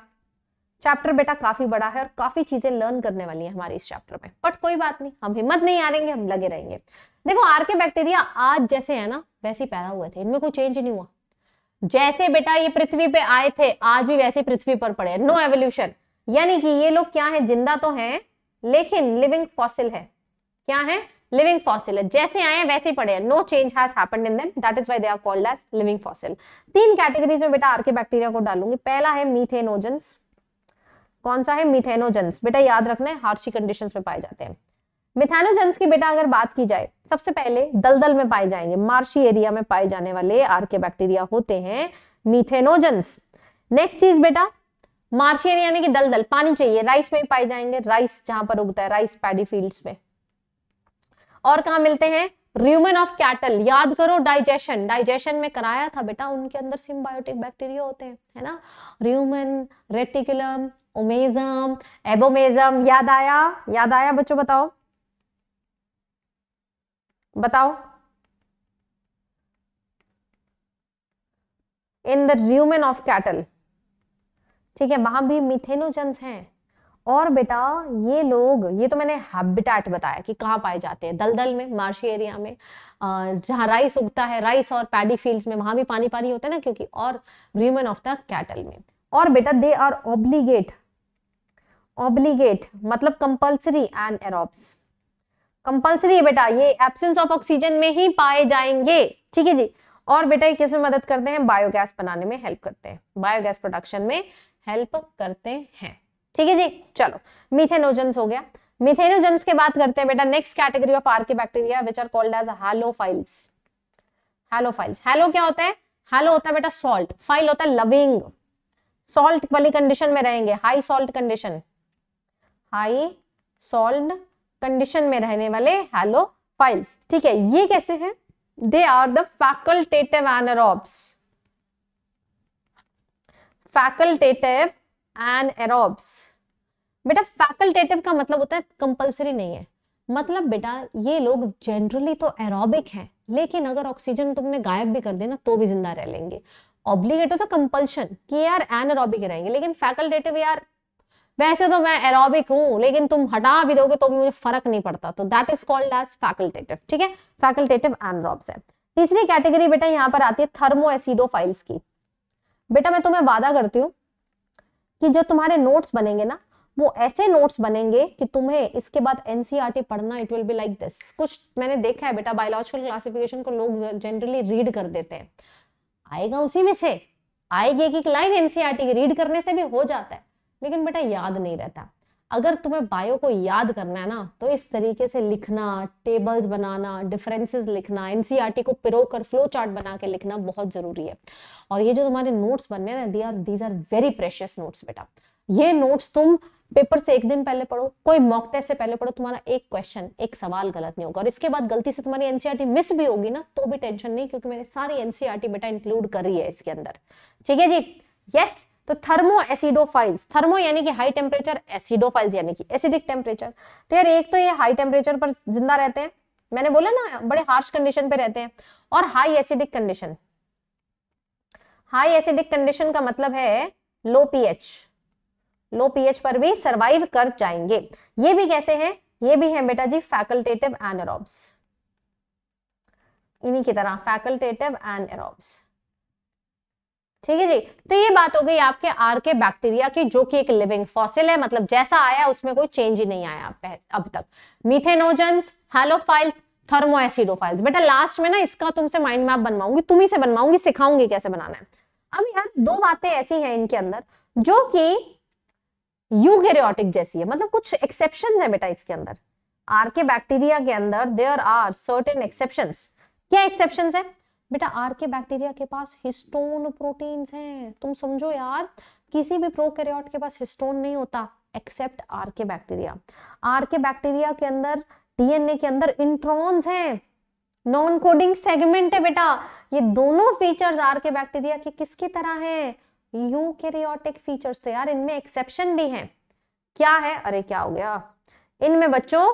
चैप्टर बेटा काफी बड़ा है और काफी चीजें लर्न करने वाली है हमारे इस चैप्टर में बट कोई बात नहीं हम हिम्मत नहीं हारेंगे हम लगे रहेंगे देखो आर के बैक्टीरिया आज जैसे है ना वैसे ही पैदा हुए थे इनमें कोई चेंज नहीं हुआ जैसे बेटा ये पृथ्वी पे आए थे आज भी वैसे पृथ्वी पर पड़े नो एवोल्यूशन यानी कि ये लोग क्या है जिंदा तो है लेकिन लिविंग फॉसिल है क्या है living fossil जैसे आए हैं वैसे ही पड़े हैं no change has happened in them that is why they are called as living तीन कैटेगरीज में बेटा आरके बैक्टीरिया को डालूंगी पहला है मीथेनोजेंस कौन सा है मिथेनोजेंस बेटा याद रखना है हार्शी कंडीशन में पाए जाते हैं मिथेनोजेंस की बेटा अगर बात की जाए सबसे पहले दलदल में पाए जाएंगे मार्शी एरिया में पाए जाने वाले आरके बैक्टीरिया होते हैं मिथेनोजेंस नेक्स्ट चीज बेटा मार्शी एरिया यानी कि दलदल पानी चाहिए राइस में पाए जाएंगे राइस जहां पर उगता है राइस पैडी फील्ड्स में और कहा मिलते हैं र्यूमन ऑफ कैटल याद करो डाइजेशन डाइजेशन में कराया था बेटा उनके अंदर सिम्बायोटिक बैक्टीरिया होते हैं है ना र्यूमन रेटिकुलम ओमेजम एबोमेजम याद आया याद आया बच्चों बताओ बताओ in the rumen of cattle ठीक है वहां भी मिथेनोजन हैं और बेटा ये लोग ये तो मैंने हैबिटेट बताया कि कहाँ पाए जाते हैं दलदल में मार्शी एरिया में जहाँ राइस उगता है राइस और पैडी फील्ड्स में वहां भी पानी पानी होता है ना क्योंकि और र्यूमन ऑफ द कैटल में और बेटा दे आर ऑब्लीगेट ऑब्लीगेट मतलब कंपल्सरी एंड एरोब्स कंपल्सरी है बेटा ये एब्सेंस ऑफ ऑक्सीजन में ही पाए जाएंगे ठीक है जी और बेटा ये किसमें मदद करते हैं बायोगैस बनाने में हेल्प करते हैं बायोगैस प्रोडक्शन में हेल्प करते हैं ठीक है जी चलो मिथेनोजेंस हो गया मिथेनोजेंस के बात करते हैं बेटा next category of bacteria which are called as halophiles halophiles halo क्या होता है हैलो होता है बेटा सॉल्ट फाइल होता है लविंग सॉल्ट वाली कंडीशन में रहेंगे high salt condition high salt condition में रहने वाले हैलो फाइल्स ठीक है ये कैसे हैं they are the facultative anaerobes facultative anaerobes बेटा फैकल्टेटिव का मतलब होता है कंपलसरी नहीं है मतलब बेटा ये लोग जनरली तो एरोबिक हैं लेकिन अगर ऑक्सीजन तुमने गायब भी कर देना तो भी जिंदा रह लेंगे ऑब्लिगेटिव तो कंपल्शन कि यार एनएरोबिक रहेंगे लेकिन फैकल्टेटिव यार वैसे तो मैं एरोबिक हूं लेकिन तुम हटा भी दोगे तो भी मुझे फर्क नहीं पड़ता तो that is called as facultative ठीक है फैकल्टेटिव एनरॉब्स है तीसरी कैटेगरी बेटा यहाँ पर आती है थर्मो एसिडोफाइल्स की बेटा मैं तुम्हें वादा करती हूँ कि जो तुम्हारे नोट्स बनेंगे ना वो ऐसे नोट्स बनेंगे कि तुम्हें इसके बाद एनसीईआरटी e पढ़ना it will be like this कुछ मैंने देखा है बेटा बायोलॉजिकल क्लासिफिकेशन को लोग जनरली रीड कर देते हैं आएगा उसी में से आएगी एक लाइन एनसीईआरटी e की रीड करने से भी हो जाता है लेकिन बेटा याद नहीं रहता अगर तुम्हें बायो को याद करना है ना तो इस तरीके से लिखना टेबल्स बनाना डिफरेंसेस लिखना एनसीईआरटी e को पिरो कर फ्लो चार्ट बना के लिखना बहुत जरूरी है और ये जो तुम्हारे नोट्स बनने ना are these are very precious notes बेटा ये नोट्स तुम पेपर से एक दिन पहले पढ़ो कोई मॉक टेस्ट से पहले पढ़ो तुम्हारा एक क्वेश्चन एक सवाल गलत नहीं होगा और इसके बाद गलती से तुम्हारी एनसीईआरटी मिस e भी होगी ना तो भी टेंशन नहीं क्योंकि मैंने सारी एनसीईआरटी बेटा इंक्लूड कर रही है इसके अंदर ठीक है जी यस yes! तो थर्मो एसिडोफाइल्स थर्मो यानी कि हाई टेम्परेचर एसिडोफाइल्स यानी कि एसिडिक टेम्परेचर तो यार एक तो ये हाई टेम्परेचर पर जिंदा रहते हैं मैंने बोला ना बड़े हार्श कंडीशन पे रहते हैं और high acidic condition high acidic condition का मतलब है लो पीएच लो पीएच पर भी सरवाइव कर जाएंगे ये भी कैसे हैं ये भी हैं बेटा जी फैकल्टेटिव एनरोब्स इन्हीं की तरह फैकल्टेटिव एनरोब्स ठीक है जी तो ये बात हो गई आपके आर के बैक्टीरिया की जो कि एक लिविंग फॉसिल है मतलब जैसा आया उसमें कोई चेंज ही नहीं आया अब तक मिथेनोजन हेलोफाइल्स थर्मो एसिडोफाइल्स बेटा लास्ट में ना इसका तुमसे माइंड मैप बनवाऊंगी तुम्ही से बनवाऊंगी सिखाऊंगी कैसे बनाना है अब यार दो बातें ऐसी हैं इनके अंदर जो कि यूकेरियोटिक जैसी है मतलब कुछ एक्सेप्शन है बेटा इसके अंदर आर के बैक्टीरिया के अंदर देयर आर सर्टेन एक्सेप्शन क्या एक्सेप्शन है बेटा आर के बैक्टीरिया के पास हिस्टोन प्रोटीन्स हैं तुम समझो यार किसी भी प्रोकैरियोट के पास हिस्टोन नहीं होता एक्सेप्ट आर के बैक्टीरिया आर के बैक्टीरिया के अंदर डीएनए के अंदर इंट्रॉन्स हैं नॉन कोडिंग सेगमेंट है बेटा ये दोनों फीचर्स आर के बैक्टीरिया के किसकी तरह हैं यूकैरियोटिक फीचर्स तो यार इनमें एक्सेप्शन भी है क्या है अरे क्या हो गया इनमें बच्चों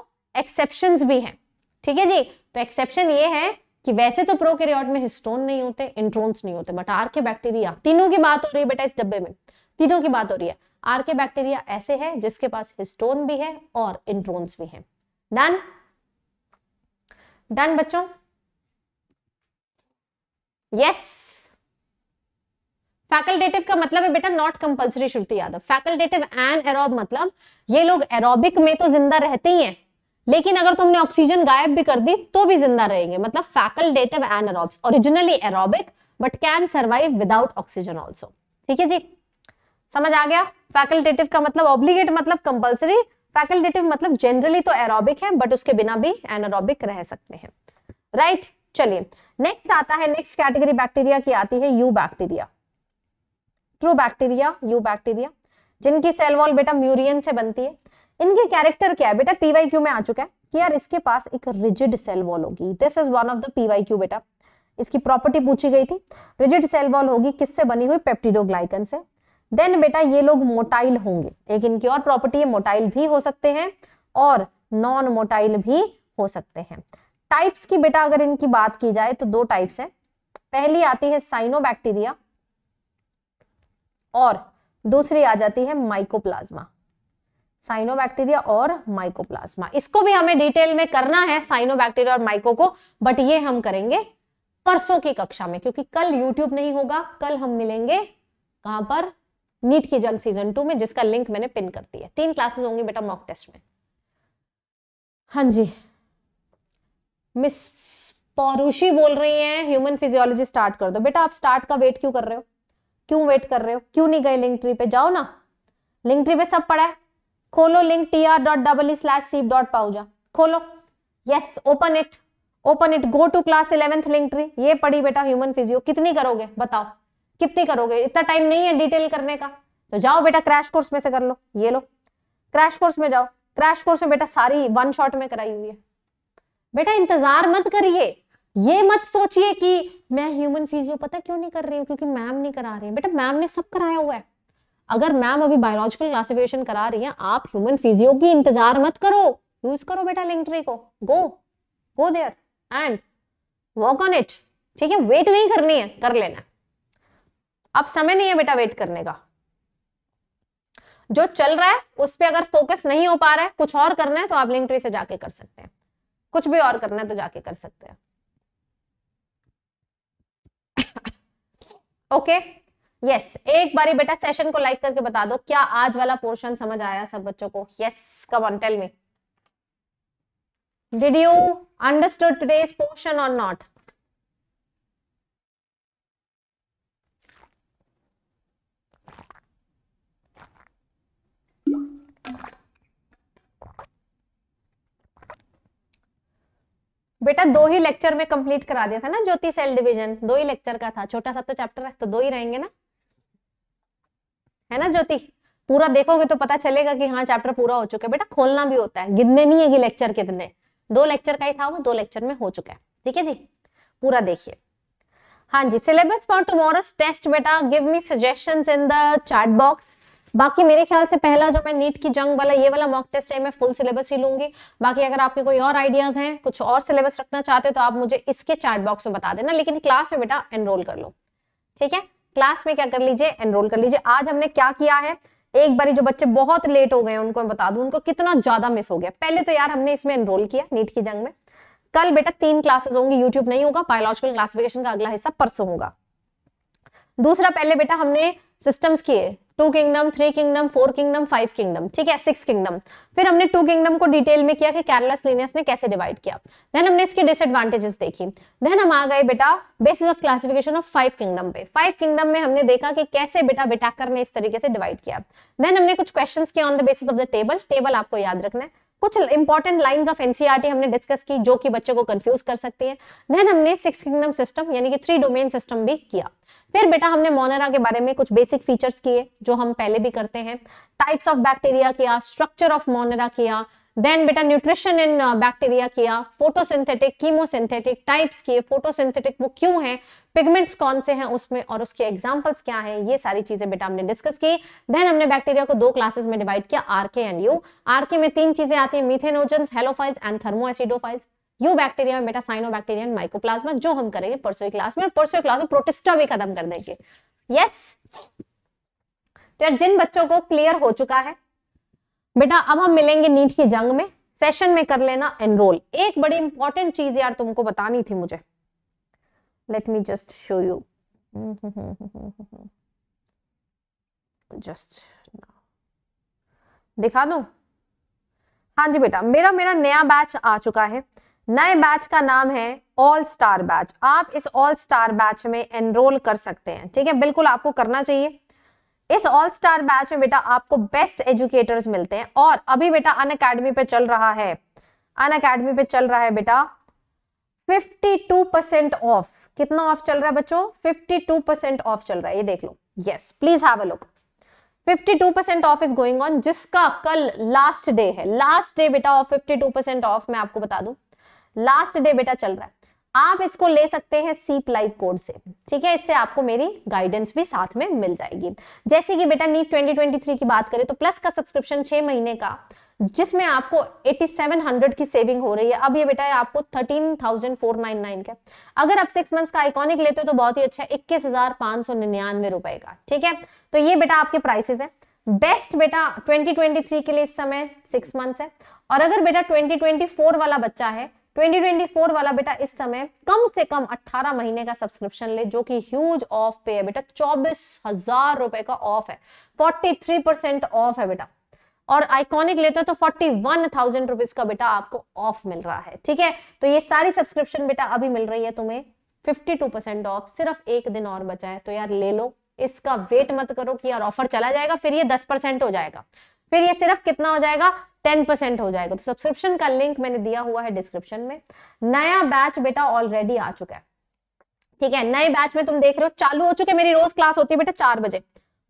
एक्सेप्शन भी है ठीक है जी तो एक्सेप्शन ये है कि वैसे तो प्रोकैरियोट में हिस्टोन नहीं होते इंट्रोन्स नहीं होते बट आर के बैक्टीरिया तीनों की बात हो रही है बेटा इस डब्बे में तीनों की बात हो रही है आर के बैक्टीरिया ऐसे है जिसके पास हिस्टोन भी है और इंट्रोन्स भी है डन डन बच्चों यस फैकल्टेटिव का मतलब है बेटा not compulsory Shruti Yadav facultative anaerobe मतलब ये लोग एरोबिक में तो जिंदा रहते ही हैं लेकिन अगर तुमने ऑक्सीजन गायब भी कर दी तो भी जिंदा रहेंगे मतलब facultative anaerobes originally aerobic but can survive without oxygen also ठीक है जी समझ आ गया फैकल्टेटिव का मतलब ऑब्लिगेट मतलब कंपल्सरी फैकल्टेटिव मतलब जनरली तो एरोबिक है बट उसके बिना भी एनरोबिक रह सकते हैं राइट right? चलिए नेक्स्ट आता है नेक्स्ट कैटेगरी बैक्टीरिया की आती है eubacteria true bacteria eubacteria जिनकी सेल वॉल बेटा म्यूरियन से बनती है इनके कैरेक्टर क्या है बेटा पीवाई क्यू में आ चुका है कि यार इसके पास एक रिजिड सेल वॉल होगी this is one of the P Y Q बेटा इसकी प्रॉपर्टी पूछी गई थी रिजिड सेल वॉल होगी किससे बनी हुई पेप्टिडोग्लाइकन से देन बेटा ये लोग मोटाइल होंगे एक इनकी और प्रॉपर्टी है मोटाइल भी हो सकते हैं और नॉन मोटाइल भी हो सकते हैं टाइप्स की बेटा अगर इनकी बात की जाए तो दो टाइप्स है पहली आती है साइनो और दूसरी आ जाती है माइकोप्लाज्मा साइनोबैक्टीरिया और माइकोप्लाज्मा इसको भी हमें डिटेल में करना है साइनोबैक्टीरिया और माइको को बट ये हम करेंगे परसों की कक्षा में क्योंकि कल यूट्यूब नहीं होगा कल हम मिलेंगे कहां पर नीट की जंग सीजन टू में जिसका लिंक मैंने पिन कर दिया है तीन क्लासेस होंगी बेटा मॉक टेस्ट में हाँ जी मिस पौरुषी बोल रही हैं ह्यूमन फिजियोलॉजी स्टार्ट कर दो बेटा आप स्टार्ट का वेट क्यों कर रहे हो क्यों वेट कर रहे हो क्यों नहीं गए लिंक ट्री पे जाओ ना लिंक ट्री पे सब पढ़ा है खोलो link T R dot double slash सीप डॉट पाउजा खोलो yes open it open it go to class eleventh link tree ये पढ़ी बेटा ह्यूमन फिजियो कितनी करोगे बताओ कितनी करोगे इतना टाइम नहीं है डिटेल करने का तो जाओ बेटा क्रैश कोर्स में से कर लो ये लो क्रैश कोर्स में जाओ क्रैश कोर्स में बेटा सारी वन शॉट में कराई हुई है बेटा इंतजार मत करिए ये मत सोचिए कि मैं ह्यूमन फिजियो पता क्यों नहीं कर रही हूँ क्योंकि मैम नहीं करा रही बेटा मैम ने सब कराया हुआ है अगर मैम अभी बायोलॉजिकल क्लासिफिकेशन करा रही है आप ह्यूमन फिजियो की इंतजार मत करो यूज करो बेटा लिंक ट्री को go go there and work on it ठीक है वेट नहीं करनी है कर लेना अब समय नहीं है बेटा वेट करने का जो चल रहा है उस पर अगर फोकस नहीं हो पा रहा है कुछ और करना है तो आप लिंक ट्री से जाके कर सकते हैं कुछ भी और करना है तो जाके कर सकते हैं ओके okay? यस yes, एक बारी बेटा सेशन को लाइक करके बता दो क्या आज वाला पोर्शन समझ आया सब बच्चों को yes come on tell me did you understood today's portion और नॉट बेटा दो ही लेक्चर में कंप्लीट करा दिया था ना ज्योति सेल डिवीजन दो ही लेक्चर का था छोटा सा तो चैप्टर है तो दो ही रहेंगे ना है ना ज्योति पूरा देखोगे तो पता चलेगा कि हाँ चैप्टर पूरा हो चुका है बेटा खोलना भी होता है गिनने नहीं है कि लेक्चर कितने दो लेक्चर का ही था वो दो लेक्चर में हो चुका है ठीक है जी पूरा देखिए हाँ जी सिलेबस फॉर टुमारोज टेस्ट बेटा give me suggestions in the chat box बाकी मेरे ख्याल से पहला जो मैं नीट की जंग वाला ये वाला मॉक टेस्ट है मैं फुल सिलेबस ही लूंगी बाकी अगर आपके कोई और आइडियाज हैं कुछ और सिलेबस रखना चाहते हो तो आप मुझे इसके चैट बॉक्स में बता देना लेकिन क्लास में बेटा एनरोल कर लो ठीक है क्लास में क्या कर लीजिए एनरोल कर लीजिए आज हमने क्या किया है एक बारी जो बच्चे बहुत लेट हो गए उनको मैं बता दू उनको कितना ज्यादा मिस हो गया पहले तो यार हमने इसमें एनरोल किया नीट की जंग में कल बेटा तीन क्लासेस होंगी यूट्यूब नहीं होगा बायोलॉजिकल क्लासिफिकेशन का अगला हिस्सा परसों होगा दूसरा पहले बेटा हमने सिस्टम्स किए two kingdom three kingdom four kingdom five kingdom ठीक है सिक्स किंगडम फिर हमने टू किंगडम को डिटेल में किया कि कैरलस सीनियर्स ने कैसे डिवाइड किया देन हमने इसकी डिसएडवांटेजेस देखी देन हम आ गए बेटा basis of classification of five kingdom पे फाइव किंगडम में हमने देखा कि कैसे बेटा बेटाकर ने इस तरीके से डिवाइड किया देन हमने कुछ क्वेश्चन किया on the basis of the table table आपको याद रखना है कुछ इंपॉर्टेंट लाइन ऑफ एनसीआरटी हमने डिस्कस की जो कि बच्चे को कंफ्यूज कर सकती है देन हमने सिक्स किंगडम सिस्टम यानी कि थ्री डोमेन सिस्टम भी किया फिर बेटा हमने मोनरा के बारे में कुछ बेसिक फीचर्स किए जो हम पहले भी करते हैं टाइप्स ऑफ बैक्टीरिया किया स्ट्रक्चर ऑफ मोनरा किया देन बेटा न्यूट्रिशन इन बैक्टीरिया किया फोटोसिंथेटिक कीमोसिंथेटिक टाइप्स किए फोटोसिंथेटिक वो क्यों है पिगमेंट्स कौन से हैं उसमें और उसके एग्जाम्पल्स क्या हैं ये सारी चीजें बेटा हमने डिस्कस की देन हमने बैक्टीरिया को दो क्लासेस में डिवाइड किया आरके एंड यू आरके में तीन चीजें आती है methanogen halophiles and thermoacidophiles eubacteria में बेटा साइनो बैक्टीरिया माइक्रोप्लाज्मा जो हम करेंगे परसों क्लास में परसों क्लास में प्रोटिस्टा भी खत्म कर देंगे यस yes? तो यार जिन बच्चों को क्लियर हो चुका है बेटा अब हम मिलेंगे नीट की जंग में सेशन में कर लेना एनरोल एक बड़ी इंपॉर्टेंट चीज यार तुमको बतानी थी मुझे let me just show you just दिखा दो हाँ जी बेटा मेरा मेरा नया बैच आ चुका है नए बैच का नाम है ऑल स्टार बैच आप इस ऑल स्टार बैच में एनरोल कर सकते हैं ठीक है बिल्कुल आपको करना चाहिए इस ऑल स्टार बैच में बेटा आपको बेस्ट एजुकेटर्स मिलते हैं और अभी बेटा अन अकेडमी पे चल रहा है अन अकेडमी पे चल रहा है बेटा 52 परसेंट ऑफ कितना ऑफ चल रहा है बच्चों 52 परसेंट ऑफ चल रहा है ये देख लो yes please have a look 52 percent off is going on जिसका कल लास्ट डे है लास्ट डे बेटा ऑफ 52 परसेंट ऑफ मैं आपको बता दूं लास्ट डे बेटा चल रहा है आप इसको ले सकते हैं सीप लाइव कोड से ठीक है इससे आपको मेरी गाइडेंस भी साथ में मिल जाएगी जैसे कि बेटा नीट 2023 की बात करें तो प्लस का सब्सक्रिप्शन छह महीने का जिसमें आपको 8700 की सेविंग हो रही है अब ये बेटा है आपको 13,499 का अगर आप सिक्स मंथ्स का आइकॉनिक लेते हो तो बहुत ही अच्छा है इक्कीस हजार पांच सौ निन्यानवे रुपए का ठीक है तो ये बेटा आपके प्राइसेस है बेस्ट बेटा 2023 के लिए इस समय सिक्स मंथ्स है और अगर बेटा 2024 वाला बच्चा है 2024 वाला बेटा इस समय कम से कम 18 महीने का सब्सक्रिप्शन ले जो कि ह्यूज ऑफ पे है बेटा चौबीस हजार रुपए का ऑफ है 43 परसेंट ऑफ है बेटा और आइकॉनिक लेते हो तो फोर्टी वन थाउजेंड रुपीज का बेटा आपको ऑफ मिल रहा है ठीक है तो ये सारी सब्सक्रिप्शन बेटा अभी मिल रही है तुम्हें फिफ्टी टू परसेंट ऑफ सिर्फ एक दिन और बचा है तो यार ले लो इसका वेट मत करो कि यार ऑफर चला जाएगा फिर ये दस परसेंट हो जाएगा फिर ये सिर्फ कितना हो जाएगा टेन परसेंट हो जाएगा तो सब्सक्रिप्शन का लिंक मैंने दिया हुआ है डिस्क्रिप्शन में नया बैच बेटा ऑलरेडी आ चुका है ठीक है नए बैच में तुम देख रहे हो चालू हो चुके मेरी रोज क्लास होती है बेटा चार बजे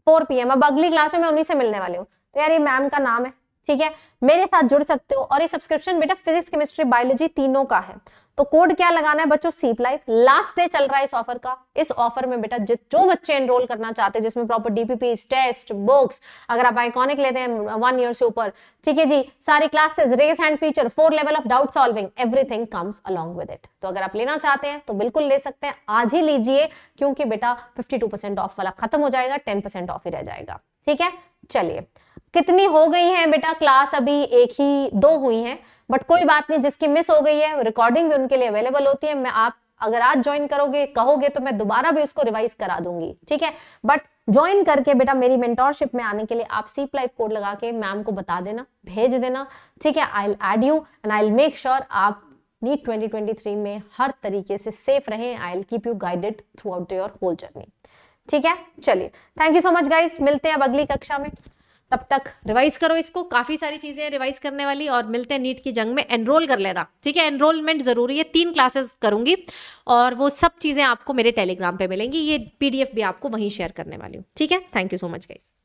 फोर पी अब अगली क्लास में मैं उन्हीं से मिलने वाली हूँ तो यार ये मैम का नाम है ठीक है मेरे साथ जुड़ सकते हो और ये सब्सक्रिप्शन बेटा फिजिक्स केमिस्ट्री बायोलॉजी तीनों का है तो कोड क्या लगाना है बच्चों सीप लाइफ लास्ट डे चल रहा है इस ऑफर का इस ऑफर में बेटा जो बच्चे एनरोल करना चाहते हैं जिसमें प्रॉपर डीपीपी टेस्ट बुक्स अगर आप आइकॉनिक लेते हैं वन ईयर से ऊपर ठीक है जी सारी classes race hand feature for level of doubt solving everything comes along with it तो अगर आप लेना चाहते हैं तो बिल्कुल ले सकते हैं आज ही लीजिए क्योंकि बेटा फिफ्टी ऑफ वाला खत्म हो जाएगा टेन ऑफ ही रह जाएगा ठीक है चलिए कितनी हो गई है बेटा क्लास अभी एक ही दो हुई है बट कोई बात नहीं जिसकी मिस हो गई है रिकॉर्डिंग भी उनके लिए अवेलेबल होती है मैं आप अगर आज ज्वाइन करोगे कहोगे तो मैं दोबारा भी उसको रिवाइज करा दूंगी ठीक है बट ज्वाइन करके बेटा मेरी मेंटोरशिप में आने के लिए आप सी लाइव कोड लगा के मैम को बता देना भेज देना ठीक है I add you and I make sure आप नीट 2023 में हर तरीके से सेफ रहे I'll keep you guided throughout your whole journey ठीक है चलिए thank you so much guys मिलते हैं अब अगली कक्षा में तब तक रिवाइज करो इसको काफ़ी सारी चीज़ें रिवाइज करने वाली और मिलते हैं नीट की जंग में एनरोल कर लेना ठीक है एनरोलमेंट ज़रूरी है तीन क्लासेस करूंगी और वो सब चीज़ें आपको मेरे टेलीग्राम पे मिलेंगी ये पीडीएफ भी आपको वहीं शेयर करने वाली हूँ ठीक है thank you so much guys